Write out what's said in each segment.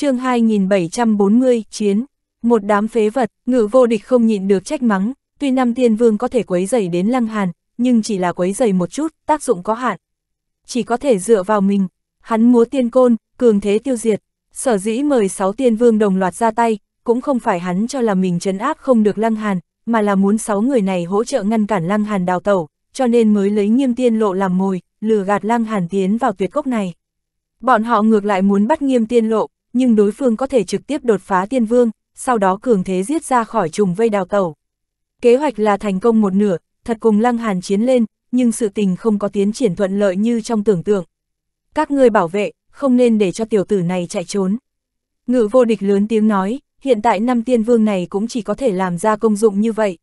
chương 2740, chiến, một đám phế vật, ngự vô địch không nhịn được trách mắng, tuy năm tiên vương có thể quấy dày đến lăng hàn, nhưng chỉ là quấy dày một chút, tác dụng có hạn. Chỉ có thể dựa vào mình, hắn múa tiên côn, cường thế tiêu diệt, sở dĩ mời sáu tiên vương đồng loạt ra tay, cũng không phải hắn cho là mình trấn áp không được lăng hàn, mà là muốn sáu người này hỗ trợ ngăn cản lăng hàn đào tẩu, cho nên mới lấy nghiêm tiên lộ làm mồi, lừa gạt lăng hàn tiến vào tuyệt cốc này. Bọn họ ngược lại muốn bắt nghiêm tiên lộ, nhưng đối phương có thể trực tiếp đột phá tiên vương, sau đó cường thế giết ra khỏi trùng vây đào tẩu. Kế hoạch là thành công một nửa, thật cùng lăng hàn chiến lên, nhưng sự tình không có tiến triển thuận lợi như trong tưởng tượng. Các người bảo vệ, không nên để cho tiểu tử này chạy trốn. Ngự vô địch lớn tiếng nói, hiện tại năm tiên vương này cũng chỉ có thể làm ra công dụng như vậy.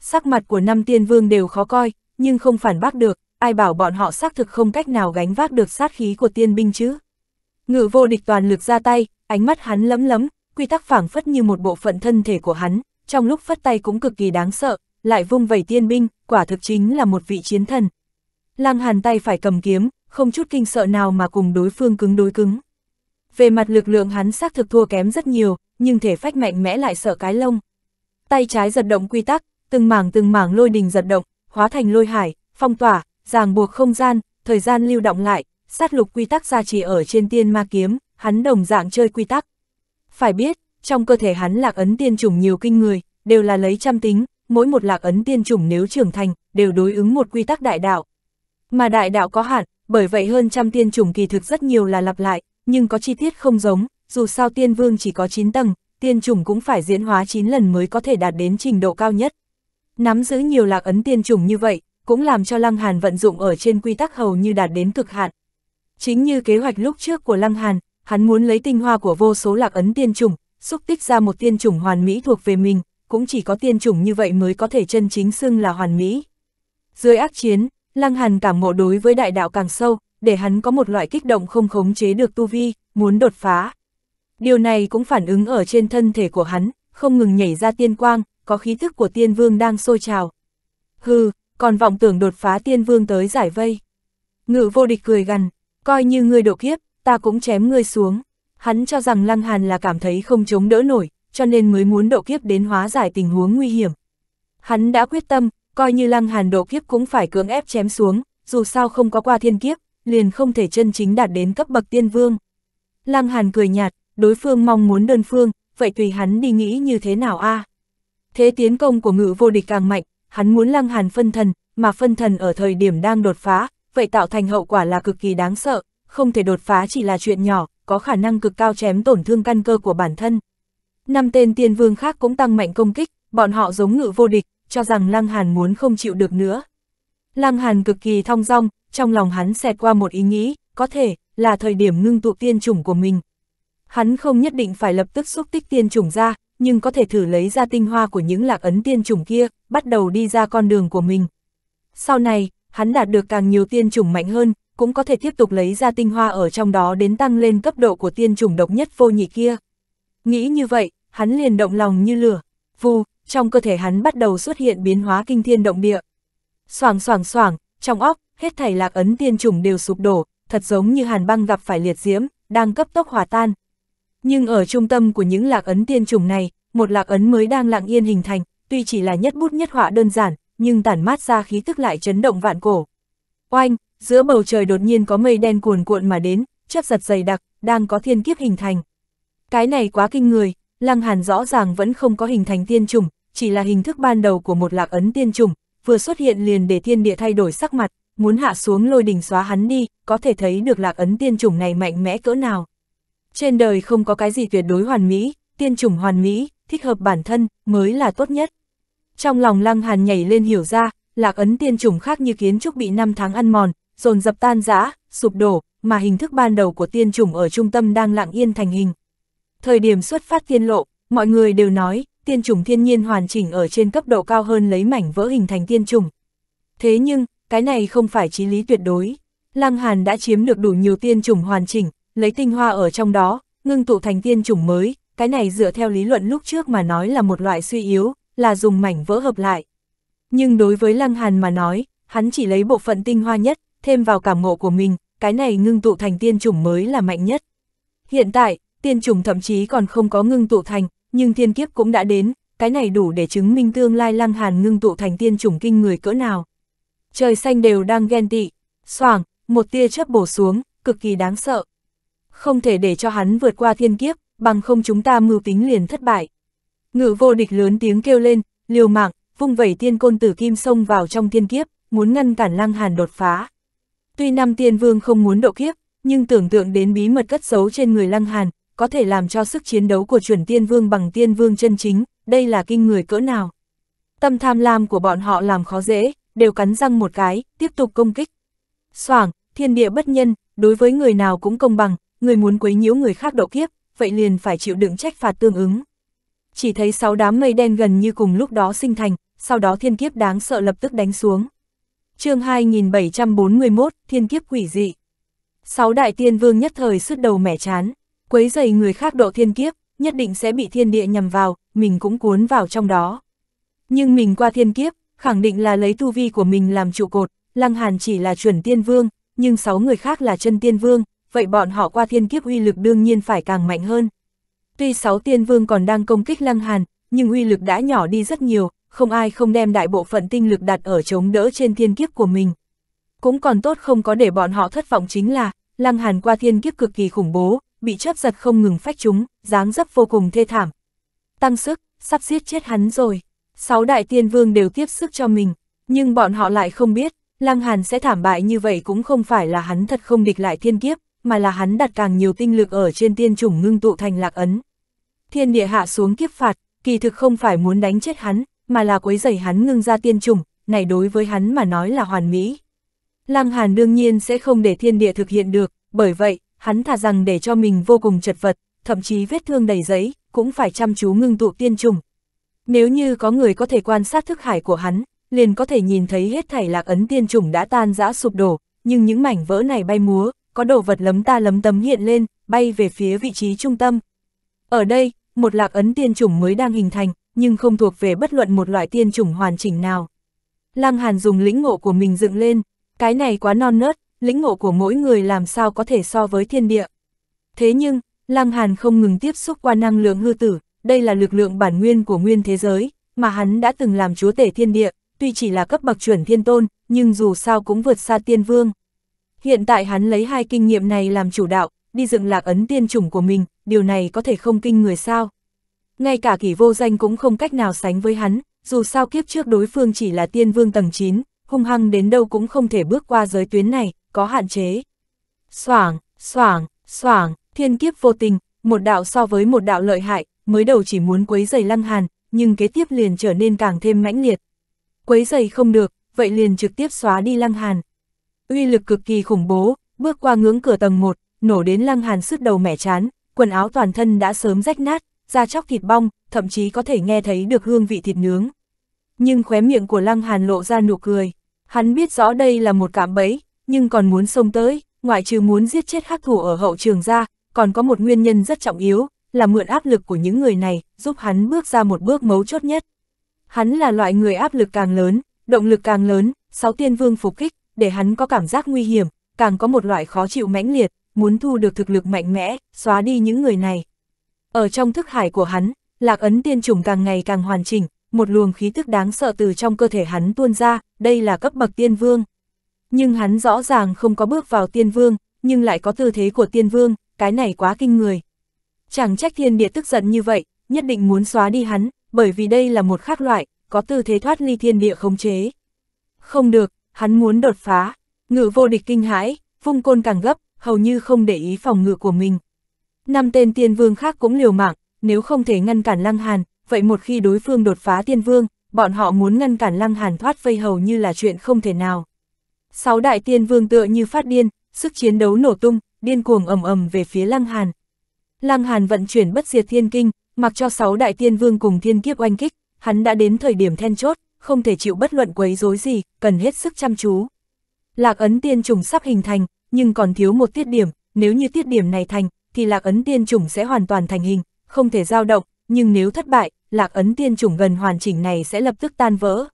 Sắc mặt của năm tiên vương đều khó coi, nhưng không phản bác được, ai bảo bọn họ xác thực không cách nào gánh vác được sát khí của tiên binh chứ. Ngự vô địch toàn lực ra tay, ánh mắt hắn lấm lấm, quy tắc phảng phất như một bộ phận thân thể của hắn, trong lúc phất tay cũng cực kỳ đáng sợ, lại vung vẩy tiên binh, quả thực chính là một vị chiến thần. Lăng Hàn tay phải cầm kiếm, không chút kinh sợ nào mà cùng đối phương cứng đối cứng. Về mặt lực lượng hắn xác thực thua kém rất nhiều, nhưng thể phách mạnh mẽ lại sợ cái lông. Tay trái giật động quy tắc, từng mảng từng mảng lôi đình giật động, hóa thành lôi hải, phong tỏa, ràng buộc không gian, thời gian lưu động lại, sát lục quy tắc gia trì ở trên tiên ma kiếm, hắn đồng dạng chơi quy tắc. Phải biết, trong cơ thể hắn lạc ấn tiên chủng nhiều kinh người, đều là lấy trăm tính, mỗi một lạc ấn tiên chủng nếu trưởng thành, đều đối ứng một quy tắc đại đạo. Mà đại đạo có hạn, bởi vậy hơn trăm tiên chủng kỳ thực rất nhiều là lặp lại, nhưng có chi tiết không giống, dù sao tiên vương chỉ có 9 tầng, tiên chủng cũng phải diễn hóa 9 lần mới có thể đạt đến trình độ cao nhất. Nắm giữ nhiều lạc ấn tiên chủng như vậy, cũng làm cho Lăng Hàn vận dụng ở trên quy tắc hầu như đạt đến cực hạn, Chính như kế hoạch lúc trước của Lăng Hàn, hắn muốn lấy tinh hoa của vô số lạc ấn tiên chủng, xúc tích ra một tiên chủng hoàn mỹ thuộc về mình, cũng chỉ có tiên chủng như vậy mới có thể chân chính xưng là hoàn mỹ. Dưới ác chiến, Lăng Hàn cảm ngộ đối với đại đạo càng sâu, để hắn có một loại kích động không khống chế được tu vi, muốn đột phá. Điều này cũng phản ứng ở trên thân thể của hắn, không ngừng nhảy ra tiên quang, có khí thức của tiên vương đang sôi trào. Hừ, còn vọng tưởng đột phá tiên vương tới giải vây. Ngự vô địch cười gằn, coi như ngươi độ kiếp, ta cũng chém ngươi xuống. Hắn cho rằng Lăng Hàn là cảm thấy không chống đỡ nổi, cho nên mới muốn độ kiếp đến hóa giải tình huống nguy hiểm. Hắn đã quyết tâm, coi như Lăng Hàn độ kiếp cũng phải cưỡng ép chém xuống, dù sao không có qua thiên kiếp, liền không thể chân chính đạt đến cấp bậc tiên vương. Lăng Hàn cười nhạt, đối phương mong muốn đơn phương, vậy tùy hắn đi nghĩ như thế nào a. Thế tiến công của ngự vô địch càng mạnh, hắn muốn Lăng Hàn phân thần, mà phân thần ở thời điểm đang đột phá, vậy tạo thành hậu quả là cực kỳ đáng sợ, không thể đột phá chỉ là chuyện nhỏ, có khả năng cực cao chém tổn thương căn cơ của bản thân. Năm tên tiên vương khác cũng tăng mạnh công kích, bọn họ giống ngự vô địch, cho rằng Lăng Hàn muốn không chịu được nữa. Lăng Hàn cực kỳ thong dong, trong lòng hắn xẹt qua một ý nghĩ, có thể là thời điểm ngưng tụ tiên chủng của mình. Hắn không nhất định phải lập tức xúc tích tiên chủng ra, nhưng có thể thử lấy ra tinh hoa của những lạc ấn tiên chủng kia, bắt đầu đi ra con đường của mình. Sau này, hắn đạt được càng nhiều tiên chủng mạnh hơn, cũng có thể tiếp tục lấy ra tinh hoa ở trong đó đến tăng lên cấp độ của tiên chủng độc nhất vô nhị kia. Nghĩ như vậy, hắn liền động lòng như lửa, vù, trong cơ thể hắn bắt đầu xuất hiện biến hóa kinh thiên động địa. Soảng soảng soảng, trong óc, hết thảy lạc ấn tiên chủng đều sụp đổ, thật giống như hàn băng gặp phải liệt diễm, đang cấp tốc hòa tan. Nhưng ở trung tâm của những lạc ấn tiên chủng này, một lạc ấn mới đang lặng yên hình thành, tuy chỉ là nhất bút nhất họa đơn giản, nhưng tản mát ra khí tức lại chấn động vạn cổ. Oanh, giữa bầu trời đột nhiên có mây đen cuồn cuộn mà đến, chớp giật dày đặc, đang có thiên kiếp hình thành. Cái này quá kinh người, Lăng Hàn rõ ràng vẫn không có hình thành tiên trùng, chỉ là hình thức ban đầu của một lạc ấn tiên trùng, vừa xuất hiện liền để thiên địa thay đổi sắc mặt, muốn hạ xuống lôi đỉnh xóa hắn đi, có thể thấy được lạc ấn tiên trùng này mạnh mẽ cỡ nào. Trên đời không có cái gì tuyệt đối hoàn mỹ, tiên trùng hoàn mỹ, thích hợp bản thân, mới là tốt nhất. Trong lòng Lăng Hàn nhảy lên hiểu ra, lạc ấn tiên trùng khác như kiến trúc bị năm tháng ăn mòn, dồn dập tan rã, sụp đổ, mà hình thức ban đầu của tiên trùng ở trung tâm đang lặng yên thành hình. Thời điểm xuất phát tiên lộ, mọi người đều nói, tiên trùng thiên nhiên hoàn chỉnh ở trên cấp độ cao hơn lấy mảnh vỡ hình thành tiên trùng Thế nhưng, cái này không phải chí lý tuyệt đối. Lăng Hàn đã chiếm được đủ nhiều tiên trùng hoàn chỉnh, lấy tinh hoa ở trong đó, ngưng tụ thành tiên trùng mới, cái này dựa theo lý luận lúc trước mà nói là một loại suy yếu, là dùng mảnh vỡ hợp lại. Nhưng đối với Lăng Hàn mà nói, hắn chỉ lấy bộ phận tinh hoa nhất, thêm vào cảm ngộ của mình, cái này ngưng tụ thành tiên chủng mới là mạnh nhất. Hiện tại, tiên chủng thậm chí còn không có ngưng tụ thành, nhưng thiên kiếp cũng đã đến, cái này đủ để chứng minh tương lai Lăng Hàn ngưng tụ thành tiên chủng kinh người cỡ nào. Trời xanh đều đang ghen tị, Soảng, một tia chớp bổ xuống, cực kỳ đáng sợ. Không thể để cho hắn vượt qua thiên kiếp, bằng không chúng ta mưu tính liền thất bại. Ngự vô địch lớn tiếng kêu lên, liều mạng, vung vẩy tiên côn tử kim xông vào trong thiên kiếp, muốn ngăn cản lăng hàn đột phá. Tuy năm tiên vương không muốn độ kiếp, nhưng tưởng tượng đến bí mật cất giấu trên người lăng hàn, có thể làm cho sức chiến đấu của chuẩn tiên vương bằng tiên vương chân chính, đây là kinh người cỡ nào. Tâm tham lam của bọn họ làm khó dễ, đều cắn răng một cái, tiếp tục công kích. Soảng, thiên địa bất nhân, đối với người nào cũng công bằng, người muốn quấy nhiễu người khác độ kiếp, vậy liền phải chịu đựng trách phạt tương ứng chỉ thấy sáu đám mây đen gần như cùng lúc đó sinh thành, sau đó thiên kiếp đáng sợ lập tức đánh xuống. chương 2741, thiên kiếp quỷ dị. Sáu đại tiên vương nhất thời sứt đầu mẻ chán, quấy dày người khác độ thiên kiếp, nhất định sẽ bị thiên địa nhầm vào, mình cũng cuốn vào trong đó. Nhưng mình qua thiên kiếp, khẳng định là lấy tu vi của mình làm trụ cột, Lăng Hàn chỉ là chuẩn tiên vương, nhưng sáu người khác là chân tiên vương, vậy bọn họ qua thiên kiếp uy lực đương nhiên phải càng mạnh hơn. Tuy sáu tiên vương còn đang công kích Lăng Hàn, nhưng uy lực đã nhỏ đi rất nhiều, không ai không đem đại bộ phận tinh lực đặt ở chống đỡ trên thiên kiếp của mình. Cũng còn tốt không có để bọn họ thất vọng chính là, Lăng Hàn qua thiên kiếp cực kỳ khủng bố, bị chớp giật không ngừng phách chúng, dáng dấp vô cùng thê thảm. Tăng sức, sắp giết chết hắn rồi. Sáu đại tiên vương đều tiếp sức cho mình, nhưng bọn họ lại không biết, Lăng Hàn sẽ thảm bại như vậy cũng không phải là hắn thật không địch lại thiên kiếp, mà là hắn đặt càng nhiều tinh lực ở trên tiên chủng ngưng tụ thành lạc ấn. Thiên địa hạ xuống kiếp phạt, kỳ thực không phải muốn đánh chết hắn, mà là quấy rầy hắn ngưng ra tiên chủng, này đối với hắn mà nói là hoàn mỹ. Lăng Hàn đương nhiên sẽ không để thiên địa thực hiện được, bởi vậy, hắn thà rằng để cho mình vô cùng chật vật, thậm chí vết thương đầy giấy, cũng phải chăm chú ngưng tụ tiên trùng. Nếu như có người có thể quan sát thức hải của hắn, liền có thể nhìn thấy hết thảy lạc ấn tiên trùng đã tan rã sụp đổ, nhưng những mảnh vỡ này bay múa, có đồ vật lấm ta lấm tấm hiện lên, bay về phía vị trí trung tâm. Ở đây, một lạc ấn tiên chủng mới đang hình thành, nhưng không thuộc về bất luận một loại tiên chủng hoàn chỉnh nào. Lăng Hàn dùng lĩnh ngộ của mình dựng lên, cái này quá non nớt, lĩnh ngộ của mỗi người làm sao có thể so với thiên địa. Thế nhưng, Lăng Hàn không ngừng tiếp xúc qua năng lượng hư tử, đây là lực lượng bản nguyên của nguyên thế giới, mà hắn đã từng làm chúa tể thiên địa, tuy chỉ là cấp bậc chuẩn thiên tôn, nhưng dù sao cũng vượt xa tiên vương. Hiện tại hắn lấy hai kinh nghiệm này làm chủ đạo, đi dựng lạc ấn tiên chủng của mình, điều này có thể không kinh người sao. Ngay cả kỷ vô danh cũng không cách nào sánh với hắn, dù sao kiếp trước đối phương chỉ là tiên vương tầng 9, hung hăng đến đâu cũng không thể bước qua giới tuyến này, có hạn chế. Soảng, soảng, soảng, thiên kiếp vô tình, một đạo so với một đạo lợi hại, mới đầu chỉ muốn quấy giày lăng hàn, nhưng kế tiếp liền trở nên càng thêm mãnh liệt. Quấy giày không được, vậy liền trực tiếp xóa đi lăng hàn uy lực cực kỳ khủng bố, bước qua ngưỡng cửa tầng 1, nổ đến lăng hàn sứt đầu mẻ chán, quần áo toàn thân đã sớm rách nát, da chóc thịt bong, thậm chí có thể nghe thấy được hương vị thịt nướng. Nhưng khóe miệng của lăng hàn lộ ra nụ cười, hắn biết rõ đây là một cạm bẫy, nhưng còn muốn xông tới, ngoại trừ muốn giết chết hắc thủ ở hậu trường ra, còn có một nguyên nhân rất trọng yếu, là mượn áp lực của những người này, giúp hắn bước ra một bước mấu chốt nhất. Hắn là loại người áp lực càng lớn, động lực càng lớn, sáu tiên vương phục kích, để hắn có cảm giác nguy hiểm, càng có một loại khó chịu mãnh liệt, muốn thu được thực lực mạnh mẽ, xóa đi những người này. Ở trong thức hải của hắn, lạc ấn tiên trùng càng ngày càng hoàn chỉnh, một luồng khí thức đáng sợ từ trong cơ thể hắn tuôn ra, đây là cấp bậc tiên vương. Nhưng hắn rõ ràng không có bước vào tiên vương, nhưng lại có tư thế của tiên vương, cái này quá kinh người. Chẳng trách thiên địa tức giận như vậy, nhất định muốn xóa đi hắn, bởi vì đây là một khác loại, có tư thế thoát ly thiên địa khống chế. Không được, hắn muốn đột phá, ngự vô địch kinh hãi, vung côn càng gấp, hầu như không để ý phòng ngự của mình. Năm tên tiên vương khác cũng liều mạng, nếu không thể ngăn cản Lăng Hàn, vậy một khi đối phương đột phá tiên vương, bọn họ muốn ngăn cản Lăng Hàn thoát vây hầu như là chuyện không thể nào. Sáu đại tiên vương tựa như phát điên, sức chiến đấu nổ tung, điên cuồng ầm ầm về phía Lăng Hàn. Lăng Hàn vận chuyển bất diệt thiên kinh, mặc cho sáu đại tiên vương cùng thiên kiếp oanh kích, hắn đã đến thời điểm then chốt, không thể chịu bất luận quấy rối gì, cần hết sức chăm chú. Lạc ấn tiên trùng sắp hình thành, nhưng còn thiếu một tiết điểm, nếu như tiết điểm này thành, thì lạc ấn tiên trùng sẽ hoàn toàn thành hình, không thể dao động, nhưng nếu thất bại, lạc ấn tiên trùng gần hoàn chỉnh này sẽ lập tức tan vỡ.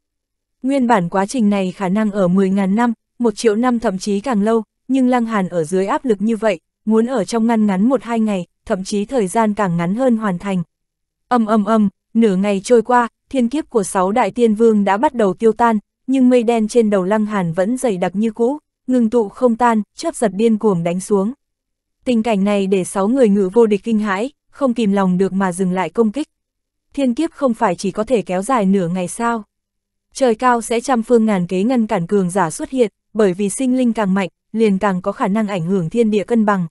Nguyên bản quá trình này khả năng ở 10.000 năm, 1 triệu năm thậm chí càng lâu, nhưng Lăng Hàn ở dưới áp lực như vậy, muốn ở trong ngăn ngắn 1-2 ngày, thậm chí thời gian càng ngắn hơn hoàn thành. Âm âm âm, nửa ngày trôi qua, thiên kiếp của sáu đại tiên vương đã bắt đầu tiêu tan, nhưng mây đen trên đầu lăng hàn vẫn dày đặc như cũ, ngừng tụ không tan, chớp giật điên cuồng đánh xuống. Tình cảnh này để sáu người ngự vô địch kinh hãi, không kìm lòng được mà dừng lại công kích. Thiên kiếp không phải chỉ có thể kéo dài nửa ngày sao. Trời cao sẽ trăm phương ngàn kế ngăn cản cường giả xuất hiện, bởi vì sinh linh càng mạnh, liền càng có khả năng ảnh hưởng thiên địa cân bằng.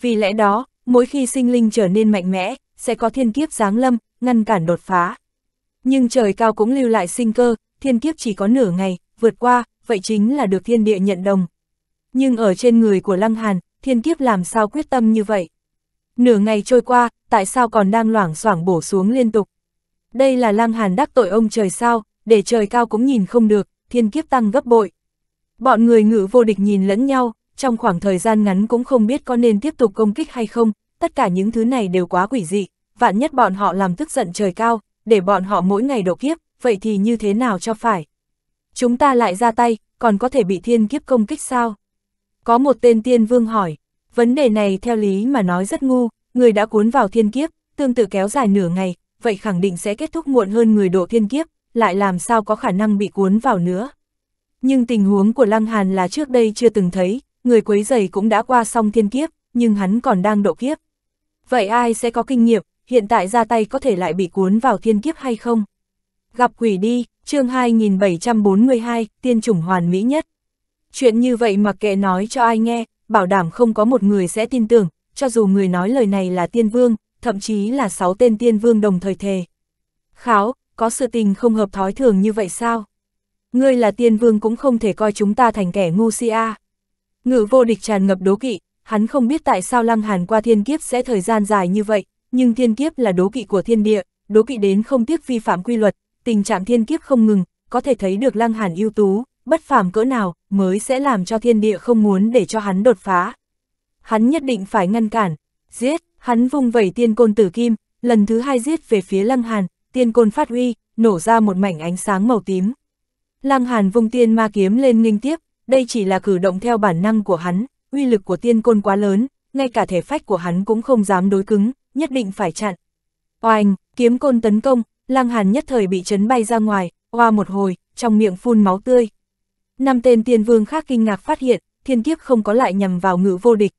Vì lẽ đó, mỗi khi sinh linh trở nên mạnh mẽ, sẽ có thiên kiếp giáng lâm, ngăn cản đột phá nhưng trời cao cũng lưu lại sinh cơ, thiên kiếp chỉ có nửa ngày, vượt qua, vậy chính là được thiên địa nhận đồng. Nhưng ở trên người của Lăng Hàn, thiên kiếp làm sao quyết tâm như vậy? Nửa ngày trôi qua, tại sao còn đang loảng xoảng bổ xuống liên tục? Đây là Lăng Hàn đắc tội ông trời sao, để trời cao cũng nhìn không được, thiên kiếp tăng gấp bội. Bọn người ngự vô địch nhìn lẫn nhau, trong khoảng thời gian ngắn cũng không biết có nên tiếp tục công kích hay không, tất cả những thứ này đều quá quỷ dị, vạn nhất bọn họ làm tức giận trời cao, để bọn họ mỗi ngày độ kiếp, vậy thì như thế nào cho phải? Chúng ta lại ra tay, còn có thể bị thiên kiếp công kích sao? Có một tên tiên vương hỏi, vấn đề này theo lý mà nói rất ngu, người đã cuốn vào thiên kiếp, tương tự kéo dài nửa ngày, vậy khẳng định sẽ kết thúc muộn hơn người độ thiên kiếp, lại làm sao có khả năng bị cuốn vào nữa. Nhưng tình huống của Lăng Hàn là trước đây chưa từng thấy, người quấy giày cũng đã qua xong thiên kiếp, nhưng hắn còn đang độ kiếp. Vậy ai sẽ có kinh nghiệm, hiện tại ra tay có thể lại bị cuốn vào thiên kiếp hay không? Gặp quỷ đi, chương 2742, tiên chủng hoàn mỹ nhất. Chuyện như vậy mặc kệ nói cho ai nghe, bảo đảm không có một người sẽ tin tưởng, cho dù người nói lời này là tiên vương, thậm chí là sáu tên tiên vương đồng thời thề. Kháo, có sự tình không hợp thói thường như vậy sao? Ngươi là tiên vương cũng không thể coi chúng ta thành kẻ ngu si a. Ngự vô địch tràn ngập đố kỵ, hắn không biết tại sao lăng hàn qua thiên kiếp sẽ thời gian dài như vậy, nhưng thiên kiếp là đố kỵ của thiên địa, đố kỵ đến không tiếc vi phạm quy luật, tình trạng thiên kiếp không ngừng, có thể thấy được Lăng Hàn ưu tú, bất phàm cỡ nào mới sẽ làm cho thiên địa không muốn để cho hắn đột phá. Hắn nhất định phải ngăn cản, giết, hắn vung vẩy tiên côn tử kim, lần thứ hai giết về phía Lăng Hàn, tiên côn phát huy, nổ ra một mảnh ánh sáng màu tím. Lăng Hàn vung tiên ma kiếm lên nghênh tiếp, đây chỉ là cử động theo bản năng của hắn, uy lực của tiên côn quá lớn, ngay cả thể phách của hắn cũng không dám đối cứng, nhất định phải chặn. Oanh, kiếm côn tấn công, Lăng Hàn nhất thời bị chấn bay ra ngoài, oa một hồi, trong miệng phun máu tươi. Năm tên tiên vương khác kinh ngạc phát hiện, thiên kiếp không có lại nhằm vào ngự vô địch.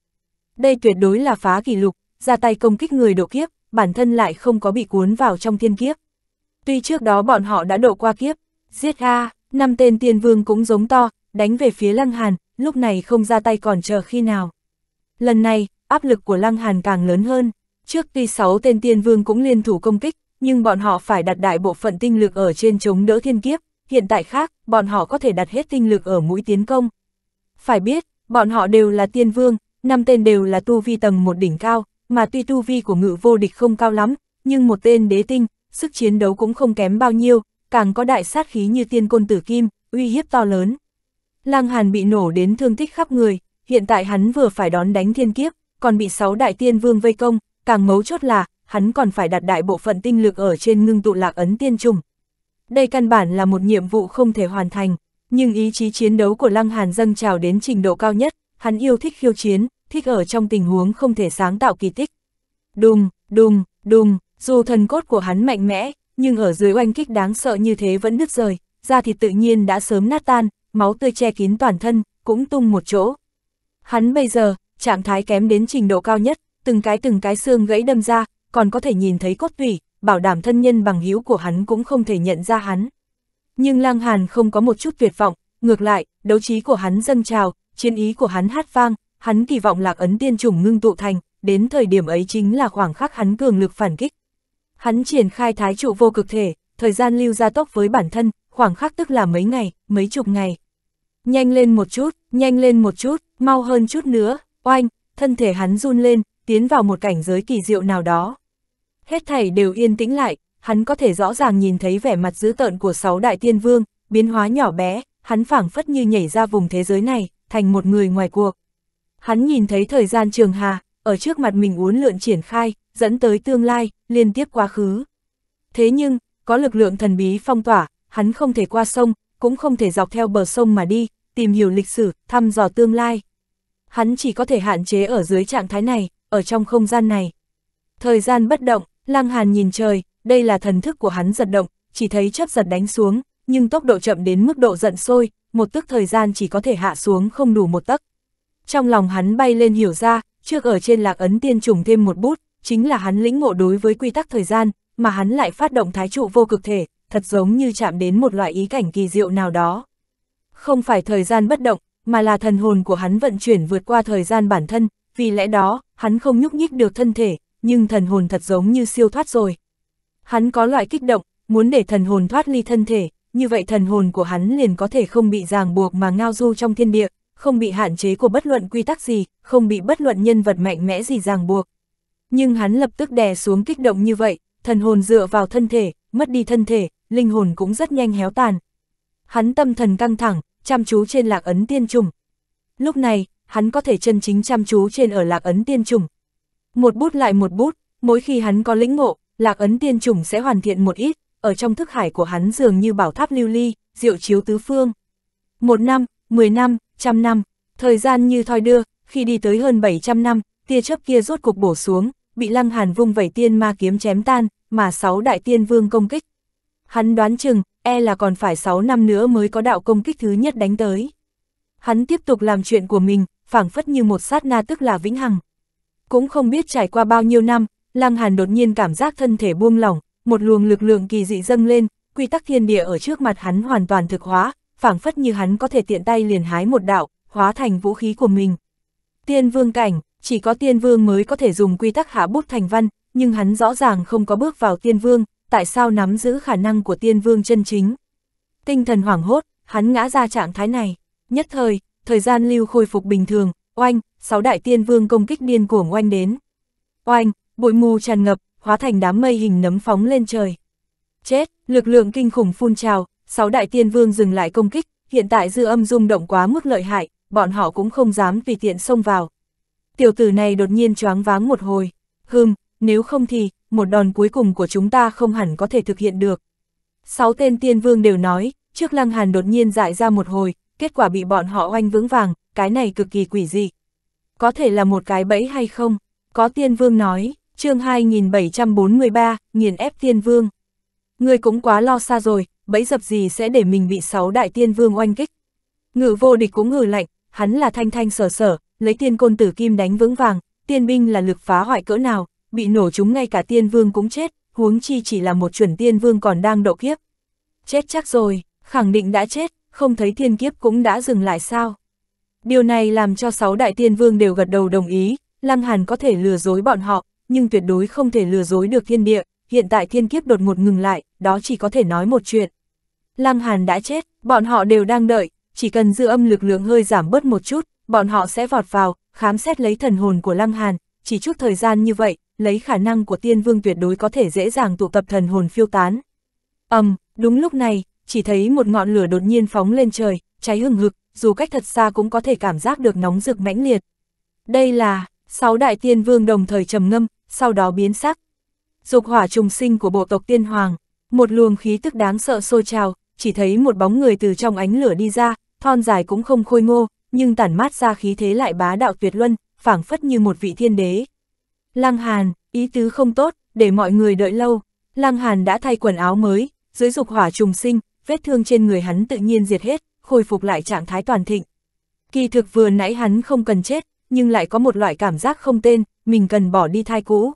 Đây tuyệt đối là phá kỷ lục, ra tay công kích người độ kiếp, bản thân lại không có bị cuốn vào trong thiên kiếp. Tuy trước đó bọn họ đã độ qua kiếp, giết a năm tên tiên vương cũng giống to, đánh về phía Lăng Hàn, lúc này không ra tay còn chờ khi nào. Lần này, áp lực của Lăng Hàn càng lớn hơn. Trước khi 6 tên tiên vương cũng liên thủ công kích, nhưng bọn họ phải đặt đại bộ phận tinh lực ở trên chống đỡ thiên kiếp, hiện tại khác, bọn họ có thể đặt hết tinh lực ở mũi tiến công. Phải biết, bọn họ đều là tiên vương, năm tên đều là tu vi tầng một đỉnh cao, mà tuy tu vi của ngự vô địch không cao lắm, nhưng một tên đế tinh, sức chiến đấu cũng không kém bao nhiêu, càng có đại sát khí như tiên côn tử kim, uy hiếp to lớn. Lang Hàn bị nổ đến thương tích khắp người, hiện tại hắn vừa phải đón đánh thiên kiếp, còn bị sáu đại tiên vương vây công, càng mấu chốt là, hắn còn phải đặt đại bộ phận tinh lực ở trên ngưng tụ lạc ấn tiên trùng. Đây căn bản là một nhiệm vụ không thể hoàn thành, nhưng ý chí chiến đấu của Lăng Hàn dâng trào đến trình độ cao nhất, hắn yêu thích khiêu chiến, thích ở trong tình huống không thể sáng tạo kỳ tích. Đùng, đùng, đùng, dù thần cốt của hắn mạnh mẽ, nhưng ở dưới oanh kích đáng sợ như thế vẫn nứt rời, da thịt tự nhiên đã sớm nát tan, máu tươi che kín toàn thân, cũng tung một chỗ. Hắn bây giờ, trạng thái kém đến trình độ cao nhất, từng cái từng cái xương gãy đâm ra, còn có thể nhìn thấy cốt thủy, bảo đảm thân nhân bằng hữu của hắn cũng không thể nhận ra hắn. Nhưng Lang Hàn không có một chút tuyệt vọng, ngược lại, đấu trí của hắn dâng trào, chiến ý của hắn hát vang, hắn kỳ vọng lạc ấn tiên trùng ngưng tụ thành, đến thời điểm ấy chính là khoảng khắc hắn cường lực phản kích. Hắn triển khai thái trụ vô cực thể, thời gian lưu ra tốc với bản thân, khoảng khắc tức là mấy ngày, mấy chục ngày. Nhanh lên một chút, nhanh lên một chút, mau hơn chút nữa, oanh, thân thể hắn run lên, tiến vào một cảnh giới kỳ diệu nào đó. Hết thảy đều yên tĩnh lại, hắn có thể rõ ràng nhìn thấy vẻ mặt dữ tợn của sáu đại tiên vương, biến hóa nhỏ bé, hắn phảng phất như nhảy ra vùng thế giới này, thành một người ngoài cuộc. Hắn nhìn thấy thời gian trường hà, ở trước mặt mình uốn lượn triển khai, dẫn tới tương lai, liên tiếp quá khứ. Thế nhưng, có lực lượng thần bí phong tỏa, hắn không thể qua sông, cũng không thể dọc theo bờ sông mà đi, tìm hiểu lịch sử, thăm dò tương lai. Hắn chỉ có thể hạn chế ở dưới trạng thái này, ở trong không gian này. Thời gian bất động, Lăng Hàn nhìn trời, đây là thần thức của hắn giật động, chỉ thấy chấp giật đánh xuống, nhưng tốc độ chậm đến mức độ giận sôi, một tức thời gian chỉ có thể hạ xuống không đủ một tấc. Trong lòng hắn bay lên hiểu ra, trước ở trên lạc ấn tiên trùng thêm một bút, chính là hắn lĩnh ngộ đối với quy tắc thời gian, mà hắn lại phát động thái trụ vô cực thể, thật giống như chạm đến một loại ý cảnh kỳ diệu nào đó. Không phải thời gian bất động, mà là thần hồn của hắn vận chuyển vượt qua thời gian bản thân, vì lẽ đó, hắn không nhúc nhích được thân thể, nhưng thần hồn thật giống như siêu thoát rồi. Hắn có loại kích động, muốn để thần hồn thoát ly thân thể, như vậy thần hồn của hắn liền có thể không bị ràng buộc mà ngao du trong thiên địa, không bị hạn chế của bất luận quy tắc gì, không bị bất luận nhân vật mạnh mẽ gì ràng buộc. Nhưng hắn lập tức đè xuống kích động như vậy, thần hồn dựa vào thân thể, mất đi thân thể, linh hồn cũng rất nhanh héo tàn. Hắn tâm thần căng thẳng, chăm chú trên lạc ấn tiên trùng. Lúc này, hắn có thể chân chính chăm chú trên ở lạc ấn tiên trùng. Một bút lại một bút, mỗi khi hắn có lĩnh ngộ, lạc ấn tiên trùng sẽ hoàn thiện một ít, ở trong thức hải của hắn dường như bảo tháp lưu ly, diệu chiếu tứ phương. Một năm, mười năm, trăm năm, thời gian như thoi đưa, khi đi tới hơn bảy trăm năm, tia chớp kia rốt cục bổ xuống, bị lăng hàn vung vẩy tiên ma kiếm chém tan, mà sáu đại tiên vương công kích. Hắn đoán chừng, e là còn phải sáu năm nữa mới có đạo công kích thứ nhất đánh tới. Hắn tiếp tục làm chuyện của mình, phảng phất như một sát na tức là vĩnh hằng. Cũng không biết trải qua bao nhiêu năm, Lăng Hàn đột nhiên cảm giác thân thể buông lỏng, một luồng lực lượng kỳ dị dâng lên, quy tắc thiên địa ở trước mặt hắn hoàn toàn thực hóa, phảng phất như hắn có thể tiện tay liền hái một đạo, hóa thành vũ khí của mình. Tiên vương cảnh, chỉ có tiên vương mới có thể dùng quy tắc hạ bút thành văn, nhưng hắn rõ ràng không có bước vào tiên vương, tại sao nắm giữ khả năng của tiên vương chân chính. Tinh thần hoảng hốt, hắn ngã ra trạng thái này, nhất thời, thời gian lưu khôi phục bình thường, oanh, sáu đại tiên vương công kích điên cuồng oanh đến. Oanh, bụi mù tràn ngập, hóa thành đám mây hình nấm phóng lên trời. Chết, lực lượng kinh khủng phun trào, sáu đại tiên vương dừng lại công kích, hiện tại dư âm rung động quá mức lợi hại, bọn họ cũng không dám vì tiện xông vào. Tiểu tử này đột nhiên choáng váng một hồi, hừm, nếu không thì, một đòn cuối cùng của chúng ta không hẳn có thể thực hiện được. Sáu tên tiên vương đều nói, trước lăng hàn đột nhiên dại ra một hồi, kết quả bị bọn họ oanh vững vàng, cái này cực kỳ quỷ dị. Có thể là một cái bẫy hay không? Có tiên vương nói, chương 2743, nghiền ép tiên vương. Người cũng quá lo xa rồi, bẫy dập gì sẽ để mình bị sáu đại tiên vương oanh kích. Ngự vô địch cũng ngừ lạnh, hắn là thanh thanh sở sở, lấy tiên côn tử kim đánh vững vàng, tiên binh là lực phá hoại cỡ nào, bị nổ chúng ngay cả tiên vương cũng chết, huống chi chỉ là một chuẩn tiên vương còn đang độ kiếp. Chết chắc rồi, khẳng định đã chết, không thấy thiên kiếp cũng đã dừng lại sao. Điều này làm cho sáu đại tiên vương đều gật đầu đồng ý, Lăng Hàn có thể lừa dối bọn họ, nhưng tuyệt đối không thể lừa dối được thiên địa, hiện tại thiên kiếp đột ngột ngừng lại, đó chỉ có thể nói một chuyện. Lăng Hàn đã chết, bọn họ đều đang đợi, chỉ cần dư âm lực lượng hơi giảm bớt một chút, bọn họ sẽ vọt vào, khám xét lấy thần hồn của Lăng Hàn, chỉ chút thời gian như vậy, lấy khả năng của tiên vương tuyệt đối có thể dễ dàng tụ tập thần hồn phiêu tán. Ầm, um, đúng lúc này, chỉ thấy một ngọn lửa đột nhiên phóng lên trời, cháy hừng hực, dù cách thật xa cũng có thể cảm giác được nóng rực mãnh liệt. Đây là, sáu đại tiên vương đồng thời trầm ngâm, sau đó biến sắc. Dục hỏa trùng sinh của bộ tộc tiên hoàng, một luồng khí tức đáng sợ sôi trào, chỉ thấy một bóng người từ trong ánh lửa đi ra, thon dài cũng không khôi ngô, nhưng tản mát ra khí thế lại bá đạo tuyệt luân, phảng phất như một vị thiên đế. Lăng Hàn, ý tứ không tốt, để mọi người đợi lâu. Lăng Hàn đã thay quần áo mới, dưới dục hỏa trùng sinh, vết thương trên người hắn tự nhiên diệt hết, khôi phục lại trạng thái toàn thịnh. Kỳ thực vừa nãy hắn không cần chết, nhưng lại có một loại cảm giác không tên, mình cần bỏ đi thai cũ.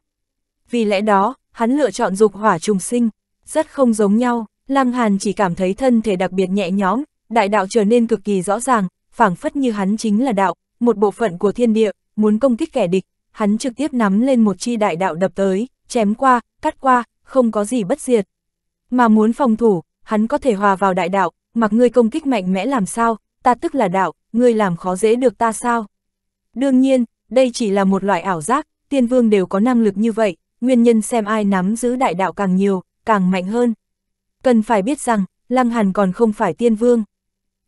Vì lẽ đó, hắn lựa chọn dục hỏa trùng sinh, rất không giống nhau, Lăng Hàn chỉ cảm thấy thân thể đặc biệt nhẹ nhõm, đại đạo trở nên cực kỳ rõ ràng, phảng phất như hắn chính là đạo, một bộ phận của thiên địa, muốn công kích kẻ địch, hắn trực tiếp nắm lên một chi đại đạo đập tới, chém qua, cắt qua, không có gì bất diệt. Mà muốn phòng thủ, hắn có thể hòa vào đại đạo, mặc ngươi công kích mạnh mẽ làm sao, ta tức là đạo, ngươi làm khó dễ được ta sao. Đương nhiên, đây chỉ là một loại ảo giác, tiên vương đều có năng lực như vậy, nguyên nhân xem ai nắm giữ đại đạo càng nhiều, càng mạnh hơn. Cần phải biết rằng, Lăng Hàn còn không phải tiên vương.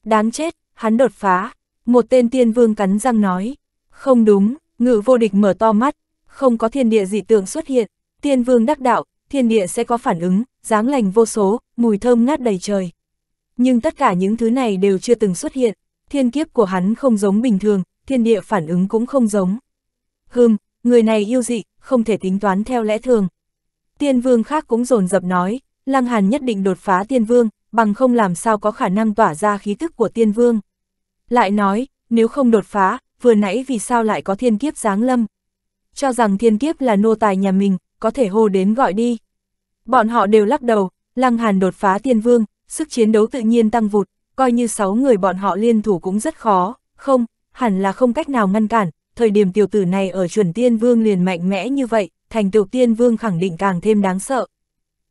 Đáng chết, hắn đột phá, một tên tiên vương cắn răng nói. Không đúng, ngự vô địch mở to mắt, không có thiên địa dị tượng xuất hiện, tiên vương đắc đạo, thiên địa sẽ có phản ứng, dáng lành vô số, mùi thơm ngát đầy trời. Nhưng tất cả những thứ này đều chưa từng xuất hiện, thiên kiếp của hắn không giống bình thường, thiên địa phản ứng cũng không giống. Hừm, người này yêu dị, không thể tính toán theo lẽ thường. Tiên vương khác cũng rồn dập nói, Lăng Hàn nhất định đột phá tiên vương, bằng không làm sao có khả năng tỏa ra khí tức của tiên vương. Lại nói, nếu không đột phá, vừa nãy vì sao lại có thiên kiếp giáng lâm? Cho rằng thiên kiếp là nô tài nhà mình, có thể hô đến gọi đi. Bọn họ đều lắc đầu, Lăng Hàn đột phá tiên vương, sức chiến đấu tự nhiên tăng vụt, coi như 6 người bọn họ liên thủ cũng rất khó, không, hẳn là không cách nào ngăn cản, thời điểm tiểu tử này ở chuẩn tiên vương liền mạnh mẽ như vậy, thành tựu tiên vương khẳng định càng thêm đáng sợ.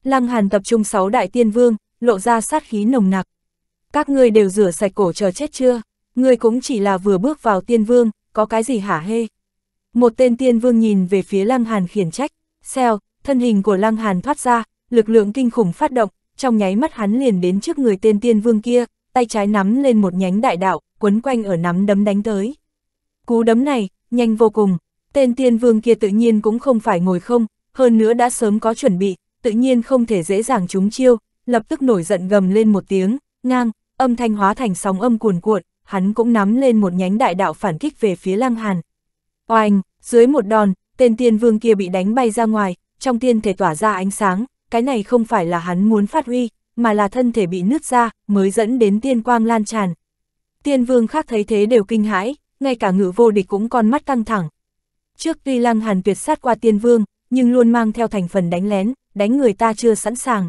Lăng Hàn tập trung 6 đại tiên vương, lộ ra sát khí nồng nặc. Các ngươi đều rửa sạch cổ chờ chết chưa? Ngươi cũng chỉ là vừa bước vào tiên vương, có cái gì hả hê? Một tên tiên vương nhìn về phía Lăng Hàn khiển trách. Xèo, thân hình của Lăng Hàn thoát ra, lực lượng kinh khủng phát động, trong nháy mắt hắn liền đến trước người tên tiên vương kia, tay trái nắm lên một nhánh đại đạo, quấn quanh ở nắm đấm đánh tới. Cú đấm này, nhanh vô cùng, tên tiên vương kia tự nhiên cũng không phải ngồi không, hơn nữa đã sớm có chuẩn bị, tự nhiên không thể dễ dàng trúng chiêu, lập tức nổi giận gầm lên một tiếng, ngang, âm thanh hóa thành sóng âm cuồn cuộn, hắn cũng nắm lên một nhánh đại đạo phản kích về phía Lăng Hàn. Oanh, dưới một đòn, tên tiên vương kia bị đánh bay ra ngoài, trong tiên thể tỏa ra ánh sáng, cái này không phải là hắn muốn phát huy, mà là thân thể bị nứt ra, mới dẫn đến tiên quang lan tràn. Tiên vương khác thấy thế đều kinh hãi, ngay cả ngự vô địch cũng con mắt căng thẳng. Trước tuy lăng hàn tuyệt sát qua tiên vương, nhưng luôn mang theo thành phần đánh lén, đánh người ta chưa sẵn sàng.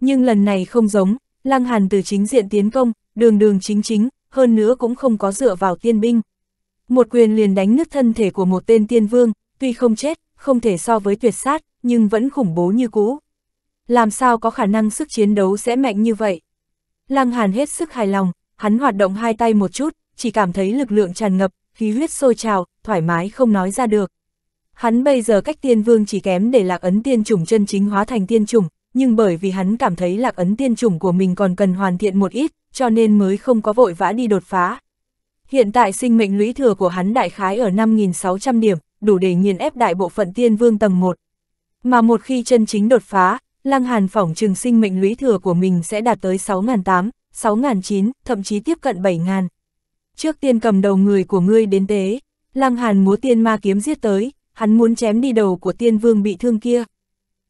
Nhưng lần này không giống, lăng hàn từ chính diện tiến công, đường đường chính chính, hơn nữa cũng không có dựa vào tiên binh. Một quyền liền đánh nứt thân thể của một tên tiên vương, tuy không chết, không thể so với tuyệt sát, nhưng vẫn khủng bố như cũ. Làm sao có khả năng sức chiến đấu sẽ mạnh như vậy? Lăng Hàn hết sức hài lòng, hắn hoạt động hai tay một chút, chỉ cảm thấy lực lượng tràn ngập, khí huyết sôi trào, thoải mái không nói ra được. Hắn bây giờ cách tiên vương chỉ kém để lạc ấn tiên chủng chân chính hóa thành tiên chủng, nhưng bởi vì hắn cảm thấy lạc ấn tiên chủng của mình còn cần hoàn thiện một ít, cho nên mới không có vội vã đi đột phá. Hiện tại sinh mệnh lũy thừa của hắn đại khái ở 5.600 điểm, đủ để nghiền ép đại bộ phận tiên vương tầng 1. Mà một khi chân chính đột phá, Lăng Hàn phỏng trừng sinh mệnh lũy thừa của mình sẽ đạt tới 6.800, 6.900, thậm chí tiếp cận 7.000. Trước tiên cầm đầu người của ngươi đến tế, Lăng Hàn múa tiên ma kiếm giết tới, hắn muốn chém đi đầu của tiên vương bị thương kia.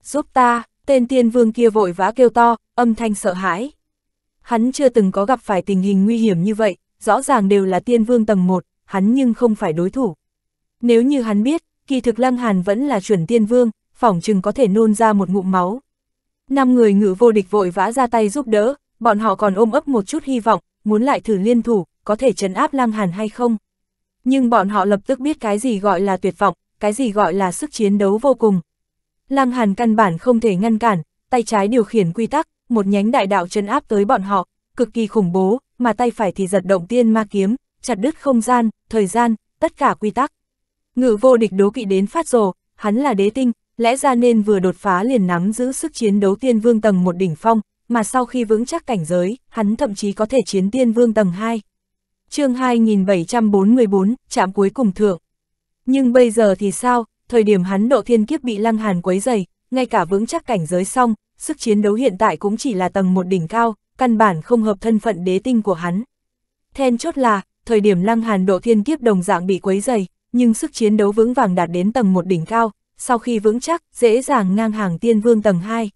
Giúp ta, tên tiên vương kia vội vã kêu to, âm thanh sợ hãi. Hắn chưa từng có gặp phải tình hình nguy hiểm như vậy, rõ ràng đều là tiên vương tầng 1, hắn nhưng không phải đối thủ. Nếu như hắn biết, kỳ thực Lăng Hàn vẫn là chuẩn tiên vương, phỏng chừng có thể nôn ra một ngụm máu. Năm người ngự vô địch vội vã ra tay giúp đỡ, bọn họ còn ôm ấp một chút hy vọng, muốn lại thử liên thủ, có thể trấn áp Lăng Hàn hay không. Nhưng bọn họ lập tức biết cái gì gọi là tuyệt vọng, cái gì gọi là sức chiến đấu vô cùng. Lăng Hàn căn bản không thể ngăn cản, tay trái điều khiển quy tắc, một nhánh đại đạo trấn áp tới bọn họ, cực kỳ khủng bố, mà tay phải thì giật động tiên ma kiếm, chặt đứt không gian, thời gian, tất cả quy tắc. Ngự vô địch đố kỵ đến phát rồ, hắn là đế tinh, lẽ ra nên vừa đột phá liền nắm giữ sức chiến đấu tiên vương tầng một đỉnh phong, mà sau khi vững chắc cảnh giới, hắn thậm chí có thể chiến tiên vương tầng 2. chương 2744, chạm cuối cùng thượng. Nhưng bây giờ thì sao, thời điểm hắn độ thiên kiếp bị lăng hàn quấy dày, ngay cả vững chắc cảnh giới xong, sức chiến đấu hiện tại cũng chỉ là tầng một đỉnh cao, căn bản không hợp thân phận đế tinh của hắn. Then chốt là, thời điểm lăng hàn độ thiên kiếp đồng dạng bị quấy dày, nhưng sức chiến đấu vững vàng đạt đến tầng một đỉnh cao, sau khi vững chắc, dễ dàng ngang hàng tiên vương tầng 2.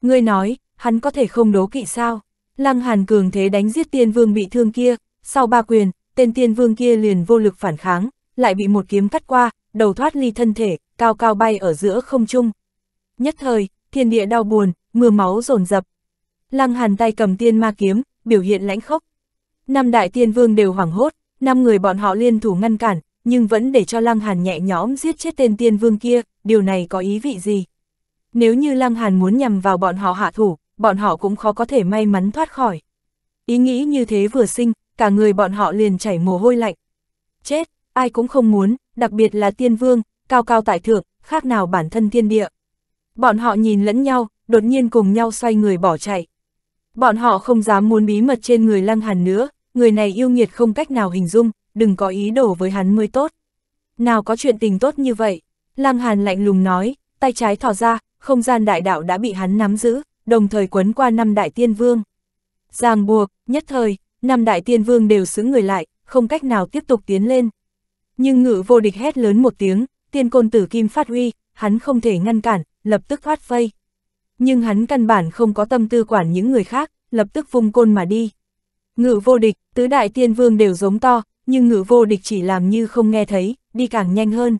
Ngươi nói, hắn có thể không đấu kỵ sao? Lăng Hàn cường thế đánh giết tiên vương bị thương kia, sau ba quyền, tên tiên vương kia liền vô lực phản kháng, lại bị một kiếm cắt qua, đầu thoát ly thân thể, cao cao bay ở giữa không trung. Nhất thời, thiên địa đau buồn, mưa máu dồn dập. Lăng Hàn tay cầm tiên ma kiếm, biểu hiện lãnh khốc. Năm đại tiên vương đều hoảng hốt, năm người bọn họ liên thủ ngăn cản, nhưng vẫn để cho Lăng Hàn nhẹ nhõm giết chết tên tiên vương kia, điều này có ý vị gì? Nếu như Lăng Hàn muốn nhằm vào bọn họ hạ thủ, bọn họ cũng khó có thể may mắn thoát khỏi. Ý nghĩ như thế vừa sinh, cả người bọn họ liền chảy mồ hôi lạnh. Chết, ai cũng không muốn, đặc biệt là tiên vương, cao cao tại thượng, khác nào bản thân thiên địa. Bọn họ nhìn lẫn nhau, đột nhiên cùng nhau xoay người bỏ chạy. Bọn họ không dám muốn bí mật trên người Lăng Hàn nữa, người này yêu nghiệt không cách nào hình dung, đừng có ý đồ với hắn mới tốt. Nào có chuyện tình tốt như vậy, Lăng Hàn lạnh lùng nói, tay trái thò ra, không gian đại đạo đã bị hắn nắm giữ, đồng thời quấn qua năm đại tiên vương. Giàng buộc, nhất thời, năm đại tiên vương đều xứng người lại, không cách nào tiếp tục tiến lên. Nhưng ngự vô địch hét lớn một tiếng, tiên côn tử kim phát huy, hắn không thể ngăn cản, lập tức thoát vây. Nhưng hắn căn bản không có tâm tư quản những người khác, lập tức vung côn mà đi. Ngự vô địch, tứ đại tiên vương đều giống to, nhưng ngự vô địch chỉ làm như không nghe thấy, đi càng nhanh hơn.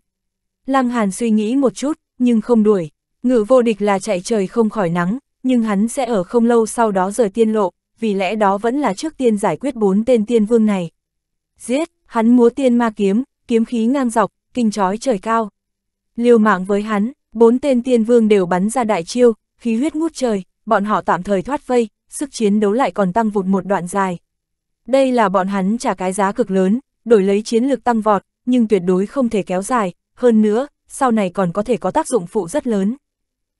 Lăng Hàn suy nghĩ một chút, nhưng không đuổi. Ngự vô địch là chạy trời không khỏi nắng, nhưng hắn sẽ ở không lâu sau đó rời tiên lộ, vì lẽ đó vẫn là trước tiên giải quyết bốn tên tiên vương này. Giết, hắn múa tiên ma kiếm, kiếm khí ngang dọc, kinh chói trời cao. Liều mạng với hắn, bốn tên tiên vương đều bắn ra đại chiêu, khí huyết ngút trời, bọn họ tạm thời thoát vây, sức chiến đấu lại còn tăng vụt một đoạn dài. Đây là bọn hắn trả cái giá cực lớn, đổi lấy chiến lược tăng vọt, nhưng tuyệt đối không thể kéo dài, hơn nữa, sau này còn có thể có tác dụng phụ rất lớn.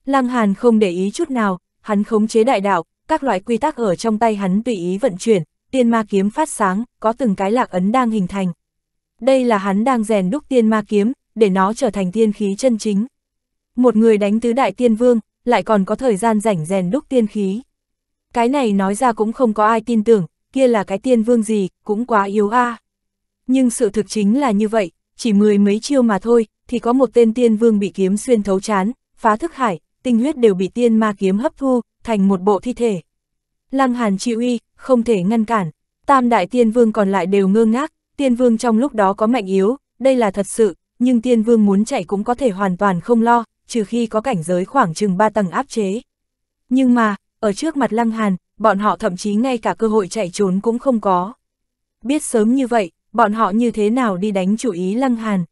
Lăng Hàn không để ý chút nào, hắn khống chế đại đạo, các loại quy tắc ở trong tay hắn tùy ý vận chuyển, tiên ma kiếm phát sáng, có từng cái lạc ấn đang hình thành. Đây là hắn đang rèn đúc tiên ma kiếm, để nó trở thành tiên khí chân chính. Một người đánh tứ đại tiên vương, lại còn có thời gian rảnh rèn đúc tiên khí. Cái này nói ra cũng không có ai tin tưởng, kia là cái tiên vương gì, cũng quá yếu a. À. Nhưng sự thực chính là như vậy, chỉ mười mấy chiêu mà thôi, thì có một tên tiên vương bị kiếm xuyên thấu chán, phá thức hải, tinh huyết đều bị tiên ma kiếm hấp thu, thành một bộ thi thể. Lăng Hàn chi uy, không thể ngăn cản, tam đại tiên vương còn lại đều ngơ ngác, tiên vương trong lúc đó có mạnh yếu, đây là thật sự, nhưng tiên vương muốn chạy cũng có thể hoàn toàn không lo, trừ khi có cảnh giới khoảng chừng ba tầng áp chế. Nhưng mà, ở trước mặt Lăng Hàn, bọn họ thậm chí ngay cả cơ hội chạy trốn cũng không có. Biết sớm như vậy, bọn họ như thế nào đi đánh chủ ý Lăng Hàn.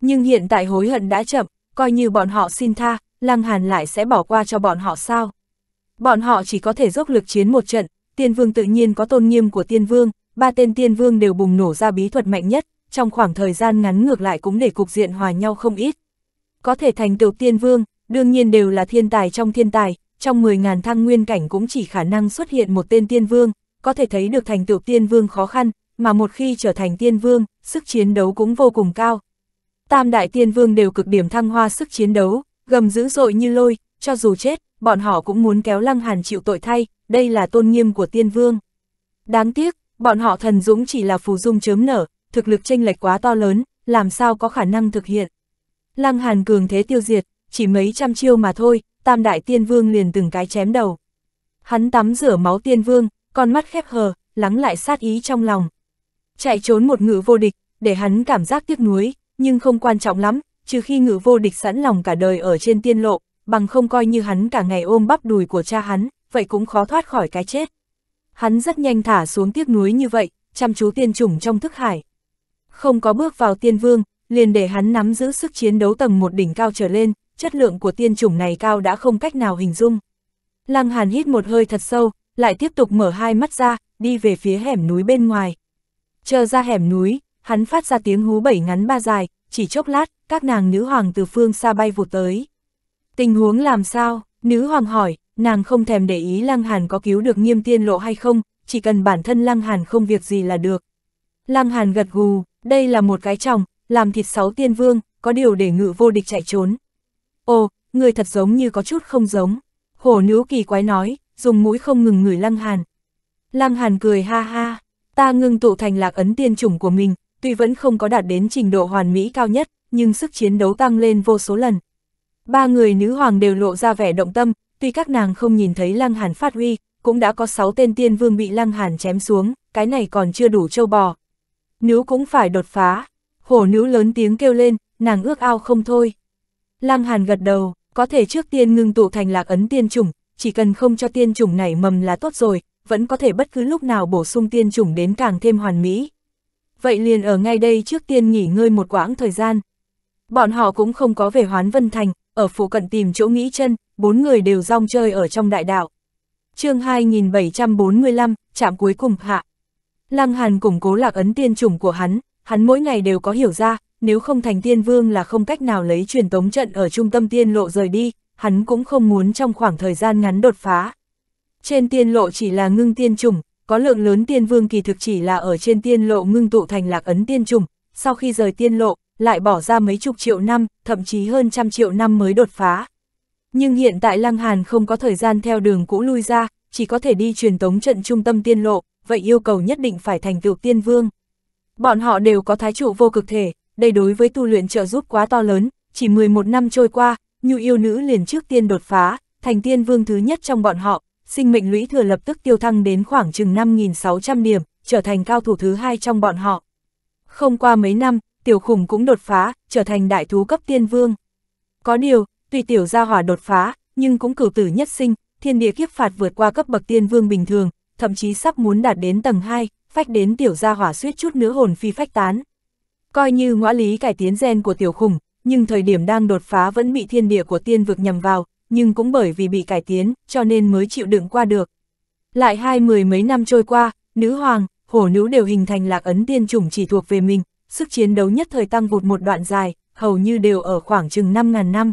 Nhưng hiện tại hối hận đã chậm, coi như bọn họ xin tha, Lăng Hàn lại sẽ bỏ qua cho bọn họ sao. Bọn họ chỉ có thể dốc lực chiến một trận, tiên vương tự nhiên có tôn nghiêm của tiên vương, ba tên tiên vương đều bùng nổ ra bí thuật mạnh nhất, trong khoảng thời gian ngắn ngược lại cũng để cục diện hòa nhau không ít. Có thể thành tựu tiên vương, đương nhiên đều là thiên tài trong thiên tài, trong 10.000 thăng nguyên cảnh cũng chỉ khả năng xuất hiện một tên tiên vương, có thể thấy được thành tựu tiên vương khó khăn, mà một khi trở thành tiên vương, sức chiến đấu cũng vô cùng cao. Tam đại tiên vương đều cực điểm thăng hoa sức chiến đấu, gầm dữ dội như lôi, cho dù chết, bọn họ cũng muốn kéo lăng hàn chịu tội thay, đây là tôn nghiêm của tiên vương. Đáng tiếc, bọn họ thần dũng chỉ là phù dung chớm nở, thực lực chênh lệch quá to lớn, làm sao có khả năng thực hiện. Lăng hàn cường thế tiêu diệt, chỉ mấy trăm chiêu mà thôi, tam đại tiên vương liền từng cái chém đầu. Hắn tắm rửa máu tiên vương, con mắt khép hờ, lắng lại sát ý trong lòng. Chạy trốn một ngự vô địch, để hắn cảm giác tiếc nuối, nhưng không quan trọng lắm, trừ khi ngự vô địch sẵn lòng cả đời ở trên tiên lộ, bằng không coi như hắn cả ngày ôm bắp đùi của cha hắn, vậy cũng khó thoát khỏi cái chết. Hắn rất nhanh thả xuống tiếc nuối như vậy, chăm chú tiên chủng trong thức hải. Không có bước vào tiên vương, liền để hắn nắm giữ sức chiến đấu tầng một đỉnh cao trở lên, chất lượng của tiên chủng này cao đã không cách nào hình dung. Lăng Hàn hít một hơi thật sâu, lại tiếp tục mở hai mắt ra, đi về phía hẻm núi bên ngoài. Chờ ra hẻm núi, hắn phát ra tiếng hú bảy ngắn ba dài, chỉ chốc lát, các nàng nữ hoàng từ phương xa bay vụt tới. Tình huống làm sao? Nữ hoàng hỏi, nàng không thèm để ý Lăng Hàn có cứu được nghiêm tiên lộ hay không, chỉ cần bản thân Lăng Hàn không việc gì là được. Lăng Hàn gật gù, đây là một cái chồng, làm thịt sáu tiên vương, có điều để ngự vô địch chạy trốn, Ồ, người thật giống như có chút không giống. Hổ nữ kỳ quái nói, dùng mũi không ngừng ngửi Lăng Hàn. Lăng Hàn cười ha ha, ta ngưng tụ thành lạc ấn tiên chủng của mình, tuy vẫn không có đạt đến trình độ hoàn mỹ cao nhất, nhưng sức chiến đấu tăng lên vô số lần. Ba người nữ hoàng đều lộ ra vẻ động tâm, tuy các nàng không nhìn thấy Lăng Hàn phát huy, cũng đã có sáu tên tiên vương bị Lăng Hàn chém xuống, cái này còn chưa đủ châu bò. Nữ cũng phải đột phá, hổ nữ lớn tiếng kêu lên, nàng ước ao không thôi. Lăng Hàn gật đầu, có thể trước tiên ngưng tụ thành lạc ấn tiên chủng, chỉ cần không cho tiên chủng này mầm là tốt rồi, vẫn có thể bất cứ lúc nào bổ sung tiên chủng đến càng thêm hoàn mỹ. Vậy liền ở ngay đây trước tiên nghỉ ngơi một quãng thời gian. Bọn họ cũng không có về Hoán Vân Thành, ở phụ cận tìm chỗ nghỉ chân, bốn người đều rong chơi ở trong đại đạo. chương 2745, chạm cuối cùng hạ. Lăng Hàn củng cố lạc ấn tiên chủng của hắn, hắn mỗi ngày đều có hiểu ra, nếu không thành tiên vương là không cách nào lấy truyền tống trận ở trung tâm tiên lộ rời đi, hắn cũng không muốn trong khoảng thời gian ngắn đột phá. Trên tiên lộ chỉ là ngưng tiên trùng, có lượng lớn tiên vương kỳ thực chỉ là ở trên tiên lộ ngưng tụ thành lạc ấn tiên trùng, sau khi rời tiên lộ, lại bỏ ra mấy chục triệu năm, thậm chí hơn trăm triệu năm mới đột phá. Nhưng hiện tại Lăng Hàn không có thời gian theo đường cũ lui ra, chỉ có thể đi truyền tống trận trung tâm tiên lộ, vậy yêu cầu nhất định phải thành tựu tiên vương. Bọn họ đều có thái trụ vô cực thể, đây đối với tu luyện trợ giúp quá to lớn, chỉ 11 năm trôi qua, nhu yêu nữ liền trước tiên đột phá, thành tiên vương thứ nhất trong bọn họ, sinh mệnh lũy thừa lập tức tiêu thăng đến khoảng chừng 5.600 điểm, trở thành cao thủ thứ hai trong bọn họ. Không qua mấy năm, tiểu khủng cũng đột phá, trở thành đại thú cấp tiên vương. Có điều, tuy tiểu gia hỏa đột phá, nhưng cũng cửu tử nhất sinh, thiên địa kiếp phạt vượt qua cấp bậc tiên vương bình thường, thậm chí sắp muốn đạt đến tầng 2, phách đến tiểu gia hỏa suýt chút nữa hồn phi phách tán. Coi như ngõ lý cải tiến gen của tiểu khủng, nhưng thời điểm đang đột phá vẫn bị thiên địa của tiên vực nhằm vào, nhưng cũng bởi vì bị cải tiến, cho nên mới chịu đựng qua được. Lại hai mười mấy năm trôi qua, nữ hoàng, hổ nữ đều hình thành lạc ấn tiên chủng chỉ thuộc về mình, sức chiến đấu nhất thời tăng vụt một đoạn dài, hầu như đều ở khoảng chừng 5.000 năm.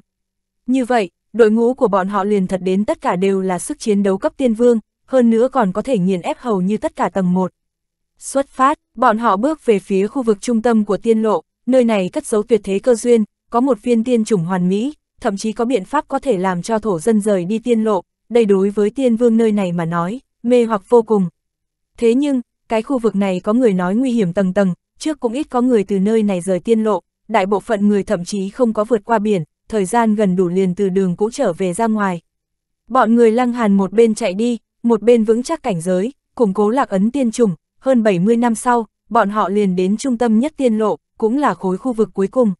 Như vậy, đội ngũ của bọn họ liền thật đến tất cả đều là sức chiến đấu cấp tiên vương, hơn nữa còn có thể nghiền ép hầu như tất cả tầng 1. Xuất phát, bọn họ bước về phía khu vực trung tâm của tiên lộ, nơi này cất giấu tuyệt thế cơ duyên, có một viên tiên chủng hoàn mỹ, thậm chí có biện pháp có thể làm cho thổ dân rời đi tiên lộ, đây đối với tiên vương nơi này mà nói, mê hoặc vô cùng. Thế nhưng, cái khu vực này có người nói nguy hiểm tầng tầng, trước cũng ít có người từ nơi này rời tiên lộ, đại bộ phận người thậm chí không có vượt qua biển, thời gian gần đủ liền từ đường cũ trở về ra ngoài. Bọn người lăng hàn một bên chạy đi, một bên vững chắc cảnh giới, củng cố lạc ấn tiên trùng, hơn 70 năm sau, bọn họ liền đến trung tâm nhất tiên lộ, cũng là khối khu vực cuối cùng.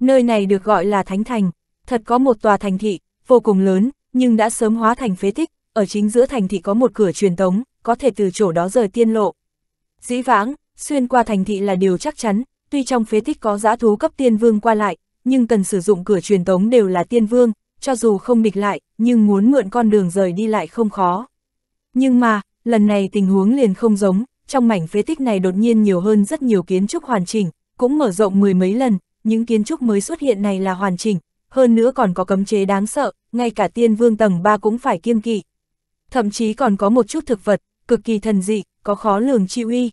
Nơi này được gọi là Thánh Thành, thật có một tòa thành thị, vô cùng lớn, nhưng đã sớm hóa thành phế tích, ở chính giữa thành thị có một cửa truyền tống, có thể từ chỗ đó rời tiên lộ. Dĩ vãng, xuyên qua thành thị là điều chắc chắn, tuy trong phế tích có giã thú cấp tiên vương qua lại, nhưng cần sử dụng cửa truyền tống đều là tiên vương, cho dù không địch lại, nhưng muốn mượn con đường rời đi lại không khó. Nhưng mà, lần này tình huống liền không giống, trong mảnh phế tích này đột nhiên nhiều hơn rất nhiều kiến trúc hoàn chỉnh, cũng mở rộng mười mấy lần, những kiến trúc mới xuất hiện này là hoàn chỉnh, hơn nữa còn có cấm chế đáng sợ, ngay cả tiên vương tầng 3 cũng phải kiêng kỵ. Thậm chí còn có một chút thực vật, cực kỳ thần dị, có khó lường chi uy.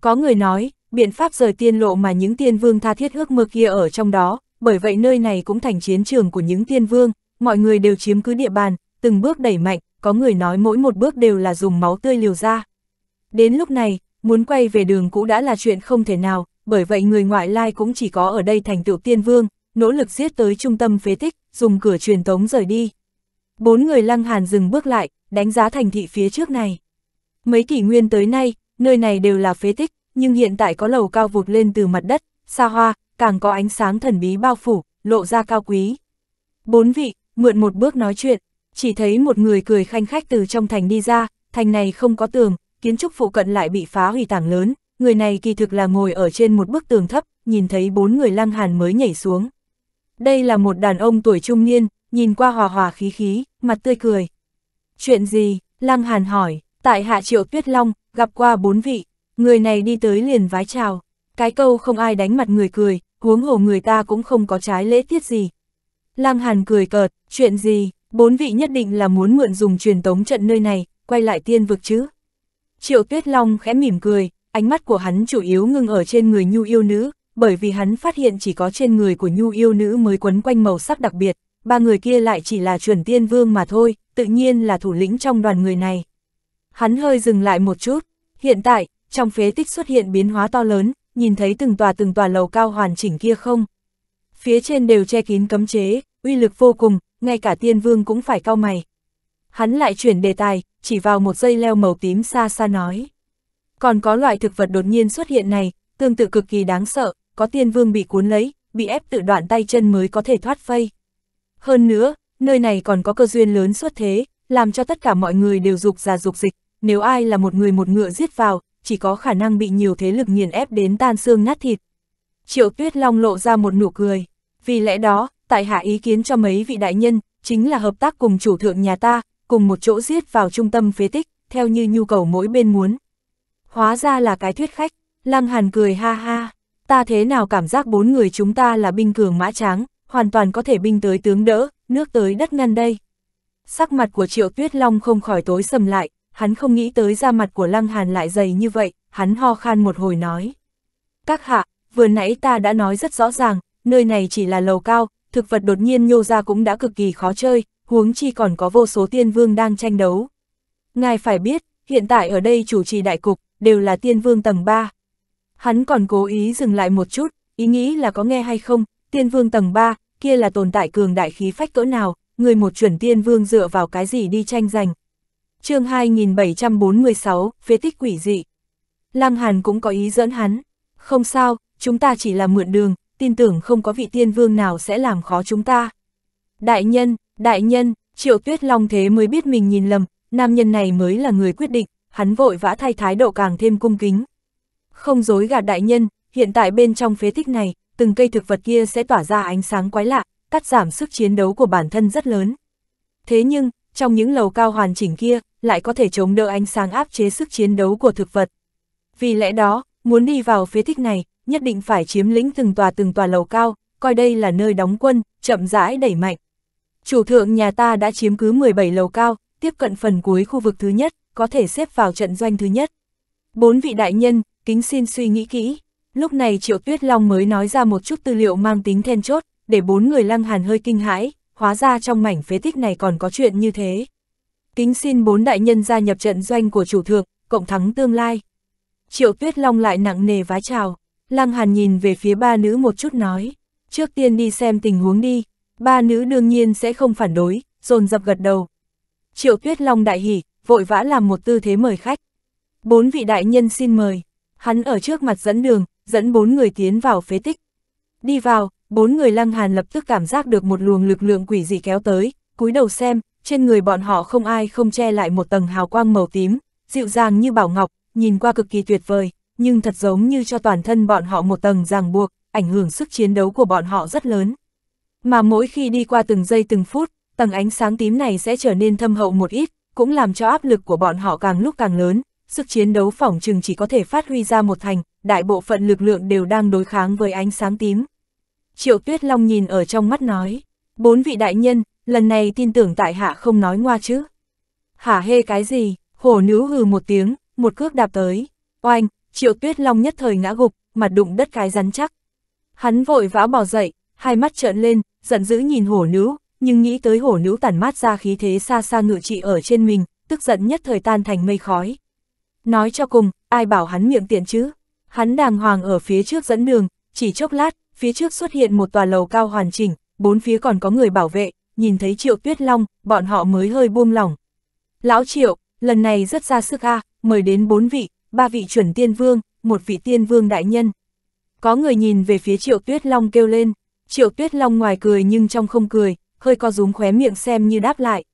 Có người nói, biện pháp rời tiên lộ mà những tiên vương tha thiết ước mơ kia ở trong đó, bởi vậy nơi này cũng thành chiến trường của những tiên vương, mọi người đều chiếm cứ địa bàn, từng bước đẩy mạnh, có người nói mỗi một bước đều là dùng máu tươi liều ra. Đến lúc này, muốn quay về đường cũ đã là chuyện không thể nào, bởi vậy người ngoại lai cũng chỉ có ở đây thành tựu tiên vương, nỗ lực giết tới trung tâm phế tích, dùng cửa truyền tống rời đi. Bốn người lăng hàn dừng bước lại, đánh giá thành thị phía trước này. Mấy kỷ nguyên tới nay, nơi này đều là phế tích, nhưng hiện tại có lầu cao vụt lên từ mặt đất, xa hoa, càng có ánh sáng thần bí bao phủ, lộ ra cao quý. Bốn vị, mượn một bước nói chuyện, chỉ thấy một người cười khanh khách từ trong thành đi ra, thành này không có tường, kiến trúc phụ cận lại bị phá hủy tảng lớn, người này kỳ thực là ngồi ở trên một bức tường thấp, nhìn thấy bốn người lăng hàn mới nhảy xuống. Đây là một đàn ông tuổi trung niên, nhìn qua hòa hòa khí khí, mặt tươi cười. Chuyện gì? Lăng hàn hỏi, tại hạ triệu tuyết long, gặp qua bốn vị, người này đi tới liền vái chào. Cái câu không ai đánh mặt người cười, huống hồ người ta cũng không có trái lễ tiết gì. Lăng hàn cười cợt, chuyện gì, bốn vị nhất định là muốn mượn dùng truyền tống trận nơi này, quay lại tiên vực chứ. Triệu Tuyết Long khẽ mỉm cười, ánh mắt của hắn chủ yếu ngưng ở trên người nhu yêu nữ, bởi vì hắn phát hiện chỉ có trên người của nhu yêu nữ mới quấn quanh màu sắc đặc biệt, ba người kia lại chỉ là chuẩn tiên vương mà thôi, tự nhiên là thủ lĩnh trong đoàn người này. Hắn hơi dừng lại một chút, hiện tại, trong phế tích xuất hiện biến hóa to lớn, nhìn thấy từng tòa từng tòa lầu cao hoàn chỉnh kia không? Phía trên đều che kín cấm chế, uy lực vô cùng, ngay cả tiên vương cũng phải cao mày. Hắn lại chuyển đề tài, chỉ vào một dây leo màu tím xa xa nói. Còn có loại thực vật đột nhiên xuất hiện này, tương tự cực kỳ đáng sợ, có tiên vương bị cuốn lấy, bị ép tự đoạn tay chân mới có thể thoát vây. Hơn nữa, nơi này còn có cơ duyên lớn xuất thế, làm cho tất cả mọi người đều dục già dục dịch, nếu ai là một người một ngựa giết vào, chỉ có khả năng bị nhiều thế lực nghiền ép đến tan xương nát thịt. Triệu Tuyết Long lộ ra một nụ cười, vì lẽ đó, tại hạ ý kiến cho mấy vị đại nhân, chính là hợp tác cùng chủ thượng nhà ta, cùng một chỗ giết vào trung tâm phế tích, theo như nhu cầu mỗi bên muốn. Hóa ra là cái thuyết khách, Lăng Hàn cười ha ha, ta thế nào cảm giác bốn người chúng ta là binh cường mã tráng, hoàn toàn có thể binh tới tướng đỡ, nước tới đất ngăn đây. Sắc mặt của Triệu Tuyết Long không khỏi tối sầm lại, hắn không nghĩ tới da mặt của Lăng Hàn lại dày như vậy, hắn ho khan một hồi nói. Các hạ, vừa nãy ta đã nói rất rõ ràng, nơi này chỉ là lầu cao, thực vật đột nhiên nhô ra cũng đã cực kỳ khó chơi, huống chi còn có vô số tiên vương đang tranh đấu. Ngài phải biết, hiện tại ở đây chủ trì đại cục, đều là tiên vương tầng 3. Hắn còn cố ý dừng lại một chút, ý nghĩ là có nghe hay không, tiên vương tầng 3, kia là tồn tại cường đại khí phách cỡ nào, người một chuẩn tiên vương dựa vào cái gì đi tranh giành. chương 2746, phế tích quỷ dị. Lăng Hàn cũng có ý dẫn hắn. Không sao, chúng ta chỉ là mượn đường, tin tưởng không có vị tiên vương nào sẽ làm khó chúng ta. Đại nhân, Đại nhân, Triệu Tuyết Long thế mới biết mình nhìn lầm, nam nhân này mới là người quyết định, hắn vội vã thay thái độ càng thêm cung kính. Không dối gạt đại nhân, hiện tại bên trong phế tích này, từng cây thực vật kia sẽ tỏa ra ánh sáng quái lạ, cắt giảm sức chiến đấu của bản thân rất lớn. Thế nhưng, trong những lầu cao hoàn chỉnh kia, lại có thể chống đỡ ánh sáng áp chế sức chiến đấu của thực vật. Vì lẽ đó, muốn đi vào phế tích này, nhất định phải chiếm lĩnh từng tòa từng tòa lầu cao, coi đây là nơi đóng quân, chậm rãi đẩy mạnh. Chủ thượng nhà ta đã chiếm cứ 17 lầu cao, tiếp cận phần cuối khu vực thứ nhất, có thể xếp vào trận doanh thứ nhất. Bốn vị đại nhân, kính xin suy nghĩ kỹ. Lúc này Triệu Tuyết Long mới nói ra một chút tư liệu mang tính then chốt, để bốn người lăng hàn hơi kinh hãi, hóa ra trong mảnh phế tích này còn có chuyện như thế. Kính xin bốn đại nhân gia nhập trận doanh của chủ thượng, cộng thắng tương lai. Triệu Tuyết Long lại nặng nề vái chào, lăng hàn nhìn về phía ba nữ một chút nói, trước tiên đi xem tình huống đi, Ba nữ đương nhiên sẽ không phản đối, dồn dập gật đầu. Triệu Tuyết Long đại hỉ, vội vã làm một tư thế mời khách. Bốn vị đại nhân xin mời. Hắn ở trước mặt dẫn đường, dẫn bốn người tiến vào phế tích. Đi vào, bốn người lăng hàn lập tức cảm giác được một luồng lực lượng quỷ dị kéo tới, cúi đầu xem, trên người bọn họ không ai không che lại một tầng hào quang màu tím, dịu dàng như bảo ngọc, nhìn qua cực kỳ tuyệt vời, nhưng thật giống như cho toàn thân bọn họ một tầng ràng buộc, ảnh hưởng sức chiến đấu của bọn họ rất lớn. Mà mỗi khi đi qua từng giây từng phút, tầng ánh sáng tím này sẽ trở nên thâm hậu một ít, cũng làm cho áp lực của bọn họ càng lúc càng lớn, sức chiến đấu phỏng chừng chỉ có thể phát huy ra một thành, đại bộ phận lực lượng đều đang đối kháng với ánh sáng tím. Triệu Tuyết Long nhìn ở trong mắt nói, bốn vị đại nhân, lần này tin tưởng tại hạ không nói ngoa chứ. Hả hê cái gì, hổ nữ hừ một tiếng, một cước đạp tới, oanh, Triệu Tuyết Long nhất thời ngã gục, mặt đụng đất cái rắn chắc. Hắn vội vã bỏ dậy, hai mắt trợn lên, giận dữ nhìn hổ nữ, nhưng nghĩ tới hổ nữ tản mát ra khí thế xa xa ngự trị ở trên mình, tức giận nhất thời tan thành mây khói. Nói cho cùng, ai bảo hắn miệng tiện chứ? Hắn đàng hoàng ở phía trước dẫn đường, chỉ chốc lát, phía trước xuất hiện một tòa lầu cao hoàn chỉnh, bốn phía còn có người bảo vệ, nhìn thấy Triệu Tuyết Long, bọn họ mới hơi buông lỏng. Lão Triệu, lần này rất ra sức a, mời đến bốn vị, ba vị chuẩn tiên vương, một vị tiên vương đại nhân. Có người nhìn về phía Triệu Tuyết Long kêu lên. Triệu Tuyết Long ngoài cười nhưng trong không cười, hơi co rúm khóe miệng xem như đáp lại.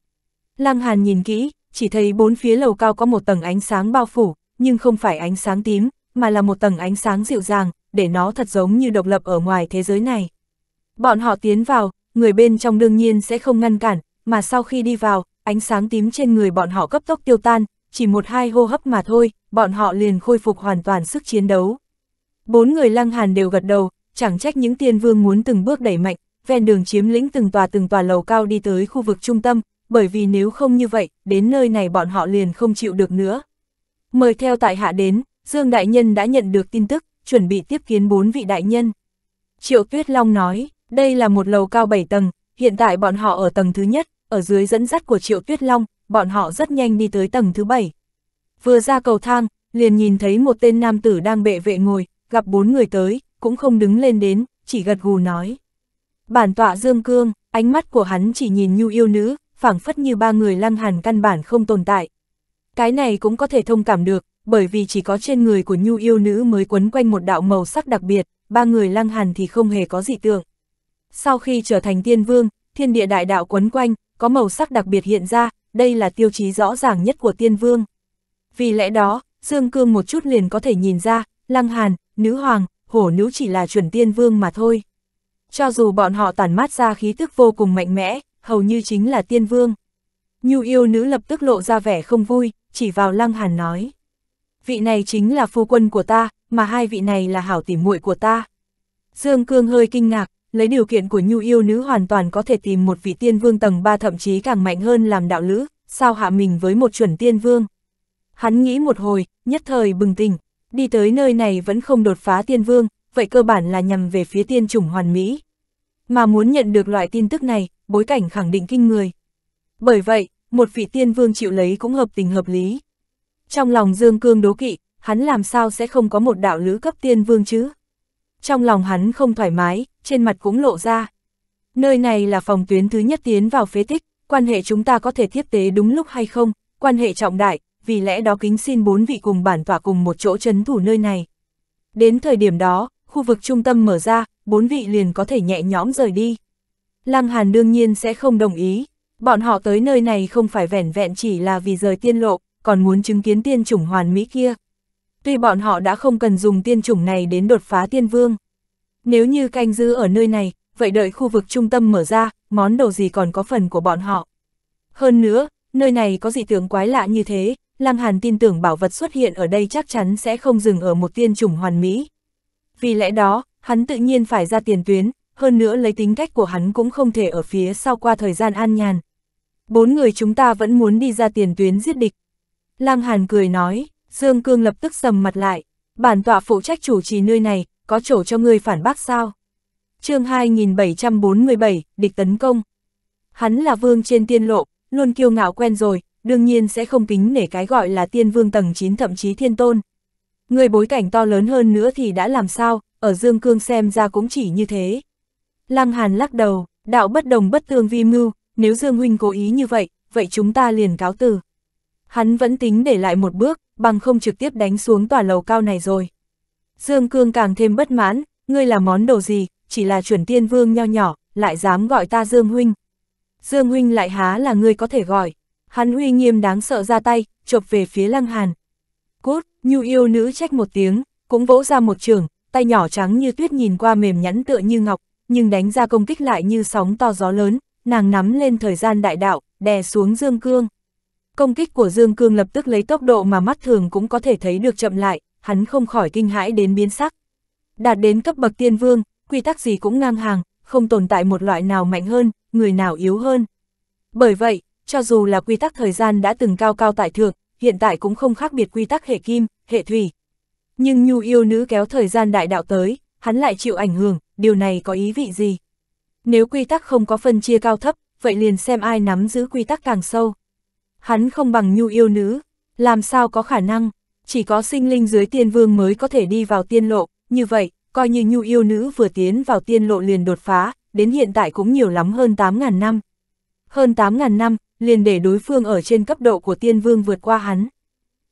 Lăng Hàn nhìn kỹ, chỉ thấy bốn phía lầu cao có một tầng ánh sáng bao phủ, nhưng không phải ánh sáng tím, mà là một tầng ánh sáng dịu dàng, để nó thật giống như độc lập ở ngoài thế giới này. Bọn họ tiến vào, người bên trong đương nhiên sẽ không ngăn cản, mà sau khi đi vào, ánh sáng tím trên người bọn họ cấp tốc tiêu tan, chỉ một hai hô hấp mà thôi, bọn họ liền khôi phục hoàn toàn sức chiến đấu. Bốn người lăng hàn đều gật đầu, chẳng trách những tiên vương muốn từng bước đẩy mạnh, ven đường chiếm lĩnh từng tòa từng tòa lầu cao đi tới khu vực trung tâm, bởi vì nếu không như vậy, đến nơi này bọn họ liền không chịu được nữa. Mời theo tại hạ đến, Dương Đại Nhân đã nhận được tin tức, chuẩn bị tiếp kiến bốn vị đại nhân. Triệu Tuyết Long nói, đây là một lầu cao 7 tầng, hiện tại bọn họ ở tầng thứ nhất, ở dưới dẫn dắt của Triệu Tuyết Long, bọn họ rất nhanh đi tới tầng thứ 7. Vừa ra cầu thang, liền nhìn thấy một tên nam tử đang bệ vệ ngồi, gặp bốn người tới, cũng không đứng lên đến, chỉ gật gù nói. Bản tọa dương cương, ánh mắt của hắn chỉ nhìn nhu yêu nữ, phảng phất như ba người lăng hàn căn bản không tồn tại. Cái này cũng có thể thông cảm được, bởi vì chỉ có trên người của nhu yêu nữ mới quấn quanh một đạo màu sắc đặc biệt, ba người lăng hàn thì không hề có dị tượng. Sau khi trở thành tiên vương, thiên địa đại đạo quấn quanh, có màu sắc đặc biệt hiện ra, đây là tiêu chí rõ ràng nhất của tiên vương. Vì lẽ đó, Dương Cương một chút liền có thể nhìn ra, Lăng Hàn, Nữ Hoàng, hổ nữ chỉ là chuẩn tiên vương mà thôi. Cho dù bọn họ tản mát ra khí tức vô cùng mạnh mẽ, hầu như chính là tiên vương. Nhu yêu nữ lập tức lộ ra vẻ không vui, chỉ vào lăng hàn nói. Vị này chính là phu quân của ta, mà hai vị này là hảo tỉ muội của ta. Dương Cương hơi kinh ngạc, lấy điều kiện của nhu yêu nữ hoàn toàn có thể tìm một vị tiên vương tầng 3 thậm chí càng mạnh hơn làm đạo lữ, sao hạ mình với một chuẩn tiên vương. Hắn nghĩ một hồi, nhất thời bừng tỉnh, đi tới nơi này vẫn không đột phá tiên vương, vậy cơ bản là nhằm về phía tiên chủng hoàn mỹ. Mà muốn nhận được loại tin tức này, bối cảnh khẳng định kinh người. Bởi vậy, một vị tiên vương chịu lấy cũng hợp tình hợp lý. Trong lòng Dương Cương đố kỵ, hắn làm sao sẽ không có một đạo lữ cấp tiên vương chứ? Trong lòng hắn không thoải mái, trên mặt cũng lộ ra. Nơi này là phòng tuyến thứ nhất tiến vào phế tích, quan hệ chúng ta có thể tiếp tế đúng lúc hay không, quan hệ trọng đại, vì lẽ đó kính xin bốn vị cùng bản tỏa cùng một chỗ chấn thủ nơi này. Đến thời điểm đó, khu vực trung tâm mở ra, bốn vị liền có thể nhẹ nhõm rời đi. Lăng Hàn đương nhiên sẽ không đồng ý, bọn họ tới nơi này không phải vẻn vẹn chỉ là vì rời tiên lộ, còn muốn chứng kiến tiên chủng hoàn mỹ kia. Tuy bọn họ đã không cần dùng tiên chủng này đến đột phá tiên vương. Nếu như canh giữ ở nơi này, vậy đợi khu vực trung tâm mở ra, món đồ gì còn có phần của bọn họ. Hơn nữa, nơi này có dị tưởng quái lạ như thế, Lăng Hàn tin tưởng bảo vật xuất hiện ở đây chắc chắn sẽ không dừng ở một tiên chủng hoàn mỹ. Vì lẽ đó, hắn tự nhiên phải ra tiền tuyến, hơn nữa lấy tính cách của hắn cũng không thể ở phía sau qua thời gian an nhàn. Bốn người chúng ta vẫn muốn đi ra tiền tuyến giết địch. Lăng Hàn cười nói, Dương Cương lập tức sầm mặt lại, bản tọa phụ trách chủ trì nơi này, có chỗ cho người phản bác sao? chương 2747, địch tấn công. Hắn là vương trên tiên lộ, luôn kiêu ngạo quen rồi, đương nhiên sẽ không kính nể cái gọi là tiên vương tầng 9 thậm chí thiên tôn. Người bối cảnh to lớn hơn nữa thì đã làm sao, ở Dương Cương xem ra cũng chỉ như thế. Lăng Hàn lắc đầu, đạo bất đồng bất tương vi mưu, nếu Dương Huynh cố ý như vậy, vậy chúng ta liền cáo từ. Hắn vẫn tính để lại một bước, bằng không trực tiếp đánh xuống tòa lầu cao này rồi. Dương Cương càng thêm bất mãn, ngươi là món đồ gì, chỉ là chuẩn tiên vương nho nhỏ, lại dám gọi ta Dương Huynh. Dương Huynh lại há là ngươi có thể gọi. Hắn uy nghiêm đáng sợ ra tay, chộp về phía Lăng Hàn. Cút, nhu yêu nữ trách một tiếng, cũng vỗ ra một trường, tay nhỏ trắng như tuyết nhìn qua mềm nhẵn tựa như ngọc, nhưng đánh ra công kích lại như sóng to gió lớn, nàng nắm lên thời gian đại đạo, đè xuống Dương Cương. Công kích của Dương Cương lập tức lấy tốc độ mà mắt thường cũng có thể thấy được chậm lại, hắn không khỏi kinh hãi đến biến sắc. Đạt đến cấp bậc tiên vương, quy tắc gì cũng ngang hàng, không tồn tại một loại nào mạnh hơn, người nào yếu hơn. Bởi vậy, cho dù là quy tắc thời gian đã từng cao cao tại thượng, hiện tại cũng không khác biệt quy tắc hệ kim, hệ thủy. Nhưng nhu yêu nữ kéo thời gian đại đạo tới, hắn lại chịu ảnh hưởng, điều này có ý vị gì? Nếu quy tắc không có phân chia cao thấp, vậy liền xem ai nắm giữ quy tắc càng sâu. Hắn không bằng nhu yêu nữ, làm sao có khả năng, chỉ có sinh linh dưới tiên vương mới có thể đi vào tiên lộ, như vậy, coi như nhu yêu nữ vừa tiến vào tiên lộ liền đột phá, đến hiện tại cũng nhiều lắm hơn 8.000 năm. Hơn 8.000 năm, liền để đối phương ở trên cấp độ của tiên vương vượt qua hắn.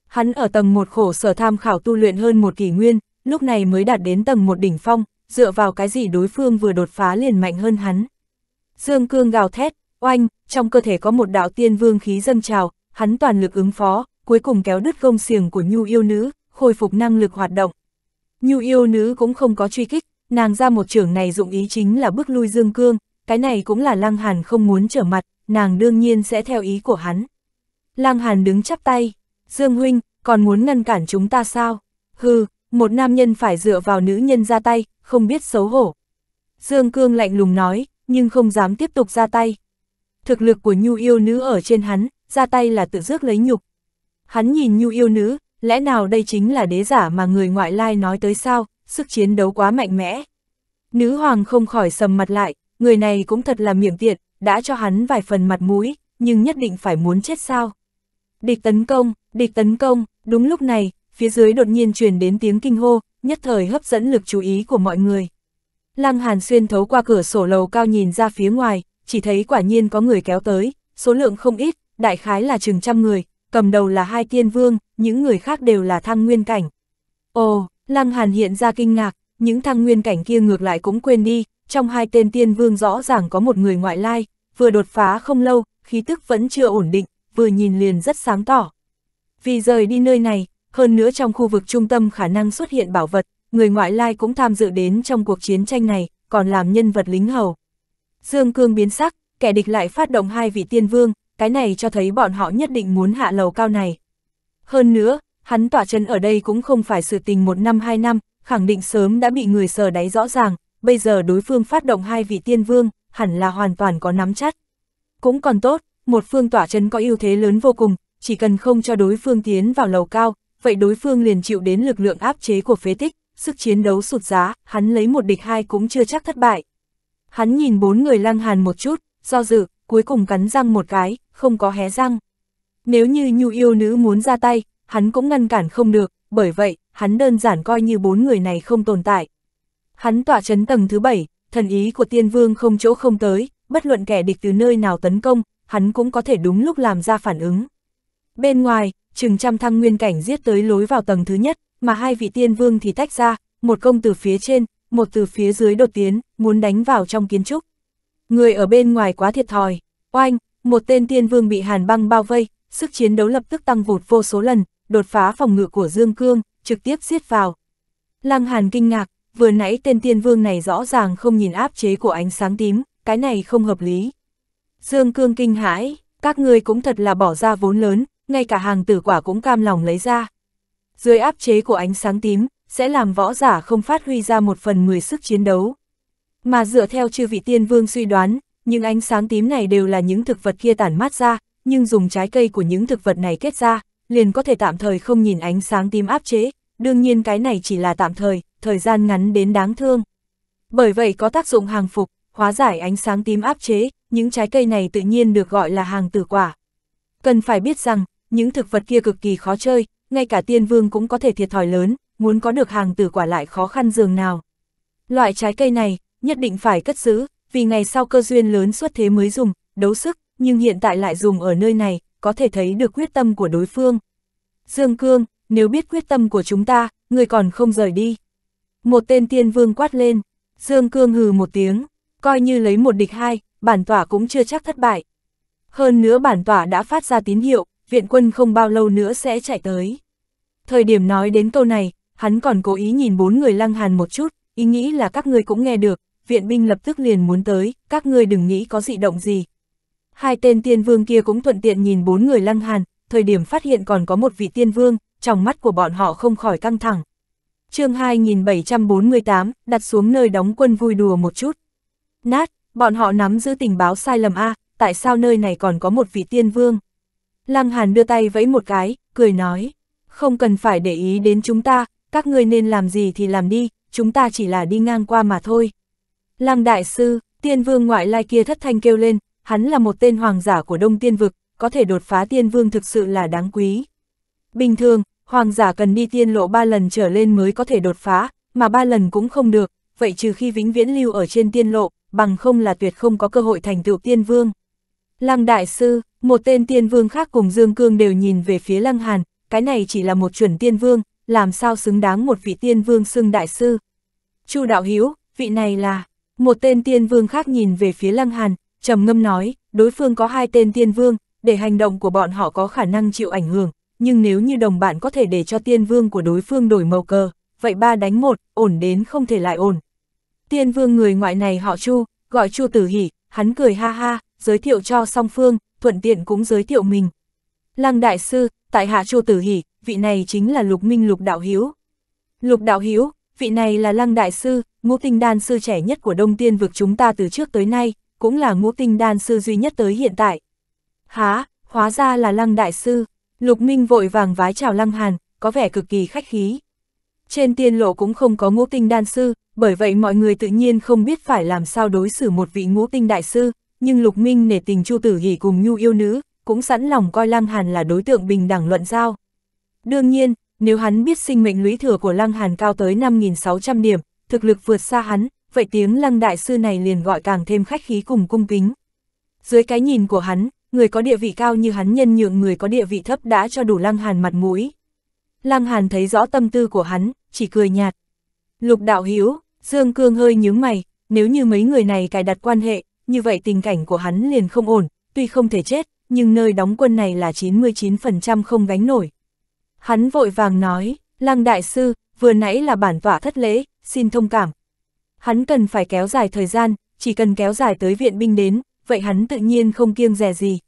Hắn ở tầng một khổ sở tham khảo tu luyện hơn một kỷ nguyên, lúc này mới đạt đến tầng một đỉnh phong, dựa vào cái gì đối phương vừa đột phá liền mạnh hơn hắn. Dương cương gào thét, oanh, trong cơ thể có một đạo tiên vương khí dâng trào, hắn toàn lực ứng phó, cuối cùng kéo đứt gông xiềng của nhu yêu nữ, khôi phục năng lực hoạt động. Nhu yêu nữ cũng không có truy kích, nàng ra một trường này dụng ý chính là bước lui Dương Cương, cái này cũng là Lăng Hàn không muốn trở mặt, nàng đương nhiên sẽ theo ý của hắn. Lang Hàn đứng chắp tay, Dương Huynh, còn muốn ngăn cản chúng ta sao? Hừ, một nam nhân phải dựa vào nữ nhân ra tay, không biết xấu hổ. Dương Cương lạnh lùng nói, nhưng không dám tiếp tục ra tay. Thực lực của nhu yêu nữ ở trên hắn, ra tay là tự rước lấy nhục. Hắn nhìn nhu yêu nữ, lẽ nào đây chính là đế giả mà người ngoại lai nói tới sao, sức chiến đấu quá mạnh mẽ. Nữ hoàng không khỏi sầm mặt lại, người này cũng thật là miệng tiện, đã cho hắn vài phần mặt mũi, nhưng nhất định phải muốn chết sao. Địch tấn công, địch tấn công, đúng lúc này, phía dưới đột nhiên truyền đến tiếng kinh hô, nhất thời hấp dẫn lực chú ý của mọi người. Lăng Hàn xuyên thấu qua cửa sổ lầu cao nhìn ra phía ngoài, chỉ thấy quả nhiên có người kéo tới, số lượng không ít, đại khái là chừng trăm người, cầm đầu là hai tiên vương, những người khác đều là thăng nguyên cảnh. Ồ, Lăng Hàn hiện ra kinh ngạc, những thăng nguyên cảnh kia ngược lại cũng quên đi, trong hai tên tiên vương rõ ràng có một người ngoại lai, vừa đột phá không lâu, khí tức vẫn chưa ổn định, vừa nhìn liền rất sáng tỏ. Vì rời đi nơi này, hơn nữa trong khu vực trung tâm khả năng xuất hiện bảo vật, người ngoại lai cũng tham dự đến trong cuộc chiến tranh này, còn làm nhân vật lính hầu. Dương Cương biến sắc, kẻ địch lại phát động hai vị tiên vương, cái này cho thấy bọn họ nhất định muốn hạ lầu cao này. Hơn nữa, hắn tỏa chân ở đây cũng không phải sự tình một năm hai năm, khẳng định sớm đã bị người sờ đáy rõ ràng, bây giờ đối phương phát động hai vị tiên vương, hẳn là hoàn toàn có nắm chắc. Cũng còn tốt, một phương tỏa chấn có ưu thế lớn vô cùng, chỉ cần không cho đối phương tiến vào lầu cao, vậy đối phương liền chịu đến lực lượng áp chế của phế tích, sức chiến đấu sụt giá, hắn lấy một địch hai cũng chưa chắc thất bại. Hắn nhìn bốn người lăng hàn một chút, do dự, cuối cùng cắn răng một cái, không có hé răng. Nếu như nhu yêu nữ muốn ra tay, hắn cũng ngăn cản không được, bởi vậy, hắn đơn giản coi như bốn người này không tồn tại. Hắn tỏa chấn tầng thứ bảy, thần ý của tiên vương không chỗ không tới, bất luận kẻ địch từ nơi nào tấn công, hắn cũng có thể đúng lúc làm ra phản ứng. Bên ngoài, chừng trăm thăng nguyên cảnh giết tới lối vào tầng thứ nhất, mà hai vị tiên vương thì tách ra, một công từ phía trên, một từ phía dưới đột tiến, muốn đánh vào trong kiến trúc. Người ở bên ngoài quá thiệt thòi, oanh, một tên tiên vương bị hàn băng bao vây, sức chiến đấu lập tức tăng vụt vô số lần, đột phá phòng ngự của Dương Cương, trực tiếp giết vào. Lăng Hàn kinh ngạc, vừa nãy tên tiên vương này rõ ràng không nhìn áp chế của ánh sáng tím, cái này không hợp lý. Dương Cương kinh hãi, các ngươi cũng thật là bỏ ra vốn lớn, ngay cả hàng tử quả cũng cam lòng lấy ra. Dưới áp chế của ánh sáng tím, sẽ làm võ giả không phát huy ra một phần mười sức chiến đấu. Mà dựa theo chư vị tiên vương suy đoán, những ánh sáng tím này đều là những thực vật kia tản mát ra, nhưng dùng trái cây của những thực vật này kết ra, liền có thể tạm thời không nhìn ánh sáng tím áp chế, đương nhiên cái này chỉ là tạm thời, thời gian ngắn đến đáng thương. Bởi vậy có tác dụng hàng phục, hóa giải ánh sáng tím áp chế, những trái cây này tự nhiên được gọi là hàng tử quả. Cần phải biết rằng, những thực vật kia cực kỳ khó chơi, ngay cả tiên vương cũng có thể thiệt thòi lớn, muốn có được hàng tử quả lại khó khăn dường nào. Loại trái cây này, nhất định phải cất giữ, vì ngày sau cơ duyên lớn xuất thế mới dùng, đấu sức, nhưng hiện tại lại dùng ở nơi này, có thể thấy được quyết tâm của đối phương. Dương Cương, nếu biết quyết tâm của chúng ta, người còn không rời đi. Một tên tiên vương quát lên, Dương Cương hừ một tiếng, coi như lấy một địch hai, bản tỏa cũng chưa chắc thất bại. Hơn nữa bản tỏa đã phát ra tín hiệu, viện quân không bao lâu nữa sẽ chạy tới. Thời điểm nói đến câu này, hắn còn cố ý nhìn bốn người lăng hàn một chút, ý nghĩ là các người cũng nghe được, viện binh lập tức liền muốn tới, các người đừng nghĩ có dị động gì. Hai tên tiên vương kia cũng thuận tiện nhìn bốn người lăng hàn, thời điểm phát hiện còn có một vị tiên vương, trong mắt của bọn họ không khỏi căng thẳng chương 2748, đặt xuống nơi đóng quân vui đùa một chút. Nát, bọn họ nắm giữ tình báo sai lầm a à, tại sao nơi này còn có một vị tiên vương? Lăng Hàn đưa tay vẫy một cái, cười nói, không cần phải để ý đến chúng ta, các ngươi nên làm gì thì làm đi, chúng ta chỉ là đi ngang qua mà thôi. Lăng Đại Sư, tiên vương ngoại lai kia thất thanh kêu lên, hắn là một tên hoàng giả của Đông Tiên Vực, có thể đột phá tiên vương thực sự là đáng quý. Bình thường, hoàng giả cần đi tiên lộ ba lần trở lên mới có thể đột phá, mà ba lần cũng không được, vậy trừ khi vĩnh viễn lưu ở trên tiên lộ, bằng không là tuyệt không có cơ hội thành tựu tiên vương. Lăng Đại Sư, một tên tiên vương khác cùng Dương Cương đều nhìn về phía Lăng Hàn, cái này chỉ là một chuẩn tiên vương, làm sao xứng đáng một vị tiên vương xưng Đại Sư. Chu Đạo Hiếu, vị này là, một tên tiên vương khác nhìn về phía Lăng Hàn, trầm ngâm nói, đối phương có hai tên tiên vương, để hành động của bọn họ có khả năng chịu ảnh hưởng, nhưng nếu như đồng bạn có thể để cho tiên vương của đối phương đổi màu cờ, vậy ba đánh một, ổn đến không thể lại ổn. Tiên vương người ngoại này họ Chu, gọi Chu Tử Hỷ, hắn cười ha ha, giới thiệu cho song phương, thuận tiện cũng giới thiệu mình. Lăng đại sư, tại hạ Chu Tử Hỷ, vị này chính là Lục Minh Lục Đạo Hiếu. Lục Đạo Hiếu, vị này là Lăng đại sư, ngũ tinh đan sư trẻ nhất của Đông Tiên vực chúng ta từ trước tới nay, cũng là ngũ tinh đan sư duy nhất tới hiện tại. Há, hóa ra là Lăng đại sư. Lục Minh vội vàng vái chào Lăng Hàn, có vẻ cực kỳ khách khí. Trên tiên lộ cũng không có ngũ tinh đan sư, bởi vậy mọi người tự nhiên không biết phải làm sao đối xử một vị ngũ tinh đại sư, nhưng Lục Minh nể tình Chu Tử Hỷ cùng Nhu yêu nữ, cũng sẵn lòng coi Lăng Hàn là đối tượng bình đẳng luận giao. Đương nhiên, nếu hắn biết sinh mệnh lũy thừa của Lăng Hàn cao tới 5.600 điểm, thực lực vượt xa hắn, vậy tiếng Lăng Đại Sư này liền gọi càng thêm khách khí cùng cung kính. Dưới cái nhìn của hắn, người có địa vị cao như hắn nhân nhượng người có địa vị thấp đã cho đủ Lăng Hàn mặt mũi. Lăng Hàn thấy rõ tâm tư của hắn, chỉ cười nhạt. Lục đạo hiếu, Dương Cương hơi nhướng mày, nếu như mấy người này cài đặt quan hệ, như vậy tình cảnh của hắn liền không ổn, tuy không thể chết, nhưng nơi đóng quân này là 99% không gánh nổi. Hắn vội vàng nói, Lăng Đại Sư, vừa nãy là bản tỏa thất lễ, xin thông cảm. Hắn cần phải kéo dài thời gian, chỉ cần kéo dài tới viện binh đến, vậy hắn tự nhiên không kiêng rẻ gì.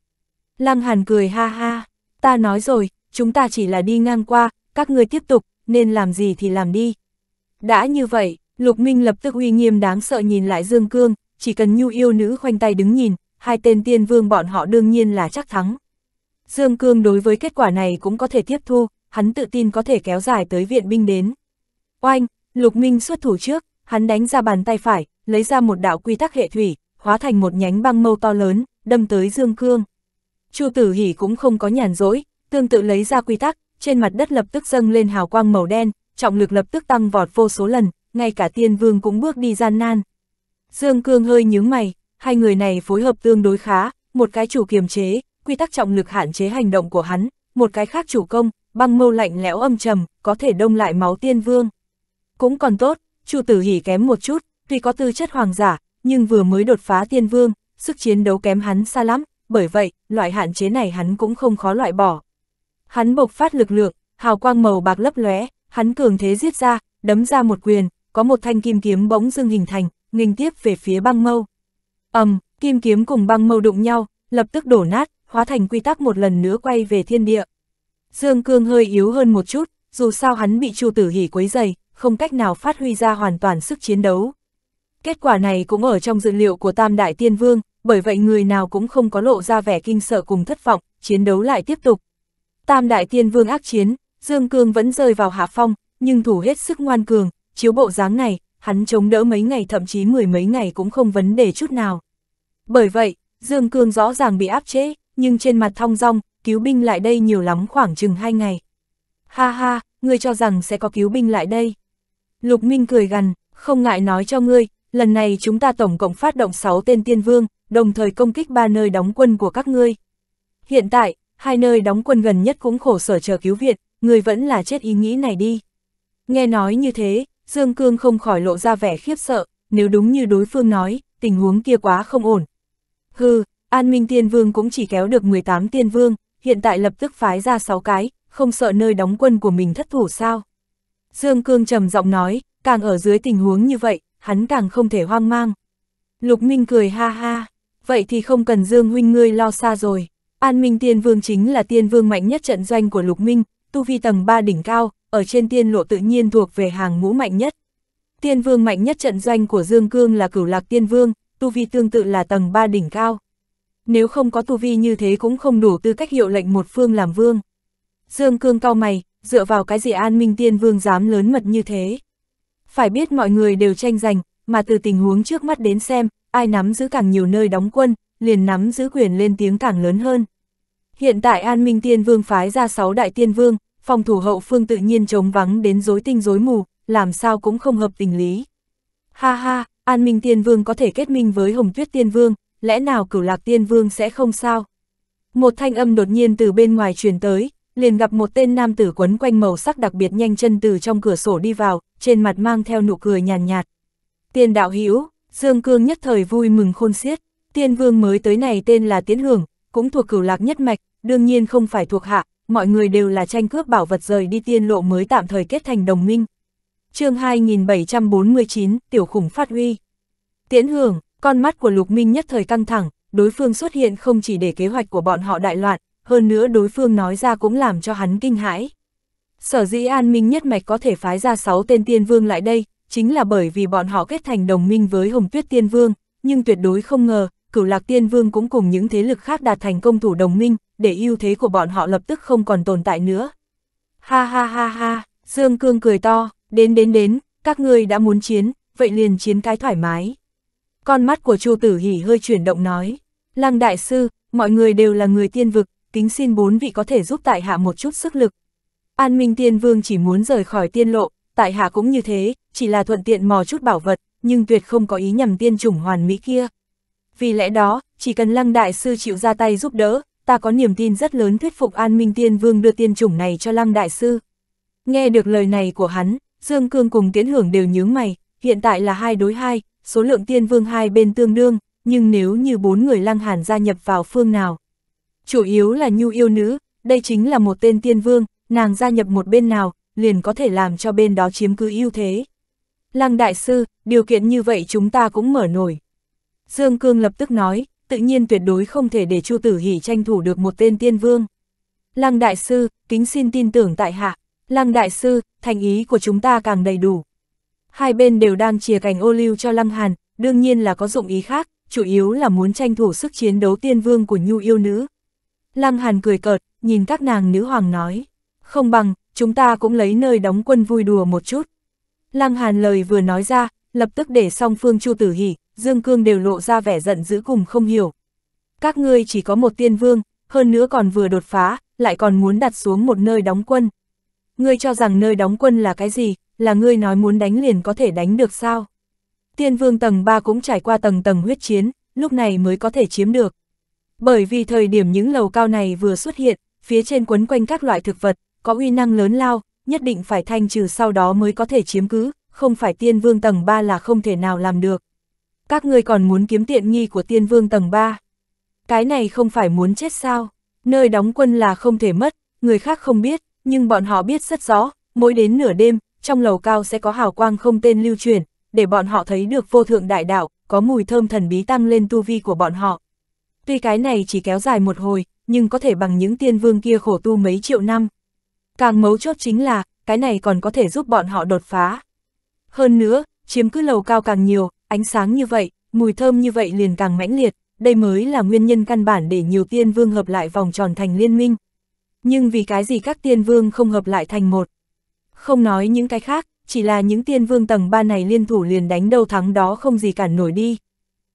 Lăng Hàn cười ha ha, ta nói rồi, chúng ta chỉ là đi ngang qua, các người tiếp tục, nên làm gì thì làm đi. Đã như vậy, Lục Minh lập tức uy nghiêm đáng sợ nhìn lại Dương Cương, chỉ cần nhu yêu nữ khoanh tay đứng nhìn, hai tên tiên vương bọn họ đương nhiên là chắc thắng. Dương Cương đối với kết quả này cũng có thể tiếp thu, hắn tự tin có thể kéo dài tới viện binh đến. Oanh, Lục Minh xuất thủ trước, hắn đánh ra bàn tay phải, lấy ra một đạo quy tắc hệ thủy, hóa thành một nhánh băng mâu to lớn, đâm tới Dương Cương. Chu Tử Hỉ cũng không có nhàn rỗi, tương tự lấy ra quy tắc, trên mặt đất lập tức dâng lên hào quang màu đen, trọng lực lập tức tăng vọt vô số lần, ngay cả Tiên Vương cũng bước đi gian nan. Dương Cương hơi nhướng mày, hai người này phối hợp tương đối khá, một cái chủ kiềm chế, quy tắc trọng lực hạn chế hành động của hắn, một cái khác chủ công, băng mâu lạnh lẽo âm trầm, có thể đông lại máu Tiên Vương. Cũng còn tốt, Chu Tử Hỉ kém một chút, tuy có tư chất hoàng giả, nhưng vừa mới đột phá tiên vương, sức chiến đấu kém hắn xa lắm, bởi vậy, loại hạn chế này hắn cũng không khó loại bỏ. Hắn bộc phát lực lượng, hào quang màu bạc lấp lóe, hắn cường thế giết ra, đấm ra một quyền, có một thanh kim kiếm bỗng dưng hình thành, nghênh tiếp về phía băng mâu. ầm, um, kim kiếm cùng băng mâu đụng nhau, lập tức đổ nát, hóa thành quy tắc một lần nữa quay về thiên địa. Dương Cương hơi yếu hơn một chút, dù sao hắn bị Chu Tử Hỉ quấy dày, không cách nào phát huy ra hoàn toàn sức chiến đấu. Kết quả này cũng ở trong dự liệu của Tam Đại Tiên Vương, bởi vậy người nào cũng không có lộ ra vẻ kinh sợ cùng thất vọng, chiến đấu lại tiếp tục. Tam Đại Tiên Vương ác chiến, Dương Cương vẫn rơi vào hạ phong, nhưng thủ hết sức ngoan cường, chiếu bộ dáng này, hắn chống đỡ mấy ngày thậm chí mười mấy ngày cũng không vấn đề chút nào. Bởi vậy, Dương Cương rõ ràng bị áp chế, nhưng trên mặt thong dong, cứu binh lại đây nhiều lắm khoảng chừng hai ngày. Ha ha, ngươi cho rằng sẽ có cứu binh lại đây. Lục Minh cười gằn, không ngại nói cho ngươi, lần này chúng ta tổng cộng phát động 6 tên tiên vương, đồng thời công kích ba nơi đóng quân của các ngươi. Hiện tại, hai nơi đóng quân gần nhất cũng khổ sở chờ cứu viện, người vẫn là chết ý nghĩ này đi. Nghe nói như thế, Dương Cương không khỏi lộ ra vẻ khiếp sợ, nếu đúng như đối phương nói, tình huống kia quá không ổn. Hừ, An Minh Tiên Vương cũng chỉ kéo được 18 Tiên Vương, hiện tại lập tức phái ra 6 cái, không sợ nơi đóng quân của mình thất thủ sao. Dương Cương trầm giọng nói, càng ở dưới tình huống như vậy, hắn càng không thể hoang mang. Lục Minh cười ha ha, vậy thì không cần Dương huynh ngươi lo xa rồi. An Minh Tiên Vương chính là Tiên Vương mạnh nhất trận doanh của Lục Minh, tu vi tầng 3 đỉnh cao, ở trên tiên lộ tự nhiên thuộc về hàng ngũ mạnh nhất. Tiên Vương mạnh nhất trận doanh của Dương Cương là Cửu Lạc Tiên Vương, tu vi tương tự là tầng 3 đỉnh cao. Nếu không có tu vi như thế cũng không đủ tư cách hiệu lệnh một phương làm vương. Dương Cương cao mày, dựa vào cái gì An Minh Tiên Vương dám lớn mật như thế? Phải biết mọi người đều tranh giành, mà từ tình huống trước mắt đến xem, ai nắm giữ càng nhiều nơi đóng quân, liền nắm giữ quyền lên tiếng càng lớn hơn. Hiện tại An Minh Tiên Vương phái ra 6 đại tiên vương, phòng thủ hậu phương tự nhiên trống vắng đến rối tinh rối mù, làm sao cũng không hợp tình lý. Ha ha, An Minh Tiên Vương có thể kết minh với Hồng Tuyết Tiên Vương, lẽ nào Cửu Lạc Tiên Vương sẽ không sao? Một thanh âm đột nhiên từ bên ngoài truyền tới, liền gặp một tên nam tử quấn quanh màu sắc đặc biệt nhanh chân từ trong cửa sổ đi vào, trên mặt mang theo nụ cười nhàn nhạt, Tiên đạo hữu Dương Cương nhất thời vui mừng khôn xiết, tiên vương mới tới này tên là Tiến Hưởng, cũng thuộc cửu lạc nhất mạch, đương nhiên không phải thuộc hạ, mọi người đều là tranh cướp bảo vật rời đi tiên lộ mới tạm thời kết thành đồng minh. chương 2749, tiểu khủng phát huy. Tiến Hưởng, con mắt của Lục Minh nhất thời căng thẳng, đối phương xuất hiện không chỉ để kế hoạch của bọn họ đại loạn, hơn nữa đối phương nói ra cũng làm cho hắn kinh hãi. Sở dĩ an minh nhất mạch có thể phái ra 6 tên tiên vương lại đây, chính là bởi vì bọn họ kết thành đồng minh với Hồng Tuyết Tiên Vương, nhưng tuyệt đối không ngờ, cửu lạc tiên vương cũng cùng những thế lực khác đạt thành công thủ đồng minh, để ưu thế của bọn họ lập tức không còn tồn tại nữa. Ha ha ha ha, Dương Cương cười to, đến đến đến, các ngươi đã muốn chiến, vậy liền chiến cái thoải mái. Con mắt của Chu Tử hỉ hơi chuyển động nói, Lăng Đại Sư, mọi người đều là người tiên vực, kính xin bốn vị có thể giúp tại hạ một chút sức lực. An Minh Tiên Vương chỉ muốn rời khỏi tiên lộ, tại hạ cũng như thế, chỉ là thuận tiện mò chút bảo vật, nhưng tuyệt không có ý nhằm tiên chủng hoàn mỹ kia. Vì lẽ đó, chỉ cần Lăng Đại Sư chịu ra tay giúp đỡ, ta có niềm tin rất lớn thuyết phục An Minh Tiên Vương đưa tiên chủng này cho Lăng Đại Sư. Nghe được lời này của hắn, Dương Cương cùng Tiễn Hưởng đều nhướng mày, hiện tại là hai đối hai, số lượng tiên vương hai bên tương đương, nhưng nếu như bốn người Lăng Hàn gia nhập vào phương nào, chủ yếu là nhu yêu nữ, đây chính là một tên tiên vương, nàng gia nhập một bên nào, liền có thể làm cho bên đó chiếm cứ ưu thế. Lăng đại sư, điều kiện như vậy chúng ta cũng mở nổi. Dương Cương lập tức nói, tự nhiên tuyệt đối không thể để Chu Tử Hỷ tranh thủ được một tên tiên vương. Lăng đại sư, kính xin tin tưởng tại hạ. Lăng đại sư, thành ý của chúng ta càng đầy đủ. Hai bên đều đang chia cành ô lưu cho Lăng Hàn, đương nhiên là có dụng ý khác, chủ yếu là muốn tranh thủ sức chiến đấu tiên vương của nhu yêu nữ. Lăng Hàn cười cợt, nhìn các nàng nữ hoàng nói, không bằng, chúng ta cũng lấy nơi đóng quân vui đùa một chút. Lăng Hàn lời vừa nói ra, lập tức để song phương Chu Tử Hỉ, Dương Cương đều lộ ra vẻ giận dữ cùng không hiểu. Các ngươi chỉ có một tiên vương, hơn nữa còn vừa đột phá, lại còn muốn đặt xuống một nơi đóng quân. Ngươi cho rằng nơi đóng quân là cái gì, là ngươi nói muốn đánh liền có thể đánh được sao? Tiên vương tầng 3 cũng trải qua tầng tầng huyết chiến, lúc này mới có thể chiếm được. Bởi vì thời điểm những lầu cao này vừa xuất hiện, phía trên quấn quanh các loại thực vật, có uy năng lớn lao, nhất định phải thanh trừ sau đó mới có thể chiếm cứ, không phải tiên vương tầng 3 là không thể nào làm được. Các ngươi còn muốn kiếm tiện nghi của tiên vương tầng 3. Cái này không phải muốn chết sao, nơi đóng quân là không thể mất, người khác không biết, nhưng bọn họ biết rất rõ, mỗi đến nửa đêm, trong lầu cao sẽ có hào quang không tên lưu truyền, để bọn họ thấy được vô thượng đại đạo, có mùi thơm thần bí tăng lên tu vi của bọn họ. Tuy cái này chỉ kéo dài một hồi, nhưng có thể bằng những tiên vương kia khổ tu mấy triệu năm. Càng mấu chốt chính là, cái này còn có thể giúp bọn họ đột phá. Hơn nữa, chiếm cứ lầu cao càng nhiều, ánh sáng như vậy, mùi thơm như vậy liền càng mãnh liệt, đây mới là nguyên nhân căn bản để nhiều tiên vương hợp lại vòng tròn thành liên minh. Nhưng vì cái gì các tiên vương không hợp lại thành một? Không nói những cái khác, chỉ là những tiên vương tầng 3 này liên thủ liền đánh đâu thắng đó không gì cản nổi đi.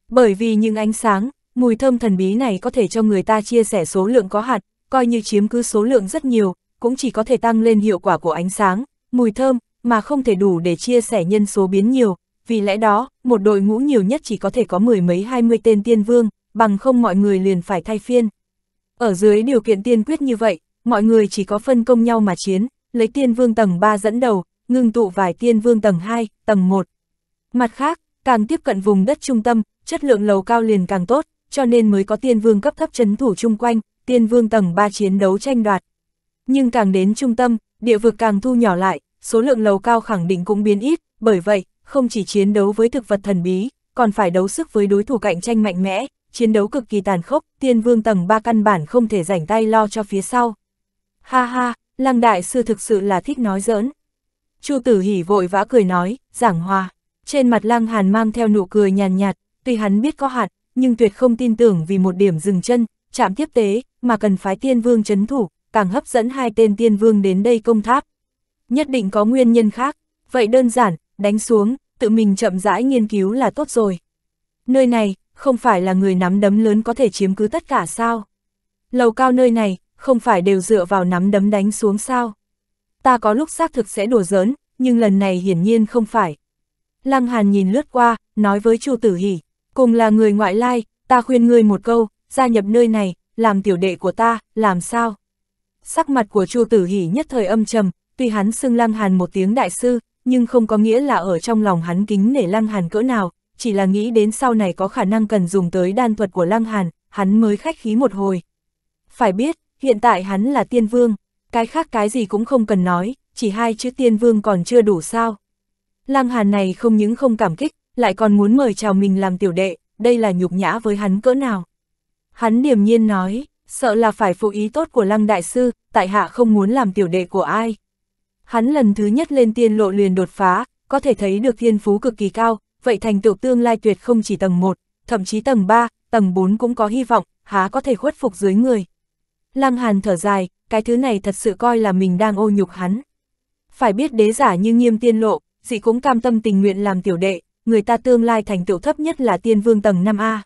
Bởi vì những ánh sáng, Mùi thơm thần bí này có thể cho người ta chia sẻ số lượng có hạt, coi như chiếm cứ số lượng rất nhiều, cũng chỉ có thể tăng lên hiệu quả của ánh sáng, mùi thơm, mà không thể đủ để chia sẻ nhân số biến nhiều. Vì lẽ đó, một đội ngũ nhiều nhất chỉ có thể có mười mấy hai mươi tên tiên vương, bằng không mọi người liền phải thay phiên. Ở dưới điều kiện tiên quyết như vậy, mọi người chỉ có phân công nhau mà chiến, lấy tiên vương tầng 3 dẫn đầu, ngưng tụ vài tiên vương tầng 2, tầng 1. Mặt khác, càng tiếp cận vùng đất trung tâm, chất lượng lầu cao liền càng tốt, cho nên mới có tiên vương cấp thấp chấn thủ chung quanh, tiên vương tầng 3 chiến đấu tranh đoạt. Nhưng càng đến trung tâm, địa vực càng thu nhỏ lại, số lượng lầu cao khẳng định cũng biến ít, bởi vậy, không chỉ chiến đấu với thực vật thần bí, còn phải đấu sức với đối thủ cạnh tranh mạnh mẽ, chiến đấu cực kỳ tàn khốc, tiên vương tầng 3 căn bản không thể rảnh tay lo cho phía sau. Ha ha, lăng đại sư thực sự là thích nói giỡn. Chu tử hỉ vội vã cười nói, giảng hòa. Trên mặt lăng hàn mang theo nụ cười nhàn nhạt, tuy hắn biết có hạt nhưng tuyệt không tin tưởng vì một điểm dừng chân, chạm tiếp tế, mà cần phái tiên vương chấn thủ, càng hấp dẫn hai tên tiên vương đến đây công tháp. Nhất định có nguyên nhân khác, vậy đơn giản, đánh xuống, tự mình chậm rãi nghiên cứu là tốt rồi. Nơi này, không phải là người nắm đấm lớn có thể chiếm cứ tất cả sao? Lầu cao nơi này, không phải đều dựa vào nắm đấm đánh xuống sao? Ta có lúc xác thực sẽ đùa giỡn, nhưng lần này hiển nhiên không phải. Lăng Hàn nhìn lướt qua, nói với Chu Tử Hỷ. Cùng là người ngoại lai, ta khuyên ngươi một câu, gia nhập nơi này, làm tiểu đệ của ta, làm sao? Sắc mặt của Chu Tử Hỷ nhất thời âm trầm, tuy hắn xưng Lăng Hàn một tiếng đại sư, nhưng không có nghĩa là ở trong lòng hắn kính nể Lăng Hàn cỡ nào, chỉ là nghĩ đến sau này có khả năng cần dùng tới đan thuật của Lăng Hàn, hắn mới khách khí một hồi. Phải biết, hiện tại hắn là tiên vương, cái khác cái gì cũng không cần nói, chỉ hai chữ tiên vương còn chưa đủ sao. Lăng Hàn này không những không cảm kích, lại còn muốn mời chào mình làm tiểu đệ, đây là nhục nhã với hắn cỡ nào. Hắn điềm nhiên nói, sợ là phải phụ ý tốt của Lăng Đại Sư, tại hạ không muốn làm tiểu đệ của ai. Hắn lần thứ nhất lên tiên lộ liền đột phá, có thể thấy được thiên phú cực kỳ cao, vậy thành tựu tương lai tuyệt không chỉ tầng 1, thậm chí tầng 3, tầng 4 cũng có hy vọng, há có thể khuất phục dưới người. Lăng Hàn thở dài, cái thứ này thật sự coi là mình đang ô nhục hắn. Phải biết đế giả như nghiêm tiên lộ, dị cũng cam tâm tình nguyện làm tiểu đệ, người ta tương lai thành tựu thấp nhất là tiên vương tầng 5A.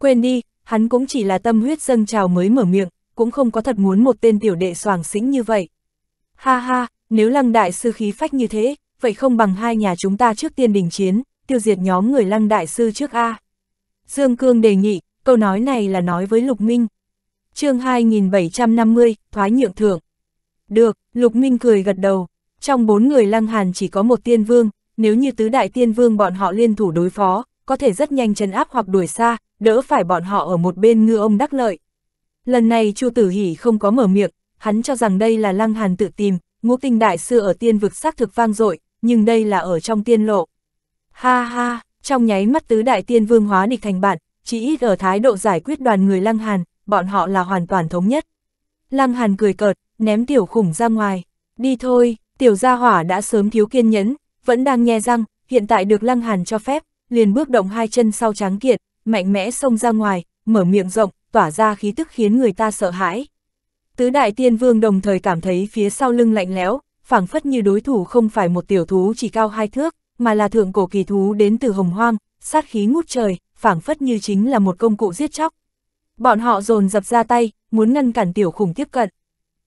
Quên đi, hắn cũng chỉ là tâm huyết dâng trào mới mở miệng, cũng không có thật muốn một tên tiểu đệ soàng xính như vậy. Ha ha, nếu lăng đại sư khí phách như thế, vậy không bằng hai nhà chúng ta trước tiên đình chiến, tiêu diệt nhóm người lăng đại sư trước A. Dương Cương đề nghị, câu nói này là nói với Lục Minh. chương 2750, thoái nhượng thượng Được, Lục Minh cười gật đầu. Trong bốn người lăng hàn chỉ có một tiên vương, nếu như tứ đại tiên vương bọn họ liên thủ đối phó, có thể rất nhanh chấn áp hoặc đuổi xa, đỡ phải bọn họ ở một bên ngư ông đắc lợi. Lần này Chu Tử Hỷ không có mở miệng, hắn cho rằng đây là Lăng Hàn tự tìm, ngũ tinh đại sư ở tiên vực xác thực vang dội, nhưng đây là ở trong tiên lộ. Ha ha, trong nháy mắt tứ đại tiên vương hóa địch thành bạn, chỉ ít ở thái độ giải quyết đoàn người Lăng Hàn, bọn họ là hoàn toàn thống nhất. Lăng Hàn cười cợt, ném tiểu khủng ra ngoài, đi thôi, tiểu gia hỏa đã sớm thiếu kiên nhẫn, vẫn đang nhe răng, hiện tại được Lăng Hàn cho phép, liền bước động hai chân sau tráng kiện, mạnh mẽ xông ra ngoài, mở miệng rộng, tỏa ra khí tức khiến người ta sợ hãi. Tứ đại tiên vương đồng thời cảm thấy phía sau lưng lạnh lẽo, phảng phất như đối thủ không phải một tiểu thú chỉ cao hai thước, mà là thượng cổ kỳ thú đến từ hồng hoang, sát khí ngút trời, phảng phất như chính là một công cụ giết chóc. Bọn họ dồn dập ra tay, muốn ngăn cản tiểu khủng tiếp cận.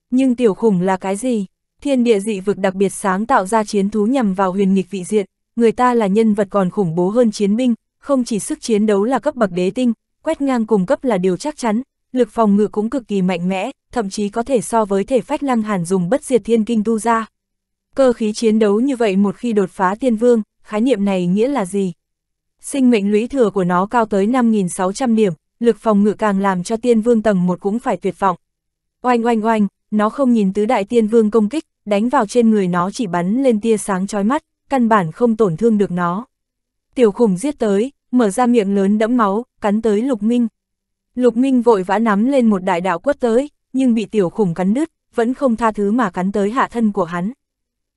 Nhưng tiểu khủng là cái gì? Thiên địa dị vực đặc biệt sáng tạo ra chiến thú nhằm vào huyền nghịch vị diện, người ta là nhân vật còn khủng bố hơn chiến binh, không chỉ sức chiến đấu là cấp bậc đế tinh, quét ngang cùng cấp là điều chắc chắn, lực phòng ngự cũng cực kỳ mạnh mẽ, thậm chí có thể so với thể phách lăng hàn dùng bất diệt thiên kinh tu ra. Cơ khí chiến đấu như vậy một khi đột phá tiên vương, khái niệm này nghĩa là gì? Sinh mệnh lũy thừa của nó cao tới 5.600 điểm, lực phòng ngự càng làm cho tiên vương tầng 1 cũng phải tuyệt vọng. Oanh oanh oanh, nó không nhìn tứ đại tiên vương công kích, đánh vào trên người nó chỉ bắn lên tia sáng chói mắt, căn bản không tổn thương được nó. Tiểu khủng giết tới, mở ra miệng lớn đẫm máu, cắn tới Lục Minh. Lục Minh vội vã nắm lên một đại đạo quất tới, nhưng bị tiểu khủng cắn đứt, vẫn không tha thứ mà cắn tới hạ thân của hắn.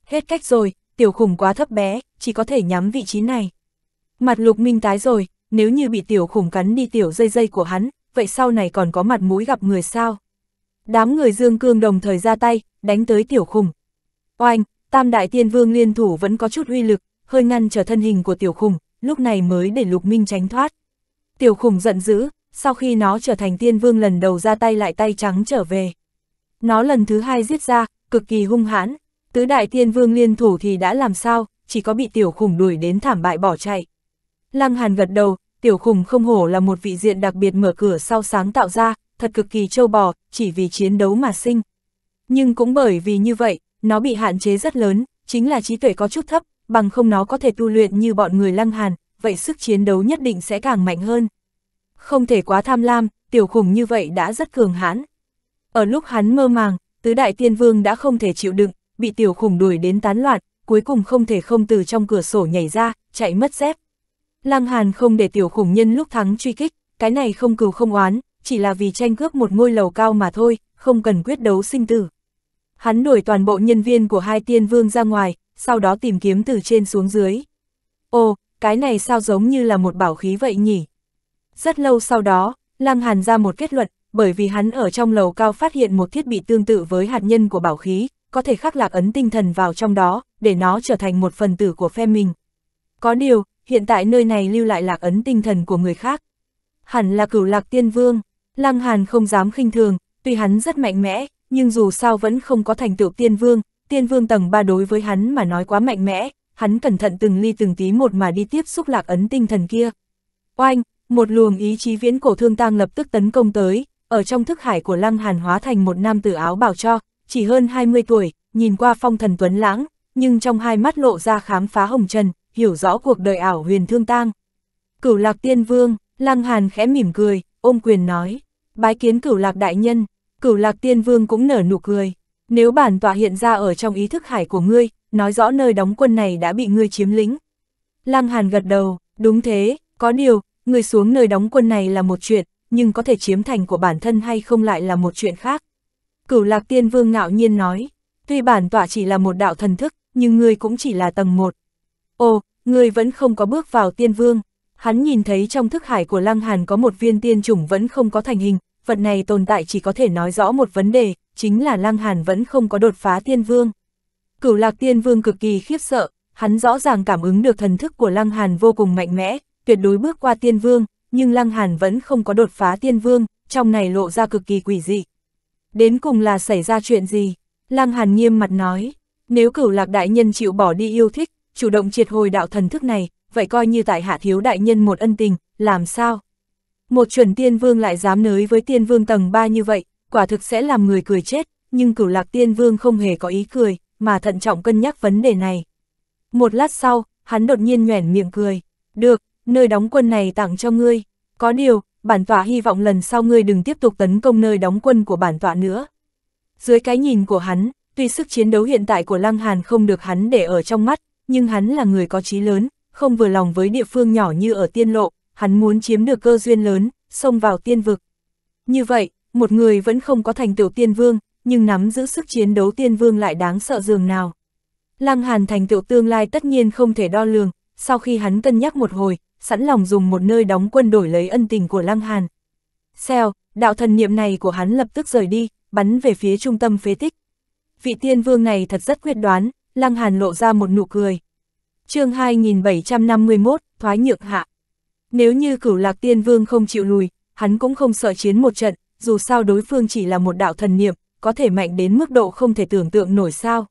Hết cách rồi, tiểu khủng quá thấp bé, chỉ có thể nhắm vị trí này. Mặt Lục Minh tái rồi, nếu như bị tiểu khủng cắn đi tiểu dây dây của hắn, vậy sau này còn có mặt mũi gặp người sao? Đám người Dương Cương đồng thời ra tay, đánh tới tiểu khủng. Oanh, tam đại tiên vương liên thủ vẫn có chút uy lực, hơi ngăn trở thân hình của tiểu khủng, lúc này mới để lục minh tránh thoát. Tiểu khủng giận dữ, sau khi nó trở thành tiên vương lần đầu ra tay lại tay trắng trở về. Nó lần thứ hai giết ra, cực kỳ hung hãn, tứ đại tiên vương liên thủ thì đã làm sao, chỉ có bị tiểu khủng đuổi đến thảm bại bỏ chạy. Lăng Hàn gật đầu, tiểu khủng không hổ là một vị diện đặc biệt mở cửa sau sáng tạo ra, thật cực kỳ trâu bò, chỉ vì chiến đấu mà sinh. Nhưng cũng bởi vì như vậy, nó bị hạn chế rất lớn, chính là trí tuệ có chút thấp, bằng không nó có thể tu luyện như bọn người lăng hàn, vậy sức chiến đấu nhất định sẽ càng mạnh hơn. Không thể quá tham lam, tiểu khủng như vậy đã rất cường hãn. Ở lúc hắn mơ màng, tứ đại tiên vương đã không thể chịu đựng, bị tiểu khủng đuổi đến tán loạn, cuối cùng không thể không từ trong cửa sổ nhảy ra, chạy mất dép. Lăng Hàn không để tiểu khủng nhân lúc thắng truy kích, cái này không cừu không oán, chỉ là vì tranh cướp một ngôi lầu cao mà thôi, không cần quyết đấu sinh tử hắn đuổi toàn bộ nhân viên của hai tiên vương ra ngoài, sau đó tìm kiếm từ trên xuống dưới. Ồ, cái này sao giống như là một bảo khí vậy nhỉ? Rất lâu sau đó, Lăng Hàn ra một kết luận, bởi vì hắn ở trong lầu cao phát hiện một thiết bị tương tự với hạt nhân của bảo khí, có thể khắc lạc ấn tinh thần vào trong đó, để nó trở thành một phần tử của phe mình. Có điều, hiện tại nơi này lưu lại lạc ấn tinh thần của người khác. Hẳn là cửu lạc tiên vương, Lăng Hàn không dám khinh thường, tuy hắn rất mạnh mẽ, nhưng dù sao vẫn không có thành tựu tiên vương, tiên vương tầng 3 đối với hắn mà nói quá mạnh mẽ, hắn cẩn thận từng ly từng tí một mà đi tiếp xúc lạc ấn tinh thần kia. Oanh, một luồng ý chí viễn cổ thương tang lập tức tấn công tới, ở trong thức hải của Lăng Hàn hóa thành một nam tử áo bảo cho, chỉ hơn 20 tuổi, nhìn qua phong thần tuấn lãng, nhưng trong hai mắt lộ ra khám phá hồng trần, hiểu rõ cuộc đời ảo huyền thương tang. Cửu lạc tiên vương, Lăng Hàn khẽ mỉm cười, ôm quyền nói, bái kiến cửu lạc đại nhân, Cửu lạc tiên vương cũng nở nụ cười. Nếu bản tọa hiện ra ở trong ý thức hải của ngươi, nói rõ nơi đóng quân này đã bị ngươi chiếm lĩnh. Lăng Hàn gật đầu, đúng thế, có điều, ngươi xuống nơi đóng quân này là một chuyện, nhưng có thể chiếm thành của bản thân hay không lại là một chuyện khác. Cửu lạc tiên vương ngạo nhiên nói, tuy bản tọa chỉ là một đạo thần thức, nhưng ngươi cũng chỉ là tầng một. Ồ, ngươi vẫn không có bước vào tiên vương. Hắn nhìn thấy trong thức hải của Lăng Hàn có một viên tiên chủng vẫn không có thành hình, vật này tồn tại chỉ có thể nói rõ một vấn đề, chính là Lăng Hàn vẫn không có đột phá tiên vương. Cửu lạc tiên vương cực kỳ khiếp sợ, hắn rõ ràng cảm ứng được thần thức của Lăng Hàn vô cùng mạnh mẽ, tuyệt đối bước qua tiên vương, nhưng Lăng Hàn vẫn không có đột phá tiên vương, trong này lộ ra cực kỳ quỷ dị. Đến cùng là xảy ra chuyện gì? Lăng Hàn nghiêm mặt nói, nếu cửu lạc đại nhân chịu bỏ đi yêu thích, chủ động triệt hồi đạo thần thức này, vậy coi như tại hạ thiếu đại nhân một ân tình, làm sao? Một chuẩn tiên vương lại dám nới với tiên vương tầng 3 như vậy, quả thực sẽ làm người cười chết, nhưng cửu lạc tiên vương không hề có ý cười, mà thận trọng cân nhắc vấn đề này. Một lát sau, hắn đột nhiên nhoẻn miệng cười. Được, nơi đóng quân này tặng cho ngươi. Có điều, bản tọa hy vọng lần sau ngươi đừng tiếp tục tấn công nơi đóng quân của bản tọa nữa. Dưới cái nhìn của hắn, tuy sức chiến đấu hiện tại của Lăng Hàn không được hắn để ở trong mắt, nhưng hắn là người có trí lớn, không vừa lòng với địa phương nhỏ như ở tiên lộ, hắn muốn chiếm được cơ duyên lớn, xông vào tiên vực. Như vậy, một người vẫn không có thành tựu tiên vương, nhưng nắm giữ sức chiến đấu tiên vương lại đáng sợ dường nào. Lăng Hàn thành tựu tương lai tất nhiên không thể đo lường, sau khi hắn cân nhắc một hồi, sẵn lòng dùng một nơi đóng quân đổi lấy ân tình của Lăng Hàn. xeo đạo thần niệm này của hắn lập tức rời đi, bắn về phía trung tâm phế tích. Vị tiên vương này thật rất quyết đoán, Lăng Hàn lộ ra một nụ cười. chương 2751, Thoái nhượng hạ. Nếu như cửu lạc tiên vương không chịu lùi, hắn cũng không sợ chiến một trận, dù sao đối phương chỉ là một đạo thần niệm, có thể mạnh đến mức độ không thể tưởng tượng nổi sao.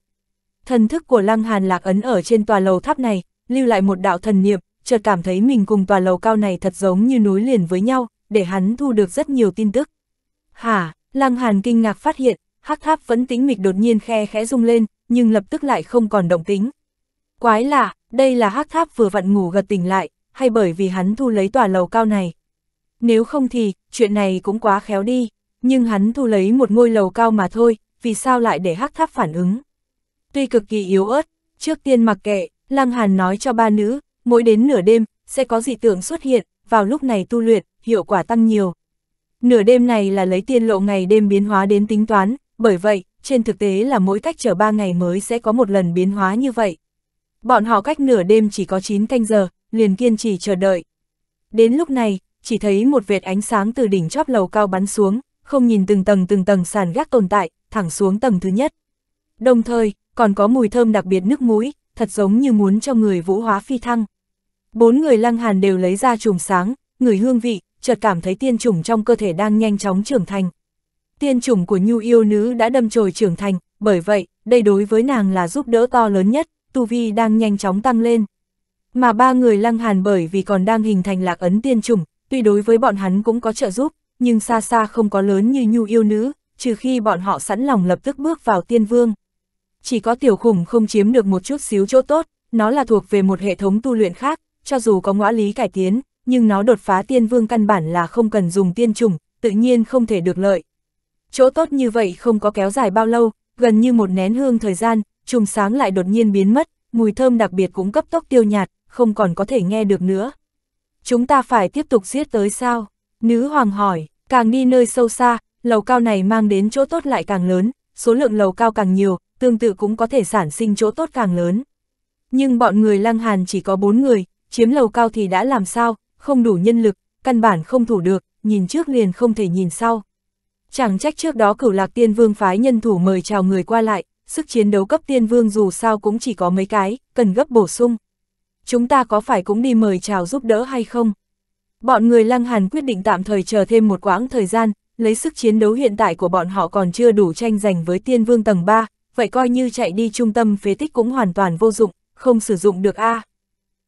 Thần thức của lăng hàn lạc ấn ở trên tòa lầu tháp này, lưu lại một đạo thần niệm, chợt cảm thấy mình cùng tòa lầu cao này thật giống như núi liền với nhau, để hắn thu được rất nhiều tin tức. Hả, lăng hàn kinh ngạc phát hiện, hắc tháp vẫn tĩnh mịch đột nhiên khe khẽ rung lên, nhưng lập tức lại không còn động tính. Quái lạ, đây là hắc tháp vừa vặn ngủ gật tỉnh lại, hay bởi vì hắn thu lấy tòa lầu cao này. Nếu không thì, chuyện này cũng quá khéo đi, nhưng hắn thu lấy một ngôi lầu cao mà thôi, vì sao lại để hắc tháp phản ứng. Tuy cực kỳ yếu ớt, trước tiên mặc kệ, Lăng Hàn nói cho ba nữ, mỗi đến nửa đêm, sẽ có dị tượng xuất hiện, vào lúc này tu luyện, hiệu quả tăng nhiều. Nửa đêm này là lấy tiên lộ ngày đêm biến hóa đến tính toán, bởi vậy, trên thực tế là mỗi cách chờ ba ngày mới sẽ có một lần biến hóa như vậy. Bọn họ cách nửa đêm chỉ có 9 canh giờ, liền kiên trì chờ đợi. Đến lúc này, chỉ thấy một vệt ánh sáng từ đỉnh chóp lầu cao bắn xuống, không nhìn từng tầng từng tầng sàn gác tồn tại, thẳng xuống tầng thứ nhất. Đồng thời, còn có mùi thơm đặc biệt nước mũi, thật giống như muốn cho người vũ hóa phi thăng. Bốn người lăng hàn đều lấy ra trùng sáng, người hương vị, chợt cảm thấy tiên trùng trong cơ thể đang nhanh chóng trưởng thành. Tiên trùng của nhu yêu nữ đã đâm chồi trưởng thành, bởi vậy, đây đối với nàng là giúp đỡ to lớn nhất, tu vi đang nhanh chóng tăng lên. Mà ba người lăng hàn bởi vì còn đang hình thành lạc ấn tiên chủng, tuy đối với bọn hắn cũng có trợ giúp, nhưng xa xa không có lớn như nhu yêu nữ, trừ khi bọn họ sẵn lòng lập tức bước vào tiên vương. Chỉ có tiểu khủng không chiếm được một chút xíu chỗ tốt, nó là thuộc về một hệ thống tu luyện khác, cho dù có ngõ lý cải tiến, nhưng nó đột phá tiên vương căn bản là không cần dùng tiên chủng, tự nhiên không thể được lợi. Chỗ tốt như vậy không có kéo dài bao lâu, gần như một nén hương thời gian, trùng sáng lại đột nhiên biến mất, mùi thơm đặc biệt cũng cấp tốc tiêu nhạt, không còn có thể nghe được nữa. Chúng ta phải tiếp tục giết tới sao? Nữ hoàng hỏi, càng đi nơi sâu xa, lầu cao này mang đến chỗ tốt lại càng lớn, số lượng lầu cao càng nhiều, tương tự cũng có thể sản sinh chỗ tốt càng lớn. Nhưng bọn người lăng hàn chỉ có bốn người, chiếm lầu cao thì đã làm sao, không đủ nhân lực, căn bản không thủ được, nhìn trước liền không thể nhìn sau. Chẳng trách trước đó cửu lạc tiên vương phái nhân thủ mời chào người qua lại, sức chiến đấu cấp tiên vương dù sao cũng chỉ có mấy cái, cần gấp bổ sung chúng ta có phải cũng đi mời chào giúp đỡ hay không? Bọn người Lăng Hàn quyết định tạm thời chờ thêm một quãng thời gian, lấy sức chiến đấu hiện tại của bọn họ còn chưa đủ tranh giành với tiên vương tầng 3, vậy coi như chạy đi trung tâm phế tích cũng hoàn toàn vô dụng, không sử dụng được A. À.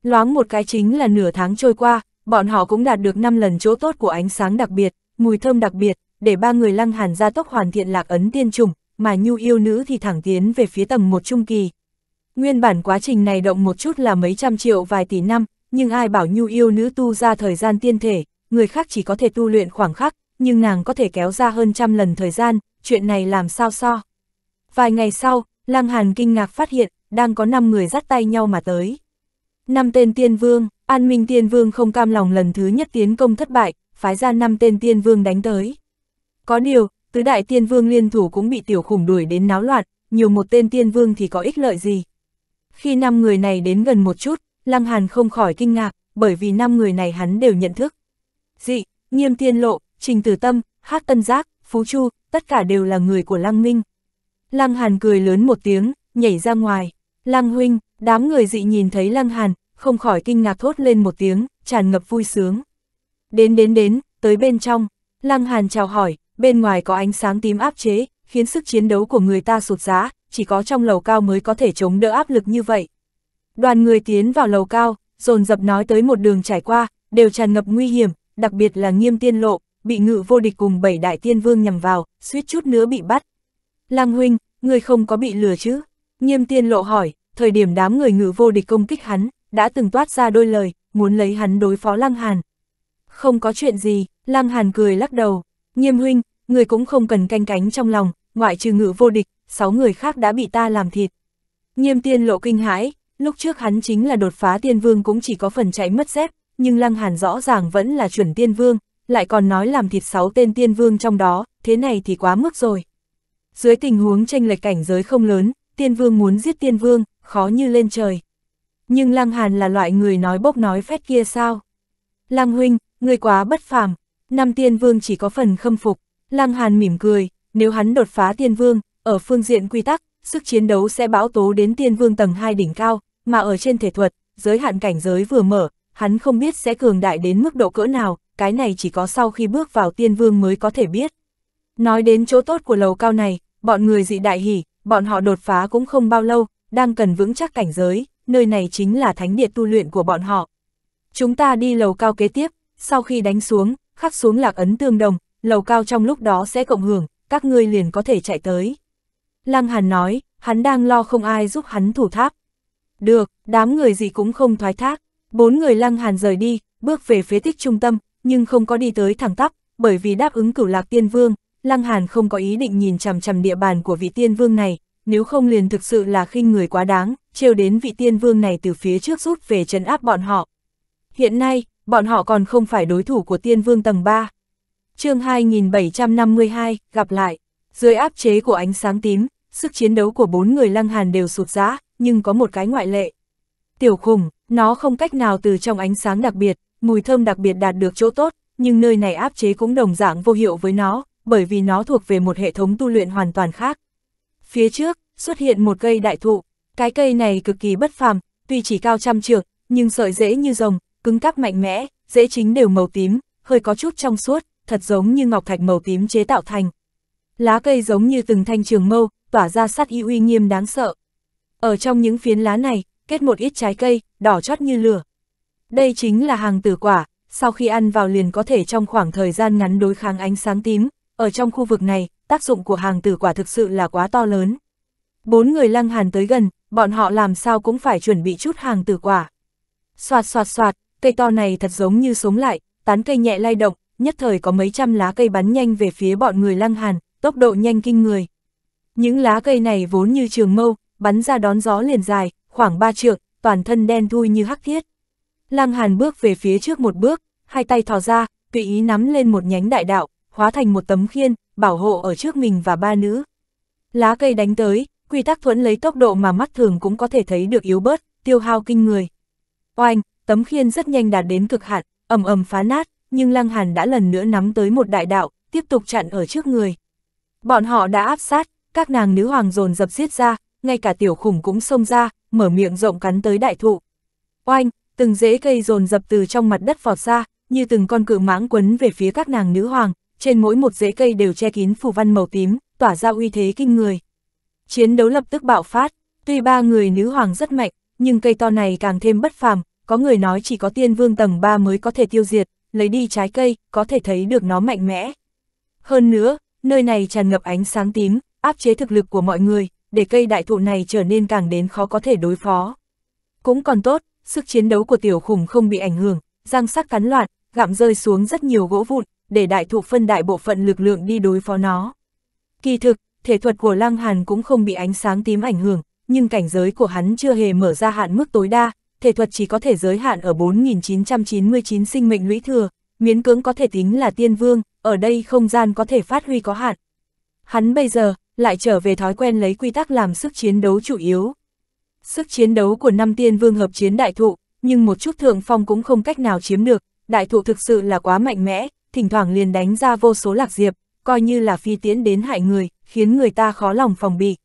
Loáng một cái chính là nửa tháng trôi qua, bọn họ cũng đạt được 5 lần chỗ tốt của ánh sáng đặc biệt, mùi thơm đặc biệt, để ba người Lăng Hàn gia tốc hoàn thiện lạc ấn tiên trùng, mà nhu yêu nữ thì thẳng tiến về phía tầng một trung kỳ, Nguyên bản quá trình này động một chút là mấy trăm triệu vài tỷ năm, nhưng ai bảo nhu yêu nữ tu ra thời gian tiên thể, người khác chỉ có thể tu luyện khoảng khắc, nhưng nàng có thể kéo ra hơn trăm lần thời gian, chuyện này làm sao so. Vài ngày sau, Lăng Hàn kinh ngạc phát hiện, đang có 5 người dắt tay nhau mà tới. Năm tên tiên vương, an minh tiên vương không cam lòng lần thứ nhất tiến công thất bại, phái ra năm tên tiên vương đánh tới. Có điều, tứ đại tiên vương liên thủ cũng bị tiểu khủng đuổi đến náo loạn, nhiều một tên tiên vương thì có ích lợi gì. Khi năm người này đến gần một chút, Lăng Hàn không khỏi kinh ngạc, bởi vì năm người này hắn đều nhận thức. Dị, Nghiêm Tiên Lộ, Trình Tử Tâm, Hắc Tân Giác, Phú Chu, tất cả đều là người của Lăng Minh. Lăng Hàn cười lớn một tiếng, nhảy ra ngoài. Lăng Huynh, đám người dị nhìn thấy Lăng Hàn, không khỏi kinh ngạc thốt lên một tiếng, tràn ngập vui sướng. Đến đến đến, tới bên trong, Lăng Hàn chào hỏi, bên ngoài có ánh sáng tím áp chế, khiến sức chiến đấu của người ta sụt giá, chỉ có trong lầu cao mới có thể chống đỡ áp lực như vậy. Đoàn người tiến vào lầu cao, dồn dập nói tới một đường trải qua, đều tràn ngập nguy hiểm, đặc biệt là nghiêm tiên lộ, bị ngự vô địch cùng bảy đại tiên vương nhằm vào, suýt chút nữa bị bắt. Lang huynh, người không có bị lừa chứ? Nghiêm tiên lộ hỏi, thời điểm đám người ngự vô địch công kích hắn, đã từng toát ra đôi lời, muốn lấy hắn đối phó Lăng Hàn. Không có chuyện gì, Lăng Hàn cười lắc đầu, nghiêm huynh, người cũng không cần canh cánh trong lòng, ngoại trừ ngự vô địch, sáu người khác đã bị ta làm thịt. Nghiêm tiên lộ kinh hãi, lúc trước hắn chính là đột phá tiên vương cũng chỉ có phần chạy mất dép, nhưng lăng hàn rõ ràng vẫn là chuẩn tiên vương, lại còn nói làm thịt sáu tên tiên vương trong đó, thế này thì quá mức rồi. Dưới tình huống tranh lệch cảnh giới không lớn, tiên vương muốn giết tiên vương, khó như lên trời. Nhưng lăng hàn là loại người nói bốc nói phét kia sao? Lăng huynh, người quá bất phàm, năm tiên vương chỉ có phần khâm phục. Lăng hàn mỉm cười, nếu hắn đột phá tiên vương, ở phương diện quy tắc, sức chiến đấu sẽ bão tố đến tiên vương tầng 2 đỉnh cao, mà ở trên thể thuật, giới hạn cảnh giới vừa mở, hắn không biết sẽ cường đại đến mức độ cỡ nào, cái này chỉ có sau khi bước vào tiên vương mới có thể biết. Nói đến chỗ tốt của lầu cao này, bọn người dị đại hỉ, bọn họ đột phá cũng không bao lâu, đang cần vững chắc cảnh giới, nơi này chính là thánh địa tu luyện của bọn họ. Chúng ta đi lầu cao kế tiếp, sau khi đánh xuống, khắc xuống lạc ấn tương đồng, lầu cao trong lúc đó sẽ cộng hưởng, các ngươi liền có thể chạy tới. Lăng Hàn nói, hắn đang lo không ai giúp hắn thủ tháp. Được, đám người gì cũng không thoái thác. Bốn người Lăng Hàn rời đi, bước về phía tích trung tâm, nhưng không có đi tới thẳng tắp, bởi vì đáp ứng cửu lạc tiên vương, Lăng Hàn không có ý định nhìn chằm chằm địa bàn của vị tiên vương này, nếu không liền thực sự là khinh người quá đáng, trêu đến vị tiên vương này từ phía trước rút về trấn áp bọn họ. Hiện nay, bọn họ còn không phải đối thủ của tiên vương tầng 3. chương 2752, gặp lại. Dưới áp chế của ánh sáng tím, sức chiến đấu của bốn người lăng hàn đều sụt giã, nhưng có một cái ngoại lệ. Tiểu khủng, nó không cách nào từ trong ánh sáng đặc biệt, mùi thơm đặc biệt đạt được chỗ tốt, nhưng nơi này áp chế cũng đồng dạng vô hiệu với nó, bởi vì nó thuộc về một hệ thống tu luyện hoàn toàn khác. Phía trước, xuất hiện một cây đại thụ, cái cây này cực kỳ bất phàm, tuy chỉ cao trăm trượng, nhưng sợi dễ như rồng, cứng cáp mạnh mẽ, dễ chính đều màu tím, hơi có chút trong suốt, thật giống như ngọc thạch màu tím chế tạo thành. Lá cây giống như từng thanh trường mâu, tỏa ra sát y uy nghiêm đáng sợ. Ở trong những phiến lá này, kết một ít trái cây, đỏ chót như lửa. Đây chính là hàng tử quả, sau khi ăn vào liền có thể trong khoảng thời gian ngắn đối kháng ánh sáng tím, ở trong khu vực này, tác dụng của hàng tử quả thực sự là quá to lớn. Bốn người lăng hàn tới gần, bọn họ làm sao cũng phải chuẩn bị chút hàng tử quả. Xoạt xoạt xoạt, cây to này thật giống như sống lại, tán cây nhẹ lay động, nhất thời có mấy trăm lá cây bắn nhanh về phía bọn người lăng hàn, tốc độ nhanh kinh người. Những lá cây này vốn như trường mâu, bắn ra đón gió liền dài, khoảng ba trượng, toàn thân đen thui như hắc thiết. Lăng Hàn bước về phía trước một bước, hai tay thò ra, tùy ý nắm lên một nhánh đại đạo, hóa thành một tấm khiên, bảo hộ ở trước mình và ba nữ. Lá cây đánh tới, quy tắc thuẫn lấy tốc độ mà mắt thường cũng có thể thấy được yếu bớt, tiêu hao kinh người. Oanh, tấm khiên rất nhanh đạt đến cực hạn, ầm ầm phá nát, nhưng Lăng Hàn đã lần nữa nắm tới một đại đạo, tiếp tục chặn ở trước người. Bọn họ đã áp sát, các nàng nữ hoàng dồn dập giết ra, ngay cả tiểu khủng cũng xông ra, mở miệng rộng cắn tới đại thụ. Oanh, từng rễ cây dồn dập từ trong mặt đất vọt ra, như từng con cự mãng quấn về phía các nàng nữ hoàng, trên mỗi một rễ cây đều che kín phù văn màu tím, tỏa ra uy thế kinh người. Chiến đấu lập tức bạo phát, tuy ba người nữ hoàng rất mạnh, nhưng cây to này càng thêm bất phàm, có người nói chỉ có tiên vương tầng 3 mới có thể tiêu diệt, lấy đi trái cây, có thể thấy được nó mạnh mẽ. Hơn nữa, nơi này tràn ngập ánh sáng tím, áp chế thực lực của mọi người, để cây đại thụ này trở nên càng đến khó có thể đối phó. Cũng còn tốt, sức chiến đấu của tiểu khủng không bị ảnh hưởng, răng sắc cắn loạn, gặm rơi xuống rất nhiều gỗ vụn, để đại thụ phân đại bộ phận lực lượng đi đối phó nó. Kỳ thực, thể thuật của Lăng Hàn cũng không bị ánh sáng tím ảnh hưởng, nhưng cảnh giới của hắn chưa hề mở ra hạn mức tối đa, thể thuật chỉ có thể giới hạn ở 4.999 sinh mệnh lũy thừa, miễn cưỡng có thể tính là tiên vương, ở đây không gian có thể phát huy có hạn. Hắn bây giờ, lại trở về thói quen lấy quy tắc làm sức chiến đấu chủ yếu. Sức chiến đấu của năm tiên vương hợp chiến đại thụ, nhưng một chút thượng phong cũng không cách nào chiếm được, đại thụ thực sự là quá mạnh mẽ, thỉnh thoảng liền đánh ra vô số lạc diệp, coi như là phi tiễn đến hại người, khiến người ta khó lòng phòng bị.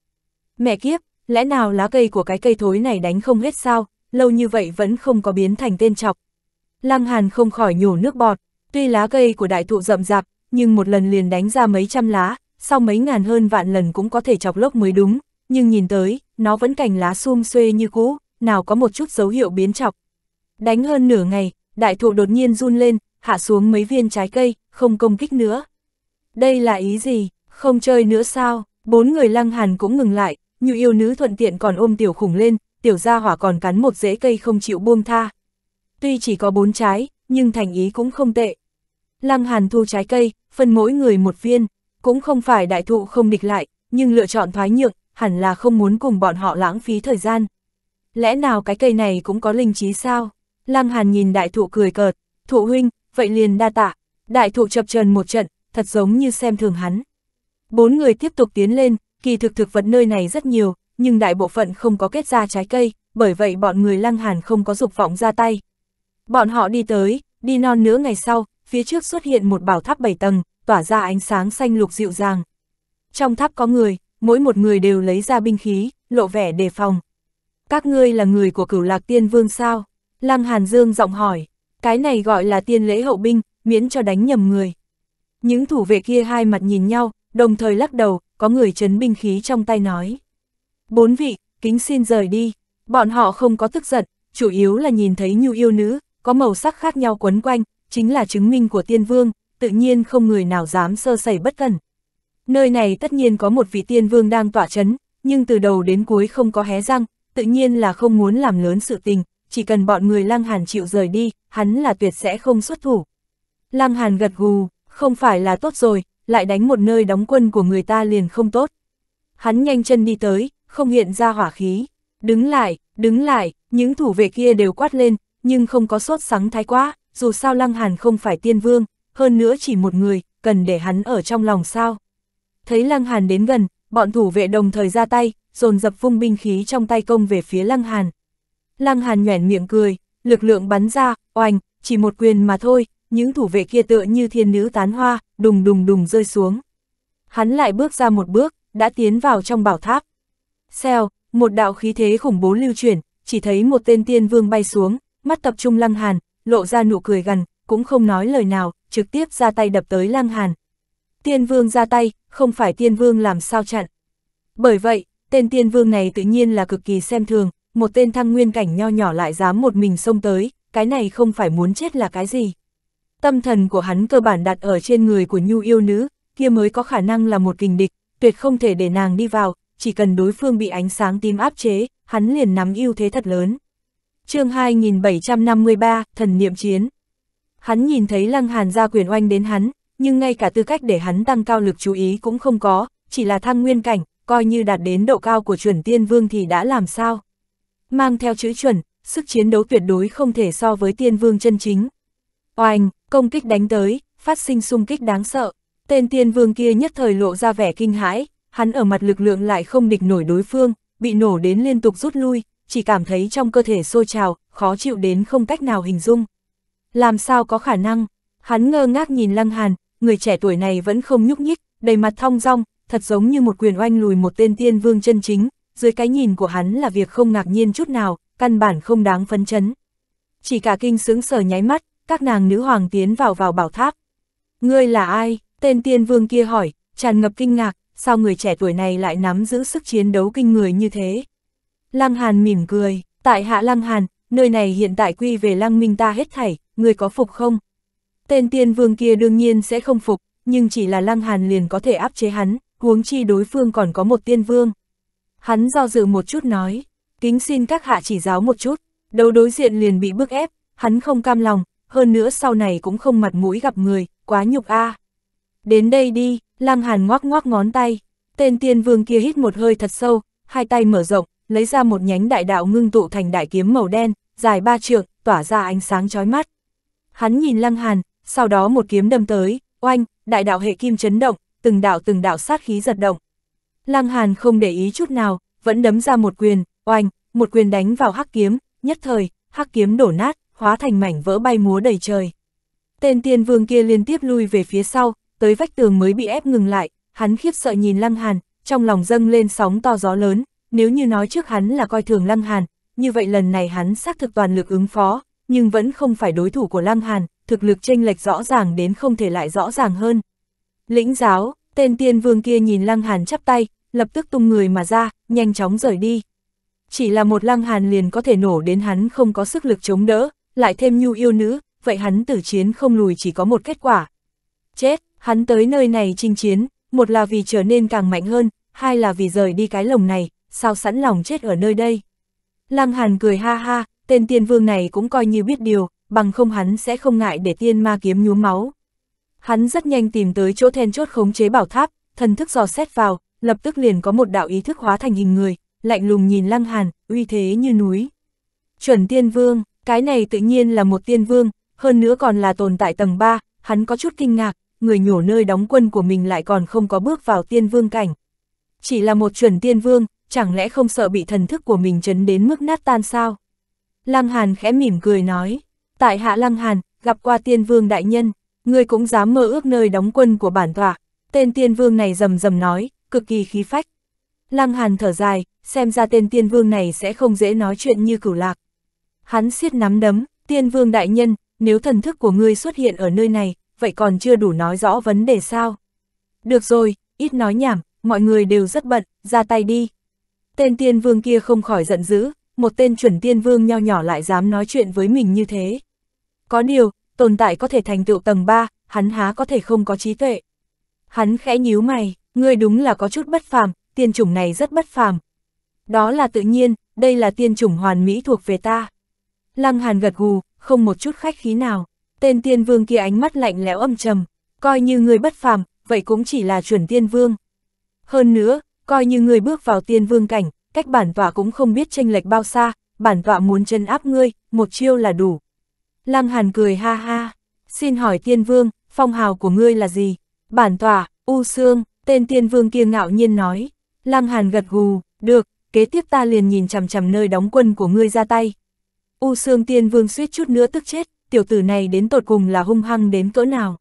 Mẹ kiếp, lẽ nào lá cây của cái cây thối này đánh không hết sao, lâu như vậy vẫn không có biến thành tên chọc. Lăng Hàn không khỏi nhổ nước bọt, tuy lá cây của đại thụ rậm rạp, nhưng một lần liền đánh ra mấy trăm lá, sau mấy ngàn hơn vạn lần cũng có thể chọc lốc mới đúng, nhưng nhìn tới, nó vẫn cành lá sum xuê như cũ, nào có một chút dấu hiệu biến chọc. Đánh hơn nửa ngày, đại thụ đột nhiên run lên, hạ xuống mấy viên trái cây, không công kích nữa. Đây là ý gì, không chơi nữa sao, bốn người lăng hàn cũng ngừng lại, như yêu nữ thuận tiện còn ôm tiểu khủng lên, tiểu gia hỏa còn cắn một rễ cây không chịu buông tha. Tuy chỉ có bốn trái, nhưng thành ý cũng không tệ. Lăng hàn thu trái cây, phân mỗi người một viên. Cũng không phải đại thụ không địch lại, nhưng lựa chọn thoái nhượng, hẳn là không muốn cùng bọn họ lãng phí thời gian. Lẽ nào cái cây này cũng có linh trí sao? Lăng Hàn nhìn đại thụ cười cợt, thụ huynh, vậy liền đa tạ. Đại thụ chập trần một trận, thật giống như xem thường hắn. Bốn người tiếp tục tiến lên, kỳ thực thực vật nơi này rất nhiều, nhưng đại bộ phận không có kết ra trái cây, bởi vậy bọn người lăng hàn không có dục vọng ra tay. Bọn họ đi tới, đi non nữa ngày sau, phía trước xuất hiện một bảo tháp bảy tầng, tỏa ra ánh sáng xanh lục dịu dàng. Trong tháp có người, mỗi một người đều lấy ra binh khí, lộ vẻ đề phòng. Các ngươi là người của cửu lạc tiên vương sao? Lăng Hàn Dương giọng hỏi, cái này gọi là tiên lễ hậu binh, miễn cho đánh nhầm người. Những thủ vệ kia hai mặt nhìn nhau, đồng thời lắc đầu, có người chấn binh khí trong tay nói. Bốn vị, kính xin rời đi, bọn họ không có tức giận, chủ yếu là nhìn thấy nhu yêu nữ, có màu sắc khác nhau quấn quanh, chính là chứng minh của tiên vương, tự nhiên không người nào dám sơ sẩy bất cần. Nơi này tất nhiên có một vị tiên vương đang tỏa chấn, nhưng từ đầu đến cuối không có hé răng, tự nhiên là không muốn làm lớn sự tình, chỉ cần bọn người Lăng Hàn chịu rời đi, hắn là tuyệt sẽ không xuất thủ. Lăng Hàn gật gù, không phải là tốt rồi, lại đánh một nơi đóng quân của người ta liền không tốt. Hắn nhanh chân đi tới, không hiện ra hỏa khí, đứng lại, đứng lại, những thủ vệ kia đều quát lên, nhưng không có sốt sắng thái quá, dù sao Lăng Hàn không phải tiên vương hơn nữa chỉ một người, cần để hắn ở trong lòng sao. Thấy Lăng Hàn đến gần, bọn thủ vệ đồng thời ra tay, dồn dập vung binh khí trong tay công về phía Lăng Hàn. Lăng Hàn nhoẻn miệng cười, lực lượng bắn ra, oanh, chỉ một quyền mà thôi, những thủ vệ kia tựa như thiên nữ tán hoa, đùng đùng đùng rơi xuống. Hắn lại bước ra một bước, đã tiến vào trong bảo tháp. xeo một đạo khí thế khủng bố lưu chuyển, chỉ thấy một tên tiên vương bay xuống, mắt tập trung Lăng Hàn, lộ ra nụ cười gần, cũng không nói lời nào, trực tiếp ra tay đập tới Lăng Hàn. Tiên vương ra tay, không phải tiên vương làm sao chặn. Bởi vậy, tên tiên vương này tự nhiên là cực kỳ xem thường, một tên thăng nguyên cảnh nho nhỏ lại dám một mình xông tới, cái này không phải muốn chết là cái gì. Tâm thần của hắn cơ bản đặt ở trên người của nhu yêu nữ, kia mới có khả năng là một kình địch, tuyệt không thể để nàng đi vào, chỉ cần đối phương bị ánh sáng tím áp chế, hắn liền nắm ưu thế thật lớn. chương 2753, Thần Niệm Chiến Hắn nhìn thấy Lăng Hàn ra quyền oanh đến hắn, nhưng ngay cả tư cách để hắn tăng cao lực chú ý cũng không có, chỉ là thăng nguyên cảnh, coi như đạt đến độ cao của chuẩn tiên vương thì đã làm sao. Mang theo chữ chuẩn, sức chiến đấu tuyệt đối không thể so với tiên vương chân chính. Oanh, công kích đánh tới, phát sinh xung kích đáng sợ. Tên tiên vương kia nhất thời lộ ra vẻ kinh hãi, hắn ở mặt lực lượng lại không địch nổi đối phương, bị nổ đến liên tục rút lui, chỉ cảm thấy trong cơ thể sôi trào, khó chịu đến không cách nào hình dung. Làm sao có khả năng? Hắn ngơ ngác nhìn Lăng Hàn, người trẻ tuổi này vẫn không nhúc nhích, đầy mặt thong rong thật giống như một quyền oanh lùi một tên tiên vương chân chính, dưới cái nhìn của hắn là việc không ngạc nhiên chút nào, căn bản không đáng phấn chấn. Chỉ cả kinh sướng sở nháy mắt, các nàng nữ hoàng tiến vào vào bảo tháp. Ngươi là ai? Tên tiên vương kia hỏi, tràn ngập kinh ngạc, sao người trẻ tuổi này lại nắm giữ sức chiến đấu kinh người như thế? Lăng Hàn mỉm cười, tại hạ Lăng Hàn, nơi này hiện tại quy về Lăng Minh ta hết thảy, người có phục không? Tên tiên vương kia đương nhiên sẽ không phục, nhưng chỉ là lăng hàn liền có thể áp chế hắn, huống chi đối phương còn có một tiên vương. Hắn do dự một chút nói, kính xin các hạ chỉ giáo một chút, đấu đối diện liền bị bức ép, hắn không cam lòng, hơn nữa sau này cũng không mặt mũi gặp người, quá nhục a. À. Đến đây đi, lăng hàn ngoác ngoác ngón tay, tên tiên vương kia hít một hơi thật sâu, hai tay mở rộng, lấy ra một nhánh đại đạo ngưng tụ thành đại kiếm màu đen, dài ba trượng, tỏa ra ánh sáng chói mắt. Hắn nhìn Lăng Hàn, sau đó một kiếm đâm tới, oanh, đại đạo hệ kim chấn động, từng đạo từng đạo sát khí giật động. Lăng Hàn không để ý chút nào, vẫn đấm ra một quyền, oanh, một quyền đánh vào hắc kiếm, nhất thời, hắc kiếm đổ nát, hóa thành mảnh vỡ bay múa đầy trời. Tên tiên vương kia liên tiếp lui về phía sau, tới vách tường mới bị ép ngừng lại, hắn khiếp sợ nhìn Lăng Hàn, trong lòng dâng lên sóng to gió lớn, nếu như nói trước hắn là coi thường Lăng Hàn, như vậy lần này hắn xác thực toàn lực ứng phó, nhưng vẫn không phải đối thủ của Lăng Hàn, thực lực chênh lệch rõ ràng đến không thể lại rõ ràng hơn. Lĩnh giáo, tên tiên vương kia nhìn Lăng Hàn chắp tay, lập tức tung người mà ra, nhanh chóng rời đi. Chỉ là một Lăng Hàn liền có thể nổ đến hắn không có sức lực chống đỡ, lại thêm nhu yêu nữ, vậy hắn tử chiến không lùi chỉ có một kết quả. Chết, hắn tới nơi này chinh chiến, một là vì trở nên càng mạnh hơn, hai là vì rời đi cái lồng này, sao sẵn lòng chết ở nơi đây. Lăng Hàn cười ha ha, tên tiên vương này cũng coi như biết điều, bằng không hắn sẽ không ngại để tiên ma kiếm nhuốm máu. Hắn rất nhanh tìm tới chỗ then chốt khống chế bảo tháp, thần thức dò xét vào, lập tức liền có một đạo ý thức hóa thành hình người, lạnh lùng nhìn Lăng Hàn, uy thế như núi. Chuẩn tiên vương, cái này tự nhiên là một tiên vương, hơn nữa còn là tồn tại tầng 3, hắn có chút kinh ngạc, người nhổ nơi đóng quân của mình lại còn không có bước vào tiên vương cảnh. Chỉ là một chuẩn tiên vương, chẳng lẽ không sợ bị thần thức của mình chấn đến mức nát tan sao? Lăng Hàn khẽ mỉm cười nói, tại hạ Lăng Hàn, gặp qua tiên vương đại nhân, ngươi cũng dám mơ ước nơi đóng quân của bản tọa, tên tiên vương này rầm rầm nói, cực kỳ khí phách. Lăng Hàn thở dài, xem ra tên tiên vương này sẽ không dễ nói chuyện như cửu lạc. Hắn siết nắm đấm, tiên vương đại nhân, nếu thần thức của ngươi xuất hiện ở nơi này, vậy còn chưa đủ nói rõ vấn đề sao? Được rồi, ít nói nhảm, mọi người đều rất bận, ra tay đi. Tên tiên vương kia không khỏi giận dữ, một tên chuẩn tiên vương nho nhỏ lại dám nói chuyện với mình như thế. Có điều, tồn tại có thể thành tựu tầng 3, hắn há có thể không có trí tuệ. Hắn khẽ nhíu mày, ngươi đúng là có chút bất phàm, tiên chủng này rất bất phàm. Đó là tự nhiên, đây là tiên chủng hoàn mỹ thuộc về ta. Lăng Hàn gật gù, không một chút khách khí nào. Tên tiên vương kia ánh mắt lạnh lẽo âm trầm, coi như người bất phàm, vậy cũng chỉ là chuẩn tiên vương. Hơn nữa, coi như người bước vào tiên vương cảnh, cách bản tọa cũng không biết tranh lệch bao xa, bản tọa muốn chân áp ngươi, một chiêu là đủ. Lăng Hàn cười ha ha, xin hỏi tiên vương, phong hào của ngươi là gì? Bản tọa, U Sương, tên tiên vương kia ngạo nhiên nói. Lăng Hàn gật gù, được, kế tiếp ta liền nhìn chằm chằm nơi đóng quân của ngươi ra tay. U Sương tiên vương suýt chút nữa tức chết, tiểu tử này đến tột cùng là hung hăng đến cỡ nào.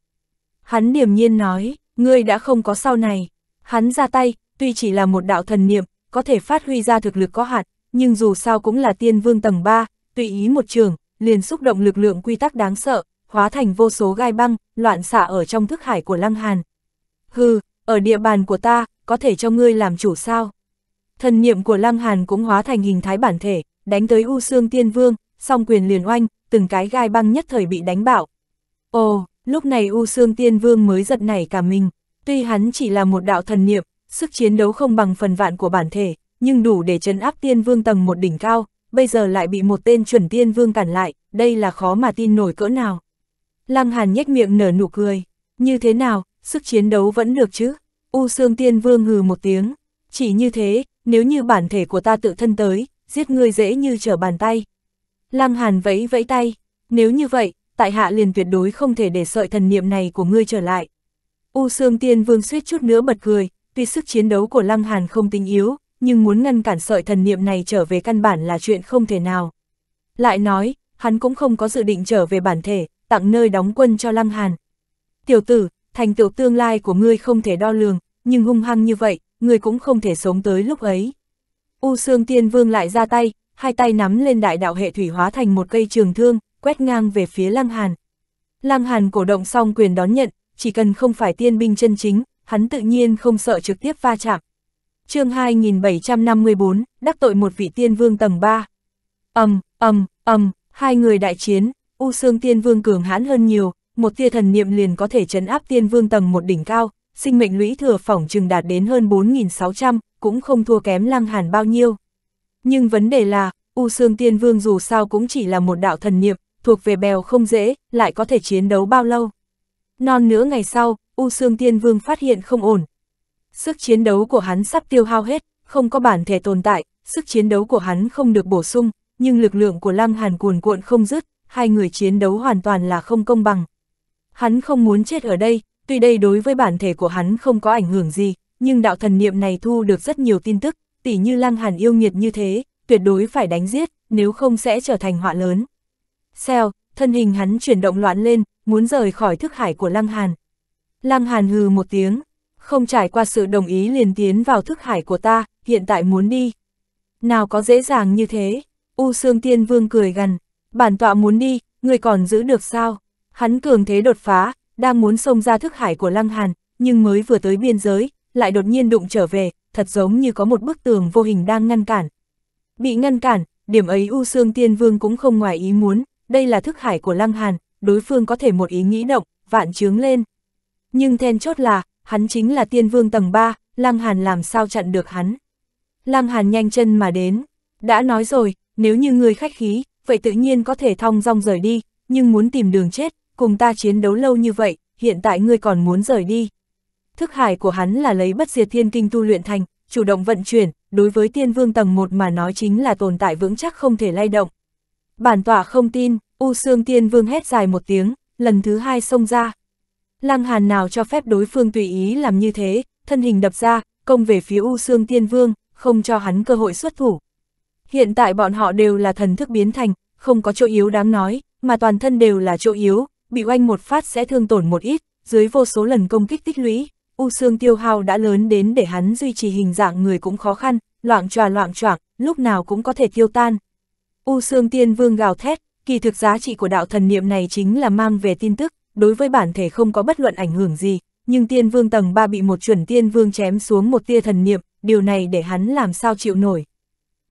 Hắn điềm nhiên nói, ngươi đã không có sau này. Hắn ra tay, tuy chỉ là một đạo thần niệm, có thể phát huy ra thực lực có hạn, nhưng dù sao cũng là tiên vương tầng 3, tùy ý một trường, liền xúc động lực lượng quy tắc đáng sợ, hóa thành vô số gai băng, loạn xạ ở trong thức hải của Lăng Hàn. Hừ, ở địa bàn của ta, có thể cho ngươi làm chủ sao? Thần niệm của Lăng Hàn cũng hóa thành hình thái bản thể, đánh tới U Sương Tiên Vương, song quyền liền oanh, từng cái gai băng nhất thời bị đánh bạo. Ồ, lúc này U Sương Tiên Vương mới giật nảy cả mình, tuy hắn chỉ là một đạo thần niệm, sức chiến đấu không bằng phần vạn của bản thể, nhưng đủ để chấn áp tiên vương tầng một đỉnh cao, bây giờ lại bị một tên chuẩn tiên vương cản lại, đây là khó mà tin nổi cỡ nào. Lăng Hàn nhếch miệng nở nụ cười, như thế nào, sức chiến đấu vẫn được chứ? U xương Tiên Vương hừ một tiếng, chỉ như thế, nếu như bản thể của ta tự thân tới, giết ngươi dễ như trở bàn tay. Lăng Hàn vẫy vẫy tay, nếu như vậy, tại hạ liền tuyệt đối không thể để sợi thần niệm này của ngươi trở lại. U xương Tiên Vương suýt chút nữa bật cười, tuy sức chiến đấu của Lăng Hàn không tinh yếu, nhưng muốn ngăn cản sợi thần niệm này trở về căn bản là chuyện không thể nào. Lại nói, hắn cũng không có dự định trở về bản thể, tặng nơi đóng quân cho Lăng Hàn. Tiểu tử, thành tựu tương lai của ngươi không thể đo lường, nhưng hung hăng như vậy, ngươi cũng không thể sống tới lúc ấy. U Sương Tiên Vương lại ra tay, hai tay nắm lên đại đạo hệ thủy hóa thành một cây trường thương, quét ngang về phía Lăng Hàn. Lăng Hàn cổ động xong quyền đón nhận, chỉ cần không phải tiên binh chân chính, hắn tự nhiên không sợ trực tiếp va chạm. chương 2754, đắc tội một vị tiên vương tầng 3. Ầm, ầm, ầm, hai người đại chiến, U Sương Tiên Vương cường hãn hơn nhiều, một tia thần niệm liền có thể chấn áp Tiên Vương tầng một đỉnh cao, sinh mệnh lũy thừa phỏng chừng đạt đến hơn 4600, cũng không thua kém Lăng Hàn bao nhiêu. Nhưng vấn đề là, U Sương Tiên Vương dù sao cũng chỉ là một đạo thần niệm, thuộc về bèo không dễ, lại có thể chiến đấu bao lâu. Non nữa ngày sau, U Sương Tiên Vương phát hiện không ổn. Sức chiến đấu của hắn sắp tiêu hao hết, không có bản thể tồn tại, sức chiến đấu của hắn không được bổ sung, nhưng lực lượng của Lăng Hàn cuồn cuộn không dứt, hai người chiến đấu hoàn toàn là không công bằng. Hắn không muốn chết ở đây, tuy đây đối với bản thể của hắn không có ảnh hưởng gì, nhưng đạo thần niệm này thu được rất nhiều tin tức, tỉ như Lăng Hàn yêu nghiệt như thế, tuyệt đối phải đánh giết, nếu không sẽ trở thành họa lớn. Xeo, thân hình hắn chuyển động loạn lên, muốn rời khỏi thức hải của Lăng Hàn. Lăng Hàn hừ một tiếng, không trải qua sự đồng ý liền tiến vào thức hải của ta, hiện tại muốn đi. Nào có dễ dàng như thế, U Sương Tiên Vương cười gần, bản tọa muốn đi, người còn giữ được sao? Hắn cường thế đột phá, đang muốn xông ra thức hải của Lăng Hàn, nhưng mới vừa tới biên giới, lại đột nhiên đụng trở về, thật giống như có một bức tường vô hình đang ngăn cản. Bị ngăn cản, điểm ấy U Sương Tiên Vương cũng không ngoài ý muốn, đây là thức hải của Lăng Hàn, đối phương có thể một ý nghĩ động, vạn trướng lên. Nhưng then chốt là, hắn chính là tiên vương tầng 3, Lăng Hàn làm sao chặn được hắn. Lăng Hàn nhanh chân mà đến, đã nói rồi, nếu như người khách khí, vậy tự nhiên có thể thong dong rời đi, nhưng muốn tìm đường chết, cùng ta chiến đấu lâu như vậy, hiện tại ngươi còn muốn rời đi. Thức hải của hắn là lấy bất diệt thiên kinh tu luyện thành, chủ động vận chuyển, đối với tiên vương tầng 1 mà nói chính là tồn tại vững chắc không thể lay động. Bản tỏa không tin, U Sương Tiên Vương hét dài một tiếng, lần thứ hai xông ra, Lăng Hàn nào cho phép đối phương tùy ý làm như thế, thân hình đập ra, công về phía U Sương Tiên Vương, không cho hắn cơ hội xuất thủ. Hiện tại bọn họ đều là thần thức biến thành, không có chỗ yếu đáng nói, mà toàn thân đều là chỗ yếu, bị oanh một phát sẽ thương tổn một ít, dưới vô số lần công kích tích lũy, U Sương tiêu hao đã lớn đến để hắn duy trì hình dạng người cũng khó khăn, loạn tròa loạn choạng, lúc nào cũng có thể tiêu tan. U Sương Tiên Vương gào thét, kỳ thực giá trị của đạo thần niệm này chính là mang về tin tức, đối với bản thể không có bất luận ảnh hưởng gì, nhưng tiên vương tầng 3 bị một chuẩn tiên vương chém xuống một tia thần niệm, điều này để hắn làm sao chịu nổi.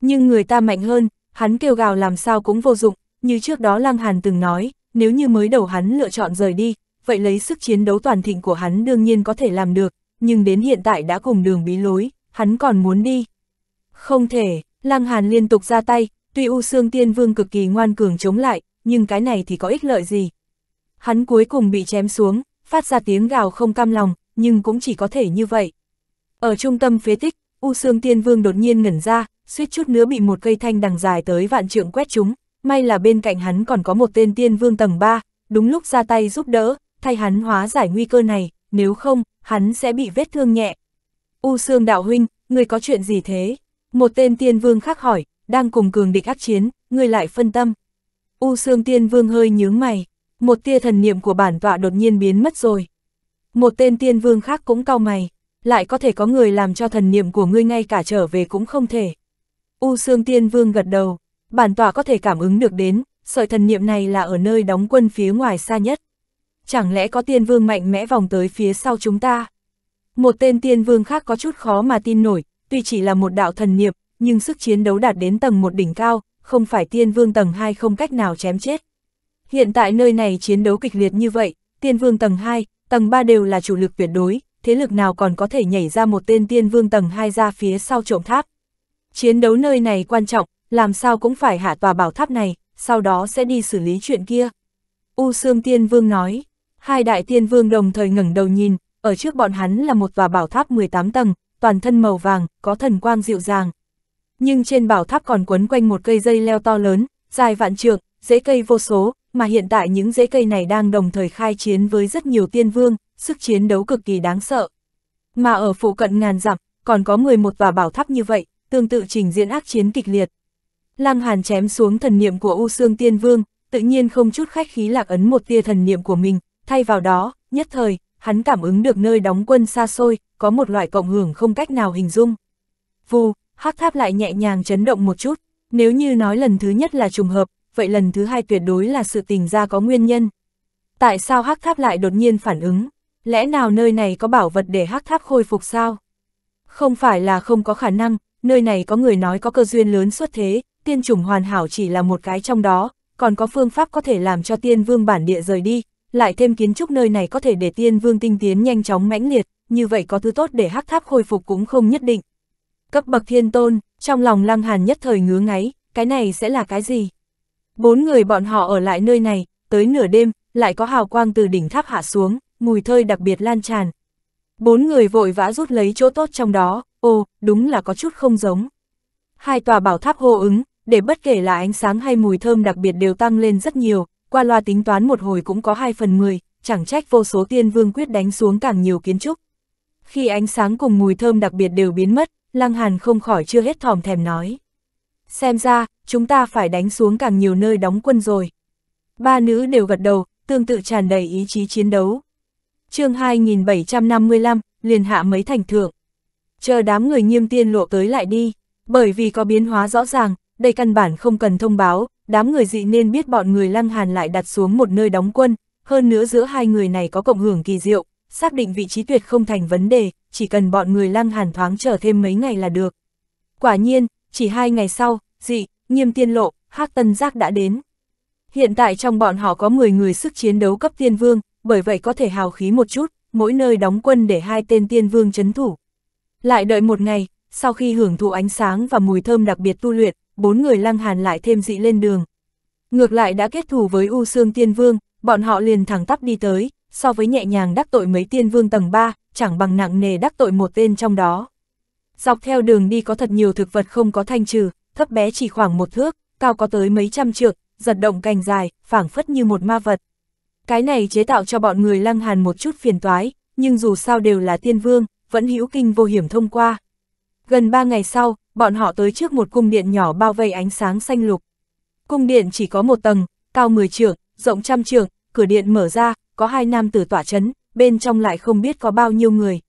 Nhưng người ta mạnh hơn, hắn kêu gào làm sao cũng vô dụng, như trước đó Lăng Hàn từng nói, nếu như mới đầu hắn lựa chọn rời đi, vậy lấy sức chiến đấu toàn thịnh của hắn đương nhiên có thể làm được, nhưng đến hiện tại đã cùng đường bí lối, hắn còn muốn đi. Không thể, Lăng Hàn liên tục ra tay, tuy U Sương Tiên Vương cực kỳ ngoan cường chống lại, nhưng cái này thì có ích lợi gì, hắn cuối cùng bị chém xuống, phát ra tiếng gào không cam lòng, nhưng cũng chỉ có thể như vậy. Ở trung tâm phế tích, U Sương Tiên Vương đột nhiên ngẩn ra, suýt chút nữa bị một cây thanh đằng dài tới vạn trượng quét chúng, may là bên cạnh hắn còn có một tên Tiên Vương tầng 3, đúng lúc ra tay giúp đỡ, thay hắn hóa giải nguy cơ này, nếu không, hắn sẽ bị vết thương nhẹ. U Sương Đạo Huynh, người có chuyện gì thế? Một tên Tiên Vương khác hỏi, đang cùng cường địch ác chiến, người lại phân tâm. U Sương Tiên Vương hơi nhướng mày, một tia thần niệm của bản tọa đột nhiên biến mất rồi. Một tên tiên vương khác cũng cau mày, lại có thể có người làm cho thần niệm của ngươi ngay cả trở về cũng không thể. U Sương Tiên Vương gật đầu, bản tọa có thể cảm ứng được đến, sợi thần niệm này là ở nơi đóng quân phía ngoài xa nhất. Chẳng lẽ có tiên vương mạnh mẽ vòng tới phía sau chúng ta? Một tên tiên vương khác có chút khó mà tin nổi, tuy chỉ là một đạo thần niệm, nhưng sức chiến đấu đạt đến tầng một đỉnh cao, không phải tiên vương tầng hai không cách nào chém chết. Hiện tại nơi này chiến đấu kịch liệt như vậy, tiên vương tầng 2, tầng 3 đều là chủ lực tuyệt đối, thế lực nào còn có thể nhảy ra một tên tiên vương tầng 2 ra phía sau trộm tháp. Chiến đấu nơi này quan trọng, làm sao cũng phải hạ tòa bảo tháp này, sau đó sẽ đi xử lý chuyện kia. U Sương Tiên Vương nói, hai đại tiên vương đồng thời ngẩng đầu nhìn, ở trước bọn hắn là một tòa bảo tháp 18 tầng, toàn thân màu vàng, có thần quang dịu dàng. Nhưng trên bảo tháp còn quấn quanh một cây dây leo to lớn, dài vạn trượng, rễ cây vô số, mà hiện tại những rễ cây này đang đồng thời khai chiến với rất nhiều tiên vương, sức chiến đấu cực kỳ đáng sợ. Mà ở phụ cận ngàn dặm, còn có người một tòa bảo tháp như vậy, tương tự trình diễn ác chiến kịch liệt. Lăng Hàn chém xuống thần niệm của U Sương Tiên Vương, tự nhiên không chút khách khí lạc ấn một tia thần niệm của mình, thay vào đó, nhất thời, hắn cảm ứng được nơi đóng quân xa xôi, có một loại cộng hưởng không cách nào hình dung. Vù, hắc tháp lại nhẹ nhàng chấn động một chút, nếu như nói lần thứ nhất là trùng hợp, vậy lần thứ hai tuyệt đối là sự tình ra có nguyên nhân. Tại sao hắc tháp lại đột nhiên phản ứng? Lẽ nào nơi này có bảo vật để hắc tháp khôi phục sao? Không phải là không có khả năng, nơi này có người nói có cơ duyên lớn xuất thế, tiên chủng hoàn hảo chỉ là một cái trong đó, còn có phương pháp có thể làm cho tiên vương bản địa rời đi, lại thêm kiến trúc nơi này có thể để tiên vương tinh tiến nhanh chóng mãnh liệt, như vậy có thứ tốt để hắc tháp khôi phục cũng không nhất định. Cấp bậc thiên tôn, trong lòng lăng hàn nhất thời ngứa ngáy, cái này sẽ là cái gì? Bốn người bọn họ ở lại nơi này, tới nửa đêm, lại có hào quang từ đỉnh tháp hạ xuống, mùi thơi đặc biệt lan tràn. Bốn người vội vã rút lấy chỗ tốt trong đó, ô, đúng là có chút không giống. Hai tòa bảo tháp hô ứng, để bất kể là ánh sáng hay mùi thơm đặc biệt đều tăng lên rất nhiều, qua loa tính toán một hồi cũng có 2 phần 10, chẳng trách vô số tiên vương quyết đánh xuống càng nhiều kiến trúc. Khi ánh sáng cùng mùi thơm đặc biệt đều biến mất, Lăng Hàn không khỏi chưa hết thòm thèm nói xem ra, chúng ta phải đánh xuống càng nhiều nơi đóng quân rồi. Ba nữ đều gật đầu, tương tự tràn đầy ý chí chiến đấu. chương 2755, liền hạ mấy thành thượng. Chờ đám người nghiêm tiên lộ tới lại đi, bởi vì có biến hóa rõ ràng, đây căn bản không cần thông báo, đám người dị nên biết bọn người lăng hàn lại đặt xuống một nơi đóng quân, hơn nữa giữa hai người này có cộng hưởng kỳ diệu, xác định vị trí tuyệt không thành vấn đề, chỉ cần bọn người lăng hàn thoáng chờ thêm mấy ngày là được. Quả nhiên, chỉ hai ngày sau, dị, nghiêm tiên lộ, hắc tân giác đã đến. Hiện tại trong bọn họ có 10 người sức chiến đấu cấp tiên vương, bởi vậy có thể hào khí một chút, mỗi nơi đóng quân để hai tên tiên vương chấn thủ. Lại đợi một ngày, sau khi hưởng thụ ánh sáng và mùi thơm đặc biệt tu luyện, bốn người lăng hàn lại thêm dị lên đường. Ngược lại đã kết thù với U Sương Tiên Vương, bọn họ liền thẳng tắp đi tới, so với nhẹ nhàng đắc tội mấy tiên vương tầng 3, chẳng bằng nặng nề đắc tội một tên trong đó. Dọc theo đường đi có thật nhiều thực vật không có thanh trừ, thấp bé chỉ khoảng một thước, cao có tới mấy trăm trượng, giật động cành dài, phảng phất như một ma vật. Cái này chế tạo cho bọn người lăng hàn một chút phiền toái, nhưng dù sao đều là tiên vương, vẫn hữu kinh vô hiểm thông qua. Gần ba ngày sau, bọn họ tới trước một cung điện nhỏ bao vây ánh sáng xanh lục. Cung điện chỉ có một tầng, cao 10 trượng, rộng trăm trượng, cửa điện mở ra, có hai nam tử tỏa chấn, bên trong lại không biết có bao nhiêu người,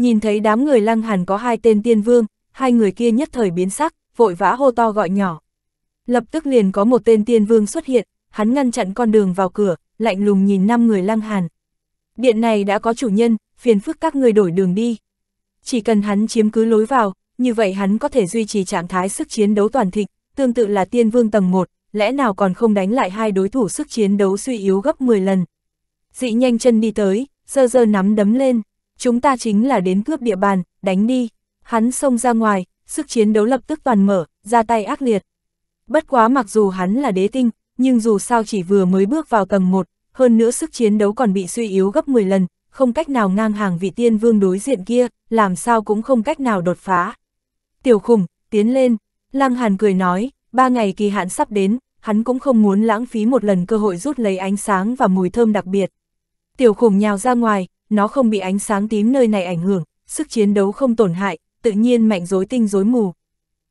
Nhìn thấy đám người lăng hàn có hai tên tiên vương, hai người kia nhất thời biến sắc, vội vã hô to gọi nhỏ. Lập tức liền có một tên tiên vương xuất hiện, hắn ngăn chặn con đường vào cửa, lạnh lùng nhìn năm người lăng hàn. Điện này đã có chủ nhân, phiền phức các người đổi đường đi. Chỉ cần hắn chiếm cứ lối vào, như vậy hắn có thể duy trì trạng thái sức chiến đấu toàn thịnh, tương tự là tiên vương tầng 1, lẽ nào còn không đánh lại hai đối thủ sức chiến đấu suy yếu gấp 10 lần. Dị nhanh chân đi tới, dơ dơ nắm đấm lên chúng ta chính là đến cướp địa bàn, đánh đi. Hắn xông ra ngoài, sức chiến đấu lập tức toàn mở, ra tay ác liệt. Bất quá mặc dù hắn là đế tinh, nhưng dù sao chỉ vừa mới bước vào tầng 1, hơn nữa sức chiến đấu còn bị suy yếu gấp 10 lần, không cách nào ngang hàng vị tiên vương đối diện kia, làm sao cũng không cách nào đột phá. Tiểu khủng, tiến lên, Lăng Hàn cười nói, ba ngày kỳ hạn sắp đến, hắn cũng không muốn lãng phí một lần cơ hội rút lấy ánh sáng và mùi thơm đặc biệt. Tiểu khủng nhào ra ngoài, nó không bị ánh sáng tím nơi này ảnh hưởng, sức chiến đấu không tổn hại, tự nhiên mạnh dối tinh dối mù.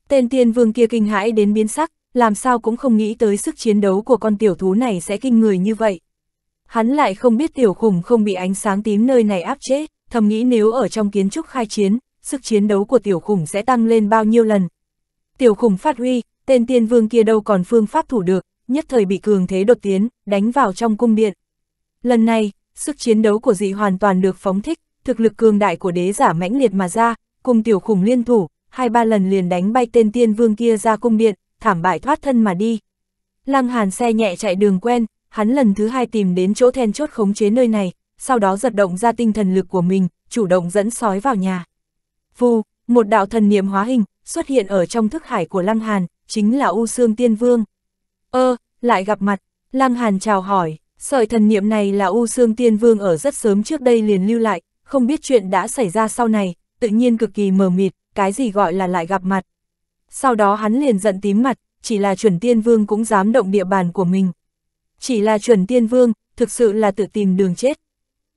Tên tiên vương kia kinh hãi đến biến sắc, làm sao cũng không nghĩ tới sức chiến đấu của con tiểu thú này sẽ kinh người như vậy. Hắn lại không biết tiểu khủng không bị ánh sáng tím nơi này áp chế, thầm nghĩ nếu ở trong kiến trúc khai chiến, sức chiến đấu của tiểu khủng sẽ tăng lên bao nhiêu lần. Tiểu khủng phát huy, tên tiên vương kia đâu còn phương pháp thủ được, nhất thời bị cường thế đột tiến, đánh vào trong cung điện. Lần này, sức chiến đấu của dị hoàn toàn được phóng thích, thực lực cường đại của đế giả mãnh liệt mà ra, cùng tiểu khủng liên thủ, hai ba lần liền đánh bay tên tiên vương kia ra cung điện, thảm bại thoát thân mà đi. Lăng Hàn xe nhẹ chạy đường quen, hắn lần thứ hai tìm đến chỗ then chốt khống chế nơi này, sau đó giật động ra tinh thần lực của mình, chủ động dẫn sói vào nhà. Vù, một đạo thần niệm hóa hình, xuất hiện ở trong thức hải của Lăng Hàn, chính là U Sương Tiên Vương. Ơ, ờ, lại gặp mặt, Lăng Hàn chào hỏi. Sợi thần niệm này là U Sương Tiên Vương ở rất sớm trước đây liền lưu lại, không biết chuyện đã xảy ra sau này, tự nhiên cực kỳ mờ mịt, cái gì gọi là lại gặp mặt. Sau đó hắn liền giận tím mặt, chỉ là chuẩn tiên vương cũng dám động địa bàn của mình. Chỉ là chuẩn tiên vương, thực sự là tự tìm đường chết.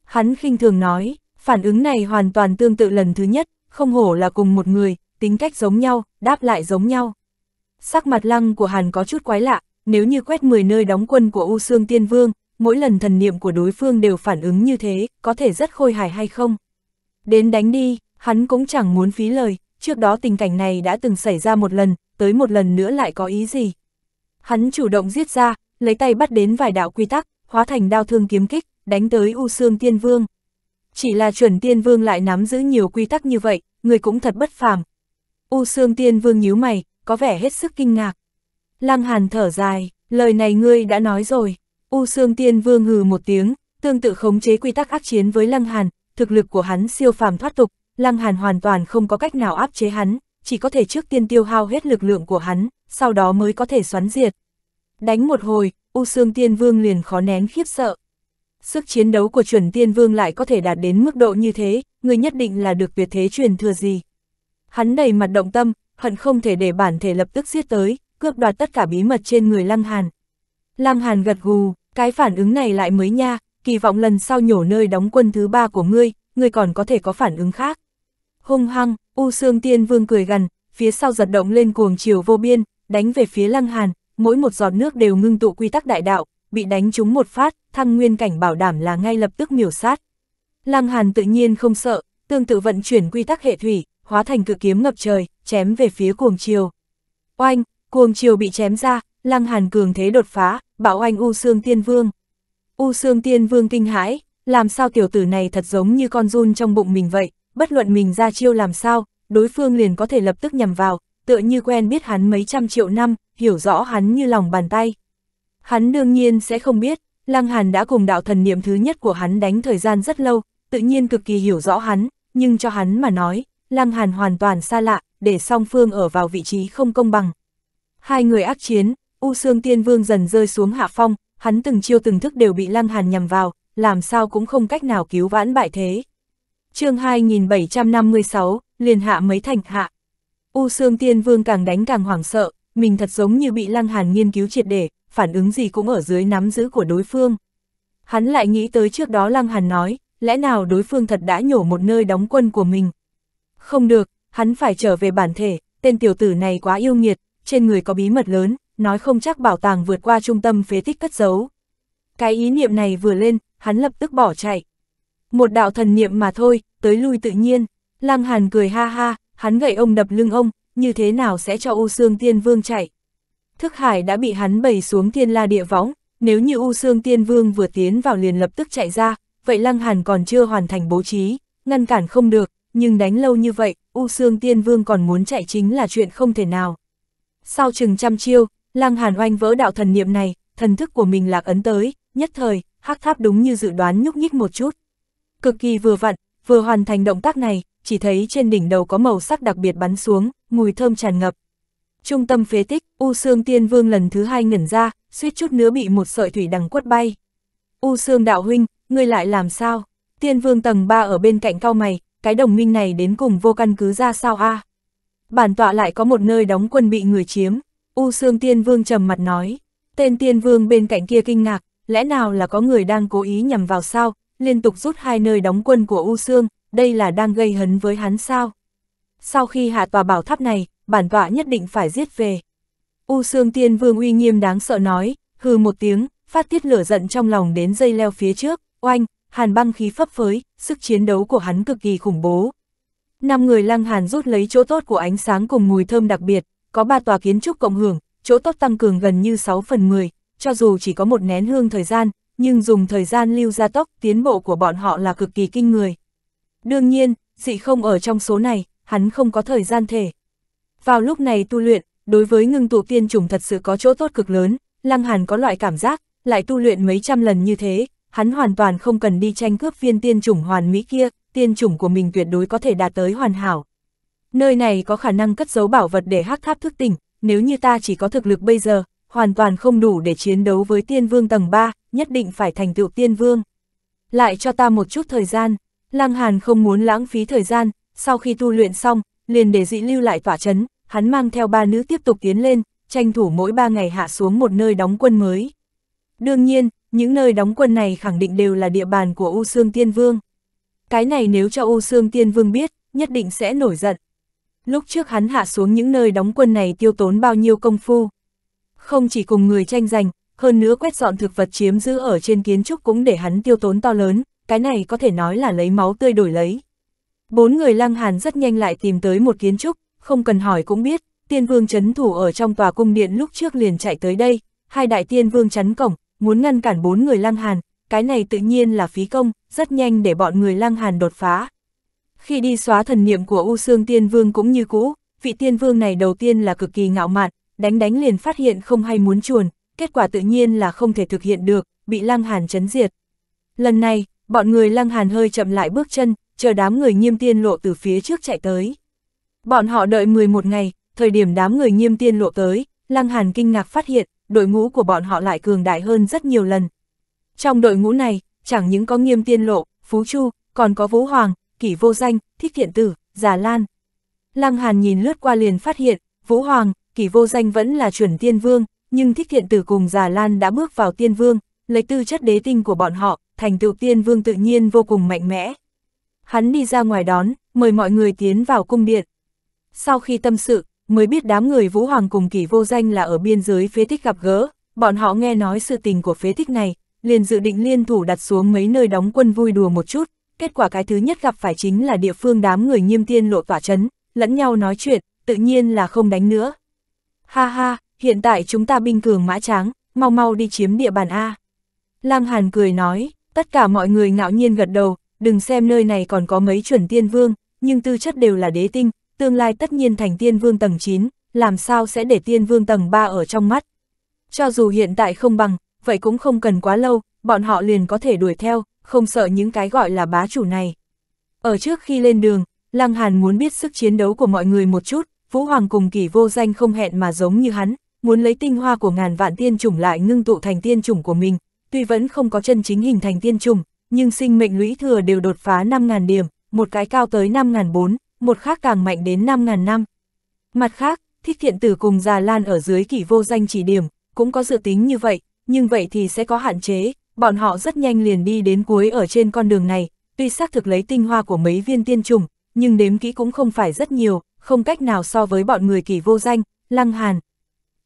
Hắn khinh thường nói, phản ứng này hoàn toàn tương tự lần thứ nhất, không hổ là cùng một người, tính cách giống nhau, đáp lại giống nhau. Sắc mặt lăng của hắn có chút quái lạ, nếu như quét 10 nơi đóng quân của U Sương Tiên Vương, mỗi lần thần niệm của đối phương đều phản ứng như thế, có thể rất khôi hài hay không. Đến đánh đi, hắn cũng chẳng muốn phí lời, trước đó tình cảnh này đã từng xảy ra một lần, tới một lần nữa lại có ý gì. Hắn chủ động giết ra, lấy tay bắt đến vài đạo quy tắc, hóa thành đao thương kiếm kích, đánh tới U Sương Tiên Vương. Chỉ là chuẩn Tiên Vương lại nắm giữ nhiều quy tắc như vậy, người cũng thật bất phàm. U Sương Tiên Vương nhíu mày, có vẻ hết sức kinh ngạc. Lăng Hàn thở dài, lời này ngươi đã nói rồi. U Sương Tiên Vương hừ một tiếng, tương tự khống chế quy tắc ác chiến với Lăng Hàn, thực lực của hắn siêu phàm thoát tục, Lăng Hàn hoàn toàn không có cách nào áp chế hắn, chỉ có thể trước tiên tiêu hao hết lực lượng của hắn, sau đó mới có thể xoắn diệt. Đánh một hồi, U Sương Tiên Vương liền khó nén khiếp sợ. Sức chiến đấu của chuẩn Tiên Vương lại có thể đạt đến mức độ như thế, người nhất định là được việt thế truyền thừa gì. Hắn đầy mặt động tâm, hận không thể để bản thể lập tức giết tới, cướp đoạt tất cả bí mật trên người Lăng Hàn. Lăng Hàn gật gù, cái phản ứng này lại mới nha, kỳ vọng lần sau nhổ nơi đóng quân thứ ba của ngươi, ngươi còn có thể có phản ứng khác. Hung hăng, U Sương Tiên Vương cười gần phía sau giật động lên cuồng chiều vô biên, đánh về phía Lăng Hàn, mỗi một giọt nước đều ngưng tụ quy tắc đại đạo, bị đánh trúng một phát, thăng nguyên cảnh bảo đảm là ngay lập tức miểu sát. Lăng Hàn tự nhiên không sợ, tương tự vận chuyển quy tắc hệ thủy, hóa thành cự kiếm ngập trời, chém về phía cuồng chiều. Oanh, cuồng chiều bị chém ra, Lăng Hàn cường thế đột phá, bảo anh U Sương Tiên Vương. U Sương Tiên Vương kinh hãi, làm sao tiểu tử này thật giống như con run trong bụng mình vậy, bất luận mình ra chiêu làm sao, đối phương liền có thể lập tức nhằm vào, tựa như quen biết hắn mấy trăm triệu năm, hiểu rõ hắn như lòng bàn tay. Hắn đương nhiên sẽ không biết, Lăng Hàn đã cùng đạo thần niệm thứ nhất của hắn đánh thời gian rất lâu, tự nhiên cực kỳ hiểu rõ hắn, nhưng cho hắn mà nói, Lăng Hàn hoàn toàn xa lạ, để song phương ở vào vị trí không công bằng. Hai người ác chiến, U Sương Tiên Vương dần rơi xuống hạ phong, hắn từng chiêu từng thức đều bị Lăng Hàn nhằm vào, làm sao cũng không cách nào cứu vãn bại thế. chương 2756, liền hạ mấy thành hạ. U Sương Tiên Vương càng đánh càng hoảng sợ, mình thật giống như bị Lăng Hàn nghiên cứu triệt để, phản ứng gì cũng ở dưới nắm giữ của đối phương. Hắn lại nghĩ tới trước đó Lăng Hàn nói, lẽ nào đối phương thật đã nhổ một nơi đóng quân của mình. Không được, hắn phải trở về bản thể, tên tiểu tử này quá yêu nghiệt, trên người có bí mật lớn, nói không chắc bảo tàng vượt qua trung tâm phế tích cất giấu. Cái ý niệm này vừa lên, hắn lập tức bỏ chạy. Một đạo thần niệm mà thôi, tới lui tự nhiên. Lăng Hàn cười ha ha, hắn gậy ông đập lưng ông, như thế nào sẽ cho U Sương Tiên Vương chạy. Thức Hải đã bị hắn bày xuống thiên la địa võng, nếu như U Sương Tiên Vương vừa tiến vào liền lập tức chạy ra, vậy Lăng Hàn còn chưa hoàn thành bố trí, ngăn cản không được, nhưng đánh lâu như vậy, U Sương Tiên Vương còn muốn chạy chính là chuyện không thể nào. Sau chừng trăm chiêu, Lăng Hàn oanh vỡ đạo thần niệm này, thần thức của mình lạc ấn tới, nhất thời, hắc tháp đúng như dự đoán nhúc nhích một chút. Cực kỳ vừa vặn, vừa hoàn thành động tác này, chỉ thấy trên đỉnh đầu có màu sắc đặc biệt bắn xuống, mùi thơm tràn ngập. Trung tâm phế tích, U Sương Tiên Vương lần thứ hai ngẩn ra, suýt chút nữa bị một sợi thủy đằng quất bay. U Sương Đạo Huynh, ngươi lại làm sao? Tiên Vương tầng 3 ở bên cạnh cao mày, cái đồng minh này đến cùng vô căn cứ ra sao a? À? Bản tọa lại có một nơi đóng quân bị người chiếm, U Sương Tiên Vương trầm mặt nói, tên Tiên Vương bên cạnh kia kinh ngạc, lẽ nào là có người đang cố ý nhằm vào sao, liên tục rút hai nơi đóng quân của U Sương, đây là đang gây hấn với hắn sao. Sau khi hạ tòa bảo tháp này, bản tọa nhất định phải giết về. U Sương Tiên Vương uy nghiêm đáng sợ nói, hừ một tiếng, phát tiết lửa giận trong lòng đến dây leo phía trước, oanh, hàn băng khí phấp phới, sức chiến đấu của hắn cực kỳ khủng bố. Năm người lăng hàn rút lấy chỗ tốt của ánh sáng cùng mùi thơm đặc biệt, có 3 tòa kiến trúc cộng hưởng, chỗ tốt tăng cường gần như 6 phần 10, cho dù chỉ có một nén hương thời gian, nhưng dùng thời gian lưu gia tốc tiến bộ của bọn họ là cực kỳ kinh người. Đương nhiên, dị không ở trong số này, hắn không có thời gian thể. Vào lúc này tu luyện, đối với ngưng tụ tiên trùng thật sự có chỗ tốt cực lớn, Lăng Hàn có loại cảm giác, lại tu luyện mấy trăm lần như thế, hắn hoàn toàn không cần đi tranh cướp viên tiên trùng hoàn mỹ kia, tiên trùng của mình tuyệt đối có thể đạt tới hoàn hảo. Nơi này có khả năng cất giấu bảo vật để hắc tháp thức tỉnh, nếu như ta chỉ có thực lực bây giờ, hoàn toàn không đủ để chiến đấu với tiên vương tầng 3, nhất định phải thành tựu tiên vương. Lại cho ta một chút thời gian, Lăng Hàn không muốn lãng phí thời gian, sau khi tu luyện xong, liền để dị lưu lại tỏa chấn, hắn mang theo ba nữ tiếp tục tiến lên, tranh thủ mỗi ba ngày hạ xuống một nơi đóng quân mới. Đương nhiên, những nơi đóng quân này khẳng định đều là địa bàn của U Sương Tiên Vương. Cái này nếu cho U Sương Tiên Vương biết, nhất định sẽ nổi giận, Lúc trước hắn hạ xuống những nơi đóng quân này tiêu tốn bao nhiêu công phu. Không chỉ cùng người tranh giành, hơn nữa quét dọn thực vật chiếm giữ ở trên kiến trúc cũng để hắn tiêu tốn to lớn, cái này có thể nói là lấy máu tươi đổi lấy. Bốn người lăng hàn rất nhanh lại tìm tới một kiến trúc, không cần hỏi cũng biết, tiên vương chấn thủ ở trong tòa cung điện lúc trước liền chạy tới đây, hai đại tiên vương chắn cổng, muốn ngăn cản bốn người lăng hàn, cái này tự nhiên là phí công, rất nhanh để bọn người lăng hàn đột phá, khi đi xóa thần niệm của U Sương Tiên Vương cũng như cũ, vị Tiên Vương này đầu tiên là cực kỳ ngạo mạn, đánh đánh liền phát hiện không hay muốn chuồn, kết quả tự nhiên là không thể thực hiện được, bị Lăng Hàn chấn diệt. Lần này, bọn người Lăng Hàn hơi chậm lại bước chân, chờ đám người nghiêm tiên lộ từ phía trước chạy tới. Bọn họ đợi 11 ngày, thời điểm đám người nghiêm tiên lộ tới, Lăng Hàn kinh ngạc phát hiện, đội ngũ của bọn họ lại cường đại hơn rất nhiều lần. Trong đội ngũ này, chẳng những có nghiêm tiên lộ, Phú Chu, còn có Vũ Hoàng, kỷ vô danh, thích thiện tử, giả lan. Lăng Hàn nhìn lướt qua liền phát hiện, Vũ Hoàng, kỷ vô danh vẫn là chuẩn tiên vương, nhưng thích thiện tử cùng giả lan đã bước vào tiên vương, lấy tư chất đế tinh của bọn họ, thành tựu tiên vương tự nhiên vô cùng mạnh mẽ. Hắn đi ra ngoài đón, mời mọi người tiến vào cung điện. Sau khi tâm sự, mới biết đám người Vũ Hoàng cùng kỷ vô danh là ở biên giới phế tích gặp gỡ, bọn họ nghe nói sự tình của phế tích này, liền dự định liên thủ đặt xuống mấy nơi đóng quân vui đùa một chút, kết quả cái thứ nhất gặp phải chính là địa phương đám người nghiêm tiên lộ tỏa chấn, lẫn nhau nói chuyện, tự nhiên là không đánh nữa. Ha ha, hiện tại chúng ta binh cường mã tráng, mau mau đi chiếm địa bàn A. Lang Hàn cười nói, tất cả mọi người ngạo nhiên gật đầu, đừng xem nơi này còn có mấy chuẩn tiên vương, nhưng tư chất đều là đế tinh, tương lai tất nhiên thành tiên vương tầng 9, làm sao sẽ để tiên vương tầng 3 ở trong mắt. Cho dù hiện tại không bằng, vậy cũng không cần quá lâu, bọn họ liền có thể đuổi theo, không sợ những cái gọi là bá chủ này. Ở trước khi lên đường, Lăng Hàn muốn biết sức chiến đấu của mọi người một chút, Vũ Hoàng cùng kỷ vô danh không hẹn mà giống như hắn, muốn lấy tinh hoa của ngàn vạn tiên chủng lại ngưng tụ thành tiên chủng của mình, tuy vẫn không có chân chính hình thành tiên chủng, nhưng sinh mệnh lũy thừa đều đột phá 5.000 điểm, một cái cao tới 5.004, một khác càng mạnh đến 5.000 năm. Mặt khác, thích thiện tử cùng già lan ở dưới kỷ vô danh chỉ điểm, cũng có dự tính như vậy, nhưng vậy thì sẽ có hạn chế, bọn họ rất nhanh liền đi đến cuối ở trên con đường này, tuy xác thực lấy tinh hoa của mấy viên tiên trùng, nhưng đếm kỹ cũng không phải rất nhiều, không cách nào so với bọn người kỳ vô danh, lăng hàn.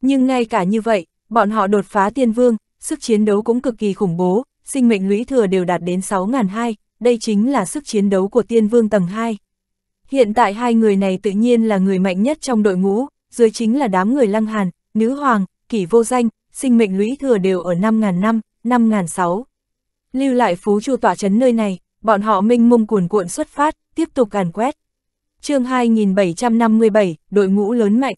Nhưng ngay cả như vậy, bọn họ đột phá tiên vương, sức chiến đấu cũng cực kỳ khủng bố, sinh mệnh lũy thừa đều đạt đến 6.200, đây chính là sức chiến đấu của tiên vương tầng 2. Hiện tại hai người này tự nhiên là người mạnh nhất trong đội ngũ, dưới chính là đám người lăng hàn, nữ hoàng, kỷ vô danh, sinh mệnh lũy thừa đều ở 5.000 năm, 5.006. Lưu lại Phú Chu tỏa chấn nơi này, bọn họ minh mông cuồn cuộn xuất phát, tiếp tục càn quét. chương 2757, đội ngũ lớn mạnh.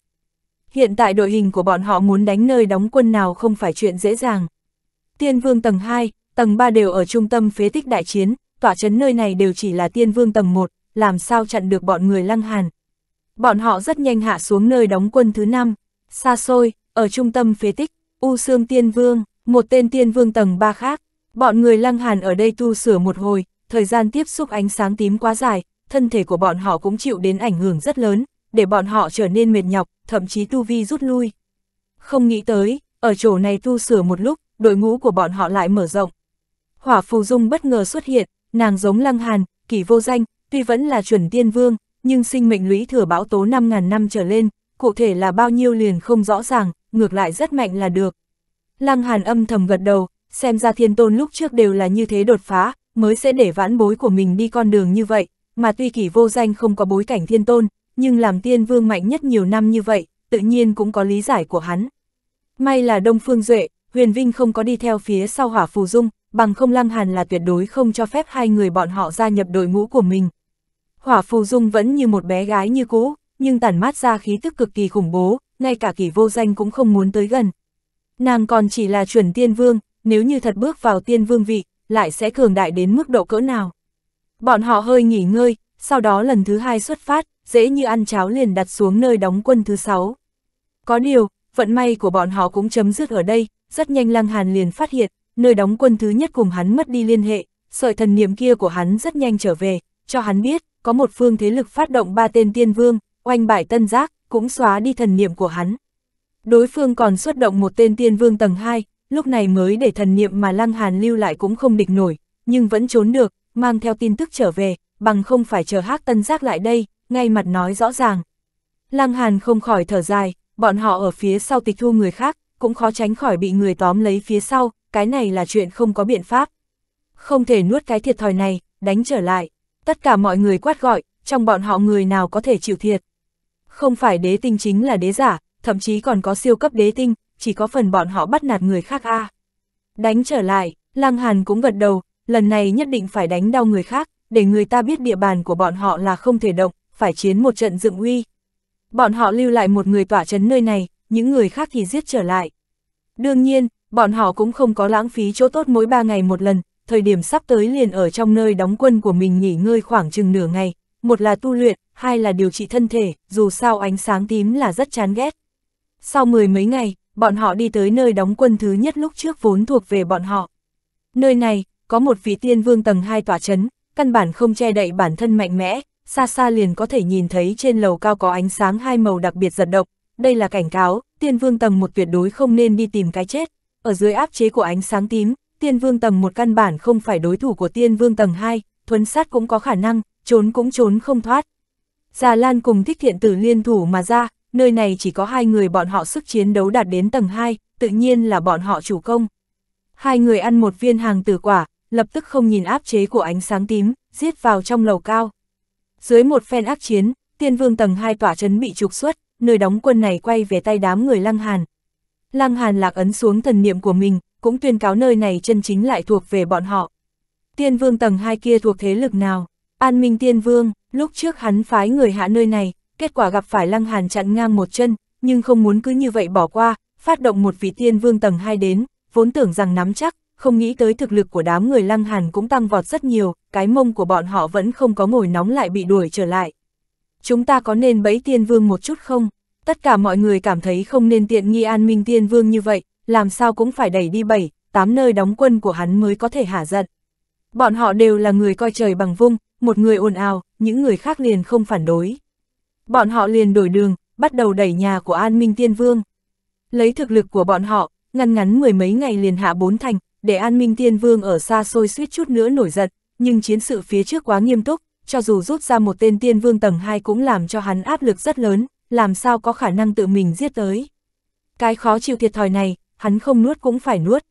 Hiện tại đội hình của bọn họ muốn đánh nơi đóng quân nào không phải chuyện dễ dàng. Tiên vương tầng 2, tầng 3 đều ở trung tâm phế tích đại chiến, tỏa chấn nơi này đều chỉ là tiên vương tầng 1, làm sao chặn được bọn người lăng hàn. Bọn họ rất nhanh hạ xuống nơi đóng quân thứ 5, xa xôi, ở trung tâm phế tích, U Sương Tiên Vương, một tên tiên vương tầng 3 khác, bọn người lăng hàn ở đây tu sửa một hồi, thời gian tiếp xúc ánh sáng tím quá dài, thân thể của bọn họ cũng chịu đến ảnh hưởng rất lớn, để bọn họ trở nên mệt nhọc, thậm chí tu vi rút lui. Không nghĩ tới, ở chỗ này tu sửa một lúc, đội ngũ của bọn họ lại mở rộng. Hỏa Phù Dung bất ngờ xuất hiện, nàng giống Lăng Hàn, kỳ vô danh, tuy vẫn là chuẩn tiên vương, nhưng sinh mệnh lũy thừa bão tố 5.000 năm trở lên, cụ thể là bao nhiêu liền không rõ ràng, ngược lại rất mạnh là được. Lăng Hàn âm thầm gật đầu, xem ra thiên tôn lúc trước đều là như thế đột phá, mới sẽ để vãn bối của mình đi con đường như vậy, mà tuy kỷ vô danh không có bối cảnh thiên tôn, nhưng làm tiên vương mạnh nhất nhiều năm như vậy, tự nhiên cũng có lý giải của hắn. May là Đông Phương Duệ, Huyền Vinh không có đi theo phía sau hỏa phù dung, bằng không Lăng Hàn là tuyệt đối không cho phép hai người bọn họ gia nhập đội ngũ của mình. Hỏa phù dung vẫn như một bé gái như cũ, nhưng tản mát ra khí tức cực kỳ khủng bố, ngay cả kỷ vô danh cũng không muốn tới gần, nàng còn chỉ là chuẩn tiên vương, nếu như thật bước vào tiên vương vị, lại sẽ cường đại đến mức độ cỡ nào. Bọn họ hơi nghỉ ngơi, sau đó lần thứ hai xuất phát, dễ như ăn cháo liền đặt xuống nơi đóng quân thứ sáu. Có điều, vận may của bọn họ cũng chấm dứt ở đây, rất nhanh Lăng Hàn liền phát hiện, nơi đóng quân thứ nhất cùng hắn mất đi liên hệ, sợi thần niệm kia của hắn rất nhanh trở về, cho hắn biết, có một phương thế lực phát động ba tên tiên vương, oanh bại tân giác, cũng xóa đi thần niệm của hắn. Đối phương còn xuất động một tên tiên vương tầng 2, lúc này mới để thần niệm mà Lăng Hàn lưu lại cũng không địch nổi, nhưng vẫn trốn được, mang theo tin tức trở về, bằng không phải chờ Hắc Tân Giác lại đây, ngay mặt nói rõ ràng. Lăng Hàn không khỏi thở dài, bọn họ ở phía sau tịch thu người khác, cũng khó tránh khỏi bị người tóm lấy phía sau, cái này là chuyện không có biện pháp. Không thể nuốt cái thiệt thòi này, đánh trở lại. Tất cả mọi người quát gọi, trong bọn họ người nào có thể chịu thiệt. Không phải đế tinh chính là đế giả, thậm chí còn có siêu cấp đế tinh, chỉ có phần bọn họ bắt nạt người khác a. À. Đánh trở lại, Lăng Hàn cũng gật đầu, lần này nhất định phải đánh đau người khác, để người ta biết địa bàn của bọn họ là không thể động, phải chiến một trận dựng uy. Bọn họ lưu lại một người tỏa chấn nơi này, những người khác thì giết trở lại. Đương nhiên, bọn họ cũng không có lãng phí chỗ tốt mỗi ba ngày một lần, thời điểm sắp tới liền ở trong nơi đóng quân của mình nghỉ ngơi khoảng chừng nửa ngày, một là tu luyện, hai là điều trị thân thể, dù sao ánh sáng tím là rất chán ghét, sau mười mấy ngày, bọn họ đi tới nơi đóng quân thứ nhất lúc trước vốn thuộc về bọn họ. Nơi này, có một vị tiên vương tầng 2 tỏa chấn, căn bản không che đậy bản thân mạnh mẽ, xa xa liền có thể nhìn thấy trên lầu cao có ánh sáng hai màu đặc biệt giật độc. Đây là cảnh cáo, tiên vương tầng một tuyệt đối không nên đi tìm cái chết. Ở dưới áp chế của ánh sáng tím, tiên vương tầng một căn bản không phải đối thủ của tiên vương tầng 2, thuấn sát cũng có khả năng, trốn cũng trốn không thoát. Già Lan cùng thích thiện tử liên thủ mà ra, nơi này chỉ có hai người bọn họ sức chiến đấu đạt đến tầng 2, tự nhiên là bọn họ chủ công. Hai người ăn một viên hàng tử quả, lập tức không nhìn áp chế của ánh sáng tím, giết vào trong lầu cao. Dưới một phen ác chiến, tiên vương tầng 2 tỏa trấn bị trục xuất, nơi đóng quân này quay về tay đám người Lăng Hàn. Lăng Hàn lạc ấn xuống thần niệm của mình, cũng tuyên cáo nơi này chân chính lại thuộc về bọn họ. Tiên vương tầng 2 kia thuộc thế lực nào? An Minh Tiên Vương, lúc trước hắn phái người hạ nơi này, kết quả gặp phải Lăng Hàn chặn ngang một chân, nhưng không muốn cứ như vậy bỏ qua, phát động một vị tiên vương tầng 2 đến, vốn tưởng rằng nắm chắc, không nghĩ tới thực lực của đám người Lăng Hàn cũng tăng vọt rất nhiều, cái mông của bọn họ vẫn không có ngồi nóng lại bị đuổi trở lại. Chúng ta có nên bẫy tiên vương một chút không? Tất cả mọi người cảm thấy không nên tiện nghi an minh tiên vương như vậy, làm sao cũng phải đẩy đi bảy, tám nơi đóng quân của hắn mới có thể hả giận. Bọn họ đều là người coi trời bằng vung, một người ồn ào, những người khác liền không phản đối bọn họ liền đổi đường, bắt đầu đẩy nhà của An Minh Tiên Vương. Lấy thực lực của bọn họ, ngăn ngắn mười mấy ngày liền hạ bốn thành, để An Minh Tiên Vương ở xa xôi suýt chút nữa nổi giận, nhưng chiến sự phía trước quá nghiêm túc, cho dù rút ra một tên Tiên Vương tầng 2 cũng làm cho hắn áp lực rất lớn, làm sao có khả năng tự mình giết tới. Cái khó chịu thiệt thòi này, hắn không nuốt cũng phải nuốt.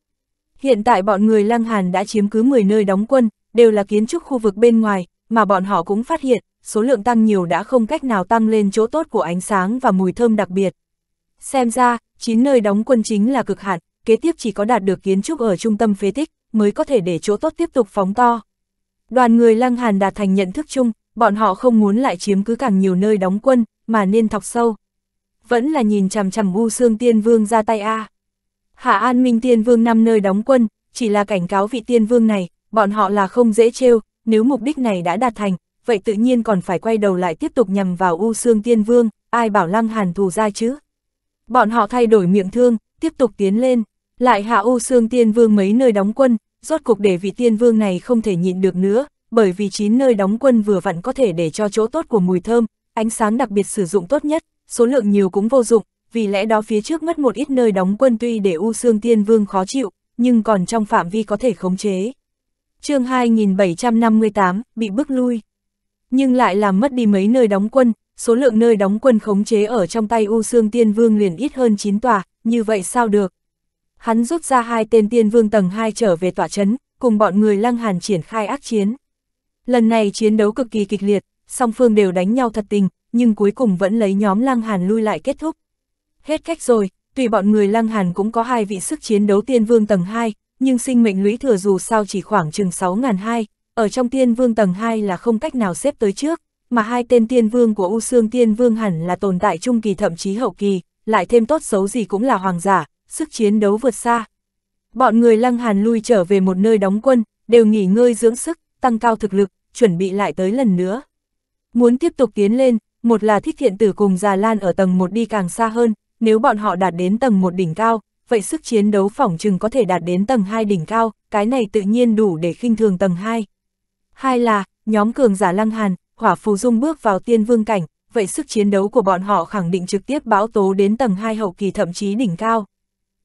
Hiện tại bọn người Lăng Hàn đã chiếm cứ 10 nơi đóng quân, đều là kiến trúc khu vực bên ngoài, mà bọn họ cũng phát hiện, số lượng tăng nhiều đã không cách nào tăng lên chỗ tốt của ánh sáng và mùi thơm đặc biệt. Xem ra, chín nơi đóng quân chính là cực hạn, kế tiếp chỉ có đạt được kiến trúc ở trung tâm phế tích, mới có thể để chỗ tốt tiếp tục phóng to. Đoàn người Lăng Hàn đạt thành nhận thức chung, bọn họ không muốn lại chiếm cứ càng nhiều nơi đóng quân, mà nên thọc sâu. Vẫn là nhìn chằm chằm U Sương Tiên Vương ra tay A. Hạ An Minh Tiên Vương năm nơi đóng quân, chỉ là cảnh cáo vị Tiên Vương này, bọn họ là không dễ trêu, nếu mục đích này đã đạt thành, vậy tự nhiên còn phải quay đầu lại tiếp tục nhằm vào U Sương Tiên Vương, ai bảo Lăng Hàn thù ra chứ. Bọn họ thay đổi miệng thương, tiếp tục tiến lên, lại hạ U Sương Tiên Vương mấy nơi đóng quân, rốt cục để vị Tiên Vương này không thể nhịn được nữa, bởi vì chín nơi đóng quân vừa vặn có thể để cho chỗ tốt của mùi thơm, ánh sáng đặc biệt sử dụng tốt nhất, số lượng nhiều cũng vô dụng, vì lẽ đó phía trước mất một ít nơi đóng quân tuy để U Sương Tiên Vương khó chịu, nhưng còn trong phạm vi có thể khống chế. chương 2758, bị bức lui nhưng lại làm mất đi mấy nơi đóng quân, số lượng nơi đóng quân khống chế ở trong tay U Sương Tiên Vương liền ít hơn 9 tòa, như vậy sao được. Hắn rút ra hai tên Tiên Vương tầng 2 trở về tòa trấn, cùng bọn người Lăng Hàn triển khai ác chiến. Lần này chiến đấu cực kỳ kịch liệt, song phương đều đánh nhau thật tình, nhưng cuối cùng vẫn lấy nhóm Lăng Hàn lui lại kết thúc. Hết cách rồi, tùy bọn người Lăng Hàn cũng có hai vị sức chiến đấu Tiên Vương tầng 2, nhưng sinh mệnh lũy thừa dù sao chỉ khoảng chừng 6.200, ở trong tiên vương tầng 2 là không cách nào xếp tới trước, mà hai tên tiên vương của U Sương tiên vương hẳn là tồn tại trung kỳ thậm chí hậu kỳ, lại thêm tốt xấu gì cũng là hoàng giả, sức chiến đấu vượt xa. Bọn người lăng hàn lui trở về một nơi đóng quân, đều nghỉ ngơi dưỡng sức, tăng cao thực lực, chuẩn bị lại tới lần nữa. Muốn tiếp tục tiến lên, một là thích thiện tử cùng già lan ở tầng 1 đi càng xa hơn, nếu bọn họ đạt đến tầng 1 đỉnh cao, vậy sức chiến đấu phỏng chừng có thể đạt đến tầng 2 đỉnh cao, cái này tự nhiên đủ để khinh thường tầng 2. Hai là, nhóm cường giả lăng hàn, hỏa phù dung bước vào tiên vương cảnh, vậy sức chiến đấu của bọn họ khẳng định trực tiếp báo tố đến tầng 2 hậu kỳ thậm chí đỉnh cao.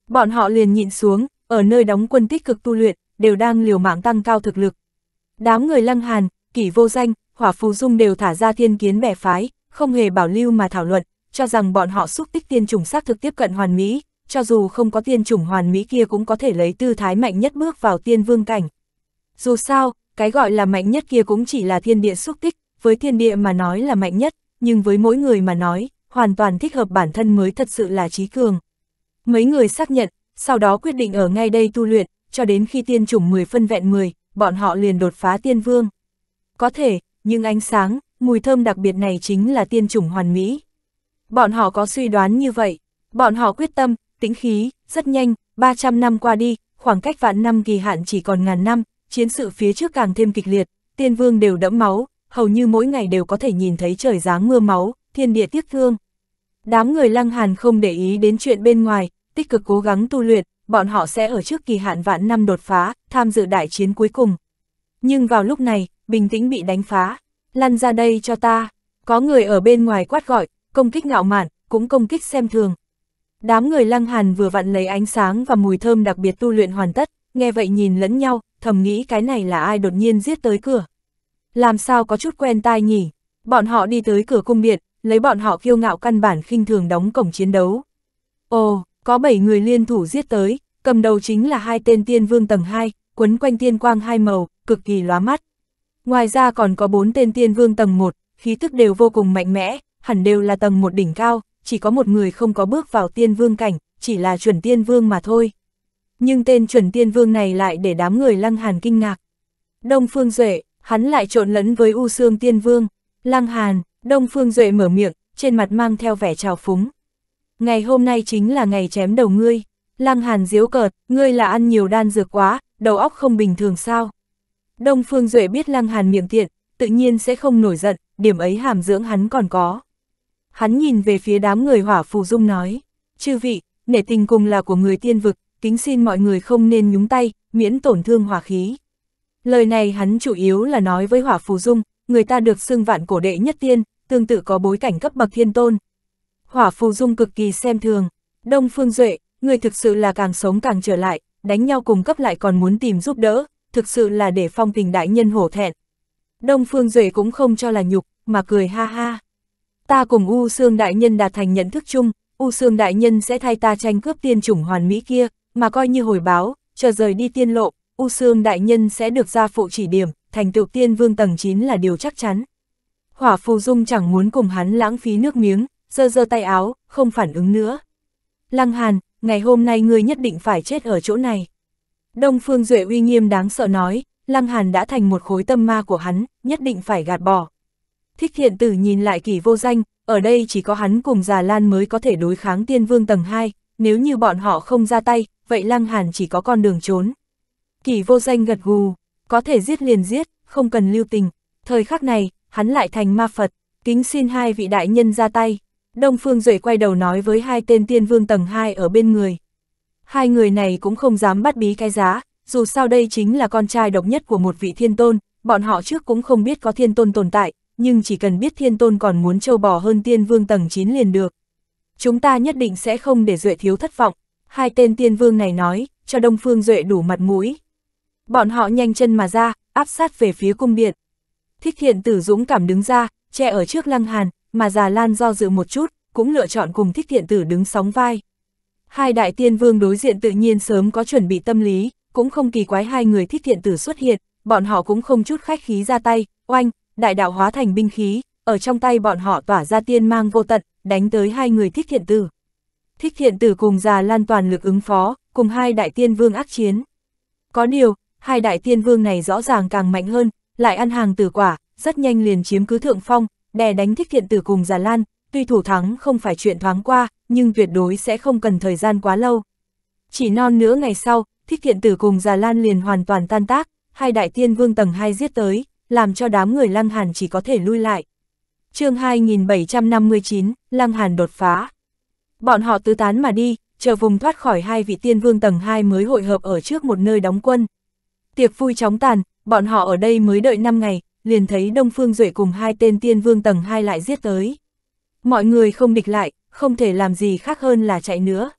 Bọn họ liền nhịn xuống, ở nơi đóng quân tích cực tu luyện, đều đang liều mạng tăng cao thực lực. Đám người lăng hàn, kỷ vô danh, hỏa phù dung đều thả ra thiên kiến bẻ phái, không hề bảo lưu mà thảo luận, cho rằng bọn họ xúc tích tiên trùng xác thực tiếp cận hoàn mỹ, cho dù không có tiên trùng hoàn mỹ kia cũng có thể lấy tư thái mạnh nhất bước vào tiên vương cảnh. Dù sao, cái gọi là mạnh nhất kia cũng chỉ là thiên địa xúc tích, với thiên địa mà nói là mạnh nhất, nhưng với mỗi người mà nói, hoàn toàn thích hợp bản thân mới thật sự là trí cường. Mấy người xác nhận, sau đó quyết định ở ngay đây tu luyện, cho đến khi tiên chủng 10 phân vẹn 10, bọn họ liền đột phá tiên vương. Có thể, nhưng ánh sáng, mùi thơm đặc biệt này chính là tiên chủng hoàn mỹ. Bọn họ có suy đoán như vậy, bọn họ quyết tâm, tĩnh khí, rất nhanh, 300 năm qua đi, khoảng cách vạn năm kỳ hạn chỉ còn ngàn năm, chiến sự phía trước càng thêm kịch liệt, tiên vương đều đẫm máu, hầu như mỗi ngày đều có thể nhìn thấy trời giáng mưa máu, thiên địa tiếc thương. Đám người lăng hàn không để ý đến chuyện bên ngoài, tích cực cố gắng tu luyện, bọn họ sẽ ở trước kỳ hạn vạn năm đột phá, tham dự đại chiến cuối cùng. Nhưng vào lúc này, bình tĩnh bị đánh phá, lăn ra đây cho ta, có người ở bên ngoài quát gọi, công kích ngạo mạn, cũng công kích xem thường. Đám người lăng hàn vừa vặn lấy ánh sáng và mùi thơm đặc biệt tu luyện hoàn tất, nghe vậy nhìn lẫn nhau, thầm nghĩ cái này là ai đột nhiên giết tới cửa. Làm sao có chút quen tai nhỉ, bọn họ đi tới cửa cung điện, lấy bọn họ kiêu ngạo căn bản khinh thường đóng cổng chiến đấu. Ồ, có 7 người liên thủ giết tới, cầm đầu chính là hai tên tiên vương tầng 2, quấn quanh tiên quang hai màu, cực kỳ lóa mắt. Ngoài ra còn có 4 tên tiên vương tầng 1, khí tức đều vô cùng mạnh mẽ, hẳn đều là tầng 1 đỉnh cao, chỉ có một người không có bước vào tiên vương cảnh, chỉ là chuẩn tiên vương mà thôi nhưng tên chuẩn tiên vương này lại để đám người lăng hàn kinh ngạc. Đông Phương Duệ, hắn lại trộn lẫn với U Sương tiên vương. Lăng hàn, Đông Phương Duệ mở miệng, trên mặt mang theo vẻ trào phúng. Ngày hôm nay chính là ngày chém đầu ngươi. Lăng hàn diếu cợt, ngươi là ăn nhiều đan dược quá, đầu óc không bình thường sao. Đông Phương Duệ biết Lăng Hàn miệng tiện, tự nhiên sẽ không nổi giận, điểm ấy hàm dưỡng hắn còn có. Hắn nhìn về phía đám người hỏa phù dung nói, chư vị, nể tình cùng là của người tiên vực, kính xin mọi người không nên nhúng tay, miễn tổn thương hòa khí. Lời này hắn chủ yếu là nói với hỏa phù dung, người ta được xưng vạn cổ đệ nhất tiên, tương tự có bối cảnh cấp bậc thiên tôn. Hỏa phù dung cực kỳ xem thường, đông phương duệ, người thực sự là càng sống càng trở lại, đánh nhau cùng cấp lại còn muốn tìm giúp đỡ, thực sự là để phong tình đại nhân hổ thẹn. Đông phương duệ cũng không cho là nhục, mà cười ha ha. Ta cùng U Sương Đại Nhân đạt thành nhận thức chung, U Sương Đại Nhân sẽ thay ta tranh cướp tiên chủng hoàn mỹ kia, mà coi như hồi báo, chờ rời đi tiên lộ, U Sương Đại Nhân sẽ được gia phụ chỉ điểm, thành tựu tiên vương tầng 9 là điều chắc chắn. Hỏa Phù Dung chẳng muốn cùng hắn lãng phí nước miếng, giơ giơ tay áo, không phản ứng nữa. Lăng Hàn, ngày hôm nay ngươi nhất định phải chết ở chỗ này. Đông Phương Duệ uy nghiêm đáng sợ nói, Lăng Hàn đã thành một khối tâm ma của hắn, nhất định phải gạt bỏ. Thích thiện tử nhìn lại kỳ vô danh, ở đây chỉ có hắn cùng Già Lan mới có thể đối kháng tiên vương tầng 2, nếu như bọn họ không ra tay, vậy Lăng Hàn chỉ có con đường trốn. Kỷ vô danh gật gù, có thể giết liền giết, không cần lưu tình, thời khắc này, hắn lại thành ma Phật, kính xin hai vị đại nhân ra tay. Đông Phương Duệ quay đầu nói với hai tên tiên vương tầng 2 ở bên người. Hai người này cũng không dám bắt bí cái giá, dù sao đây chính là con trai độc nhất của một vị thiên tôn, bọn họ trước cũng không biết có thiên tôn tồn tại, nhưng chỉ cần biết thiên tôn còn muốn trâu bò hơn tiên vương tầng 9 liền được chúng ta nhất định sẽ không để Duệ thiếu thất vọng, hai tên tiên vương này nói, cho Đông Phương Duệ đủ mặt mũi. Bọn họ nhanh chân mà ra, áp sát về phía cung điện. Thích thiện tử dũng cảm đứng ra, che ở trước lăng hàn, mà già lan do dự một chút, cũng lựa chọn cùng thích thiện tử đứng sóng vai. Hai đại tiên vương đối diện tự nhiên sớm có chuẩn bị tâm lý, cũng không kỳ quái hai người thích thiện tử xuất hiện, bọn họ cũng không chút khách khí ra tay, oanh, đại đạo hóa thành binh khí, ở trong tay bọn họ tỏa ra tiên mang vô tận, đánh tới hai người thích thiện tử. Thích thiện tử cùng già lan toàn lực ứng phó, cùng hai đại tiên vương ác chiến. Có điều, hai đại tiên vương này rõ ràng càng mạnh hơn, lại ăn hàng tử quả, rất nhanh liền chiếm cứ thượng phong, đè đánh thích thiện tử cùng già lan, tuy thủ thắng không phải chuyện thoáng qua, nhưng tuyệt đối sẽ không cần thời gian quá lâu. Chỉ non nữa ngày sau, thích thiện tử cùng già lan liền hoàn toàn tan tác, hai đại tiên vương tầng 2 giết tới, làm cho đám người lăng hàn chỉ có thể lui lại chương 2759, Lăng Hàn đột phá. Bọn họ tứ tán mà đi, chờ vùng thoát khỏi hai vị tiên vương tầng 2 mới hội hợp ở trước một nơi đóng quân. Tiệc vui chóng tàn, bọn họ ở đây mới đợi 5 ngày, liền thấy Đông Phương Duệ cùng hai tên tiên vương tầng 2 lại giết tới. Mọi người không địch lại, không thể làm gì khác hơn là chạy nữa.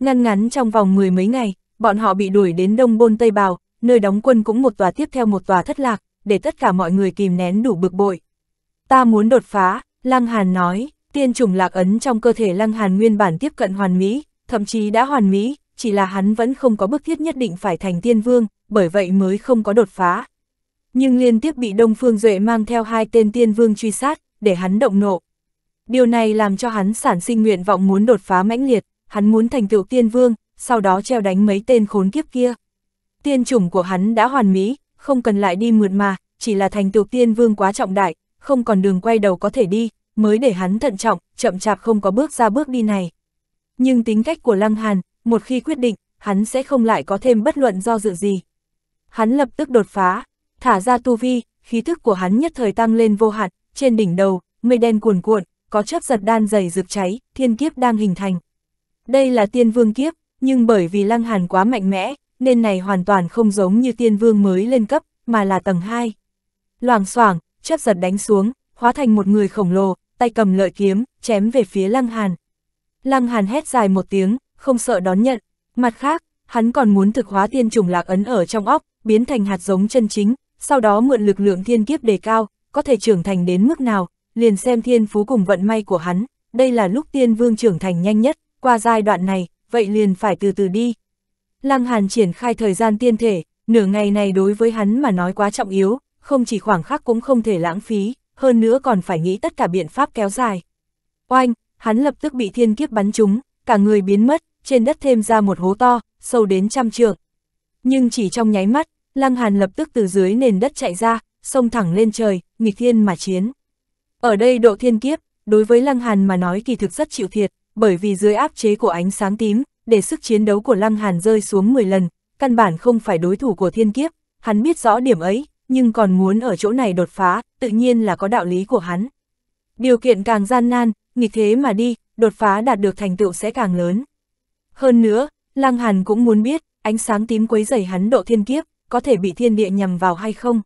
Ngăn ngắn trong vòng mười mấy ngày, bọn họ bị đuổi đến Đông Bôn Tây Bào, nơi đóng quân cũng một tòa tiếp theo một tòa thất lạc, để tất cả mọi người kìm nén đủ bực bội. Ta muốn đột phá, Lăng Hàn nói, tiên trùng lạc ấn trong cơ thể Lăng Hàn nguyên bản tiếp cận hoàn mỹ, thậm chí đã hoàn mỹ, chỉ là hắn vẫn không có bức thiết nhất định phải thành tiên vương, bởi vậy mới không có đột phá. Nhưng liên tiếp bị Đông Phương Duệ mang theo hai tên tiên vương truy sát, để hắn động nộ. Điều này làm cho hắn sản sinh nguyện vọng muốn đột phá mãnh liệt, hắn muốn thành tựu tiên vương, sau đó treo đánh mấy tên khốn kiếp kia. Tiên chủng của hắn đã hoàn mỹ, không cần lại đi mượt mà, chỉ là thành tựu tiên vương quá trọng đại, không còn đường quay đầu có thể đi, mới để hắn thận trọng, chậm chạp không có bước ra bước đi này. Nhưng tính cách của Lăng Hàn, một khi quyết định, hắn sẽ không lại có thêm bất luận do dự gì. Hắn lập tức đột phá, thả ra tu vi, khí thức của hắn nhất thời tăng lên vô hạn, trên đỉnh đầu, mây đen cuồn cuộn, có chớp giật đan dày rực cháy, thiên kiếp đang hình thành. Đây là tiên vương kiếp, nhưng bởi vì Lăng Hàn quá mạnh mẽ, nên này hoàn toàn không giống như tiên vương mới lên cấp, mà là tầng 2. Loảng xoảng, chấp giật đánh xuống, hóa thành một người khổng lồ, tay cầm lợi kiếm, chém về phía Lăng Hàn. Lăng Hàn hét dài một tiếng, không sợ đón nhận. Mặt khác, hắn còn muốn thực hóa tiên trùng lạc ấn ở trong óc, biến thành hạt giống chân chính, sau đó mượn lực lượng thiên kiếp đề cao, có thể trưởng thành đến mức nào, liền xem thiên phú cùng vận may của hắn. Đây là lúc tiên vương trưởng thành nhanh nhất, qua giai đoạn này, vậy liền phải từ từ đi. Lăng Hàn triển khai thời gian tiên thể, nửa ngày này đối với hắn mà nói quá trọng yếu, không chỉ khoảng khắc cũng không thể lãng phí, hơn nữa còn phải nghĩ tất cả biện pháp kéo dài. Oanh, hắn lập tức bị thiên kiếp bắn trúng, cả người biến mất, trên đất thêm ra một hố to, sâu đến trăm trượng. Nhưng chỉ trong nháy mắt, Lăng Hàn lập tức từ dưới nền đất chạy ra, xông thẳng lên trời, nghịch thiên mà chiến. Ở đây độ thiên kiếp, đối với Lăng Hàn mà nói kỳ thực rất chịu thiệt, bởi vì dưới áp chế của ánh sáng tím, để sức chiến đấu của Lăng Hàn rơi xuống 10 lần, căn bản không phải đối thủ của thiên kiếp, hắn biết rõ điểm ấy, nhưng còn muốn ở chỗ này đột phá, tự nhiên là có đạo lý của hắn. Điều kiện càng gian nan, nghịch thế mà đi, đột phá đạt được thành tựu sẽ càng lớn. Hơn nữa, Lăng Hàn cũng muốn biết, ánh sáng tím quấy rầy hắn độ thiên kiếp, có thể bị thiên địa nhầm vào hay không.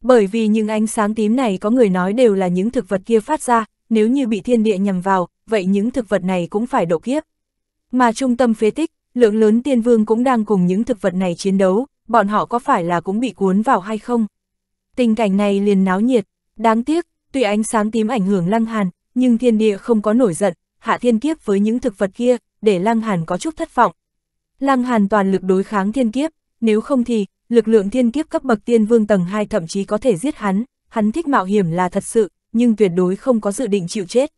Bởi vì những ánh sáng tím này có người nói đều là những thực vật kia phát ra, nếu như bị thiên địa nhầm vào, vậy những thực vật này cũng phải độ kiếp. Mà trung tâm phế tích, lượng lớn tiên vương cũng đang cùng những thực vật này chiến đấu, bọn họ có phải là cũng bị cuốn vào hay không? Tình cảnh này liền náo nhiệt, đáng tiếc, tuy ánh sáng tím ảnh hưởng Lăng Hàn, nhưng thiên địa không có nổi giận, hạ thiên kiếp với những thực vật kia, để Lăng Hàn có chút thất vọng. Lăng Hàn toàn lực đối kháng thiên kiếp, nếu không thì, lực lượng thiên kiếp cấp bậc tiên vương tầng 2 thậm chí có thể giết hắn, hắn thích mạo hiểm là thật sự, nhưng tuyệt đối không có dự định chịu chết.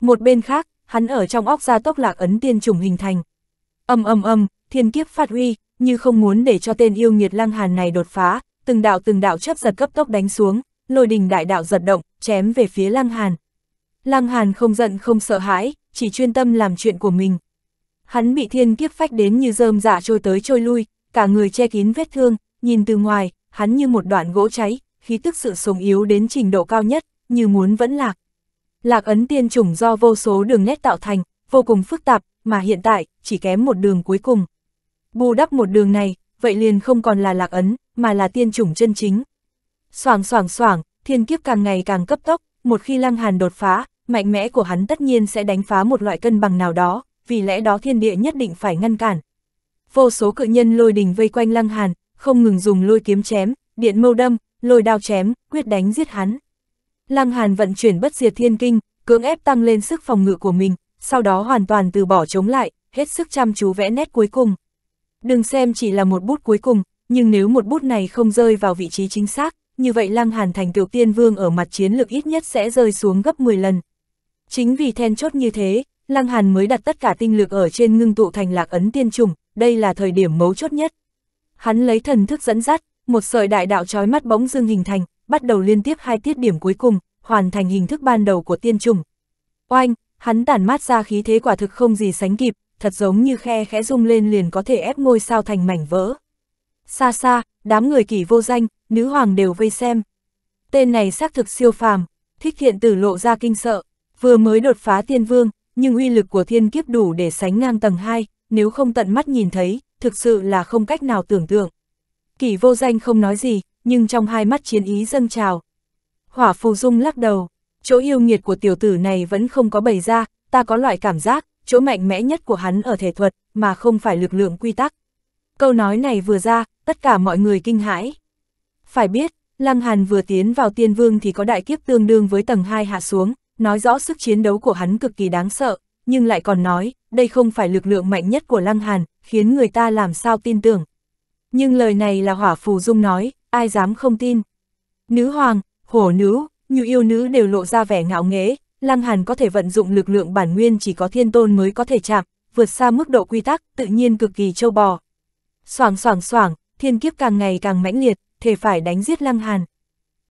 Một bên khác, hắn ở trong óc gia tốc lạc ấn tiên trùng hình thành. Âm âm âm, thiên kiếp phát huy, như không muốn để cho tên yêu nghiệt lăng hàn này đột phá, từng đạo từng đạo chấp giật cấp tốc đánh xuống, lôi đình đại đạo giật động, chém về phía lăng hàn. Lăng hàn không giận không sợ hãi, chỉ chuyên tâm làm chuyện của mình. Hắn bị thiên kiếp phách đến như rơm dạ trôi tới trôi lui, cả người che kín vết thương, nhìn từ ngoài, hắn như một đoạn gỗ cháy, khí tức sự sống yếu đến trình độ cao nhất, như muốn vẫn lạc. Lạc ấn tiên chủng do vô số đường nét tạo thành, vô cùng phức tạp, mà hiện tại, chỉ kém một đường cuối cùng bù đắp một đường này, vậy liền không còn là lạc ấn, mà là tiên chủng chân chính. Soảng soảng soảng, thiên kiếp càng ngày càng cấp tốc, một khi lăng hàn đột phá, mạnh mẽ của hắn tất nhiên sẽ đánh phá một loại cân bằng nào đó, vì lẽ đó thiên địa nhất định phải ngăn cản. Vô số cự nhân lôi đình vây quanh lăng hàn, không ngừng dùng lôi kiếm chém, điện mâu đâm, lôi đao chém, quyết đánh giết hắn. Lăng hàn vận chuyển bất diệt thiên kinh, cưỡng ép tăng lên sức phòng ngự của mình, sau đó hoàn toàn từ bỏ chống lại, hết sức chăm chú vẽ nét cuối cùng. Đừng xem chỉ là một bút cuối cùng, nhưng nếu một bút này không rơi vào vị trí chính xác, như vậy Lăng Hàn thành tựu tiên vương ở mặt chiến lược ít nhất sẽ rơi xuống gấp 10 lần. Chính vì then chốt như thế, Lăng Hàn mới đặt tất cả tinh lực ở trên ngưng tụ thành lạc ấn tiên trùng, đây là thời điểm mấu chốt nhất. Hắn lấy thần thức dẫn dắt, một sợi đại đạo trói mắt bỗng dương hình thành, bắt đầu liên tiếp hai tiết điểm cuối cùng, hoàn thành hình thức ban đầu của tiên trùng. Oanh, hắn tản mát ra khí thế quả thực không gì sánh kịp, thật giống như khe khẽ rung lên liền có thể ép ngôi sao thành mảnh vỡ. Xa xa, đám người kỷ vô danh, nữ hoàng đều vây xem. Tên này xác thực siêu phàm, thích thiện tử lộ ra kinh sợ, vừa mới đột phá tiên vương, nhưng uy lực của thiên kiếp đủ để sánh ngang tầng 2, nếu không tận mắt nhìn thấy, thực sự là không cách nào tưởng tượng. Kỷ vô danh không nói gì, nhưng trong hai mắt chiến ý dâng trào. Hỏa phù dung lắc đầu, chỗ yêu nghiệt của tiểu tử này vẫn không có bày ra, ta có loại cảm giác, chỗ mạnh mẽ nhất của hắn ở thể thuật, mà không phải lực lượng quy tắc. Câu nói này vừa ra, tất cả mọi người kinh hãi. Phải biết, Lăng Hàn vừa tiến vào tiên vương thì có đại kiếp tương đương với tầng 2 hạ xuống, nói rõ sức chiến đấu của hắn cực kỳ đáng sợ, nhưng lại còn nói, đây không phải lực lượng mạnh nhất của Lăng Hàn, khiến người ta làm sao tin tưởng. Nhưng lời này là hỏa phù dung nói, ai dám không tin. Nữ hoàng, hổ nữ, như yêu nữ đều lộ ra vẻ ngạo nghễ, Lăng Hàn có thể vận dụng lực lượng bản nguyên chỉ có thiên tôn mới có thể chạm, vượt xa mức độ quy tắc, tự nhiên cực kỳ châu bò. Soảng soảng soảng, thiên kiếp càng ngày càng mãnh liệt, thể phải đánh giết Lăng Hàn.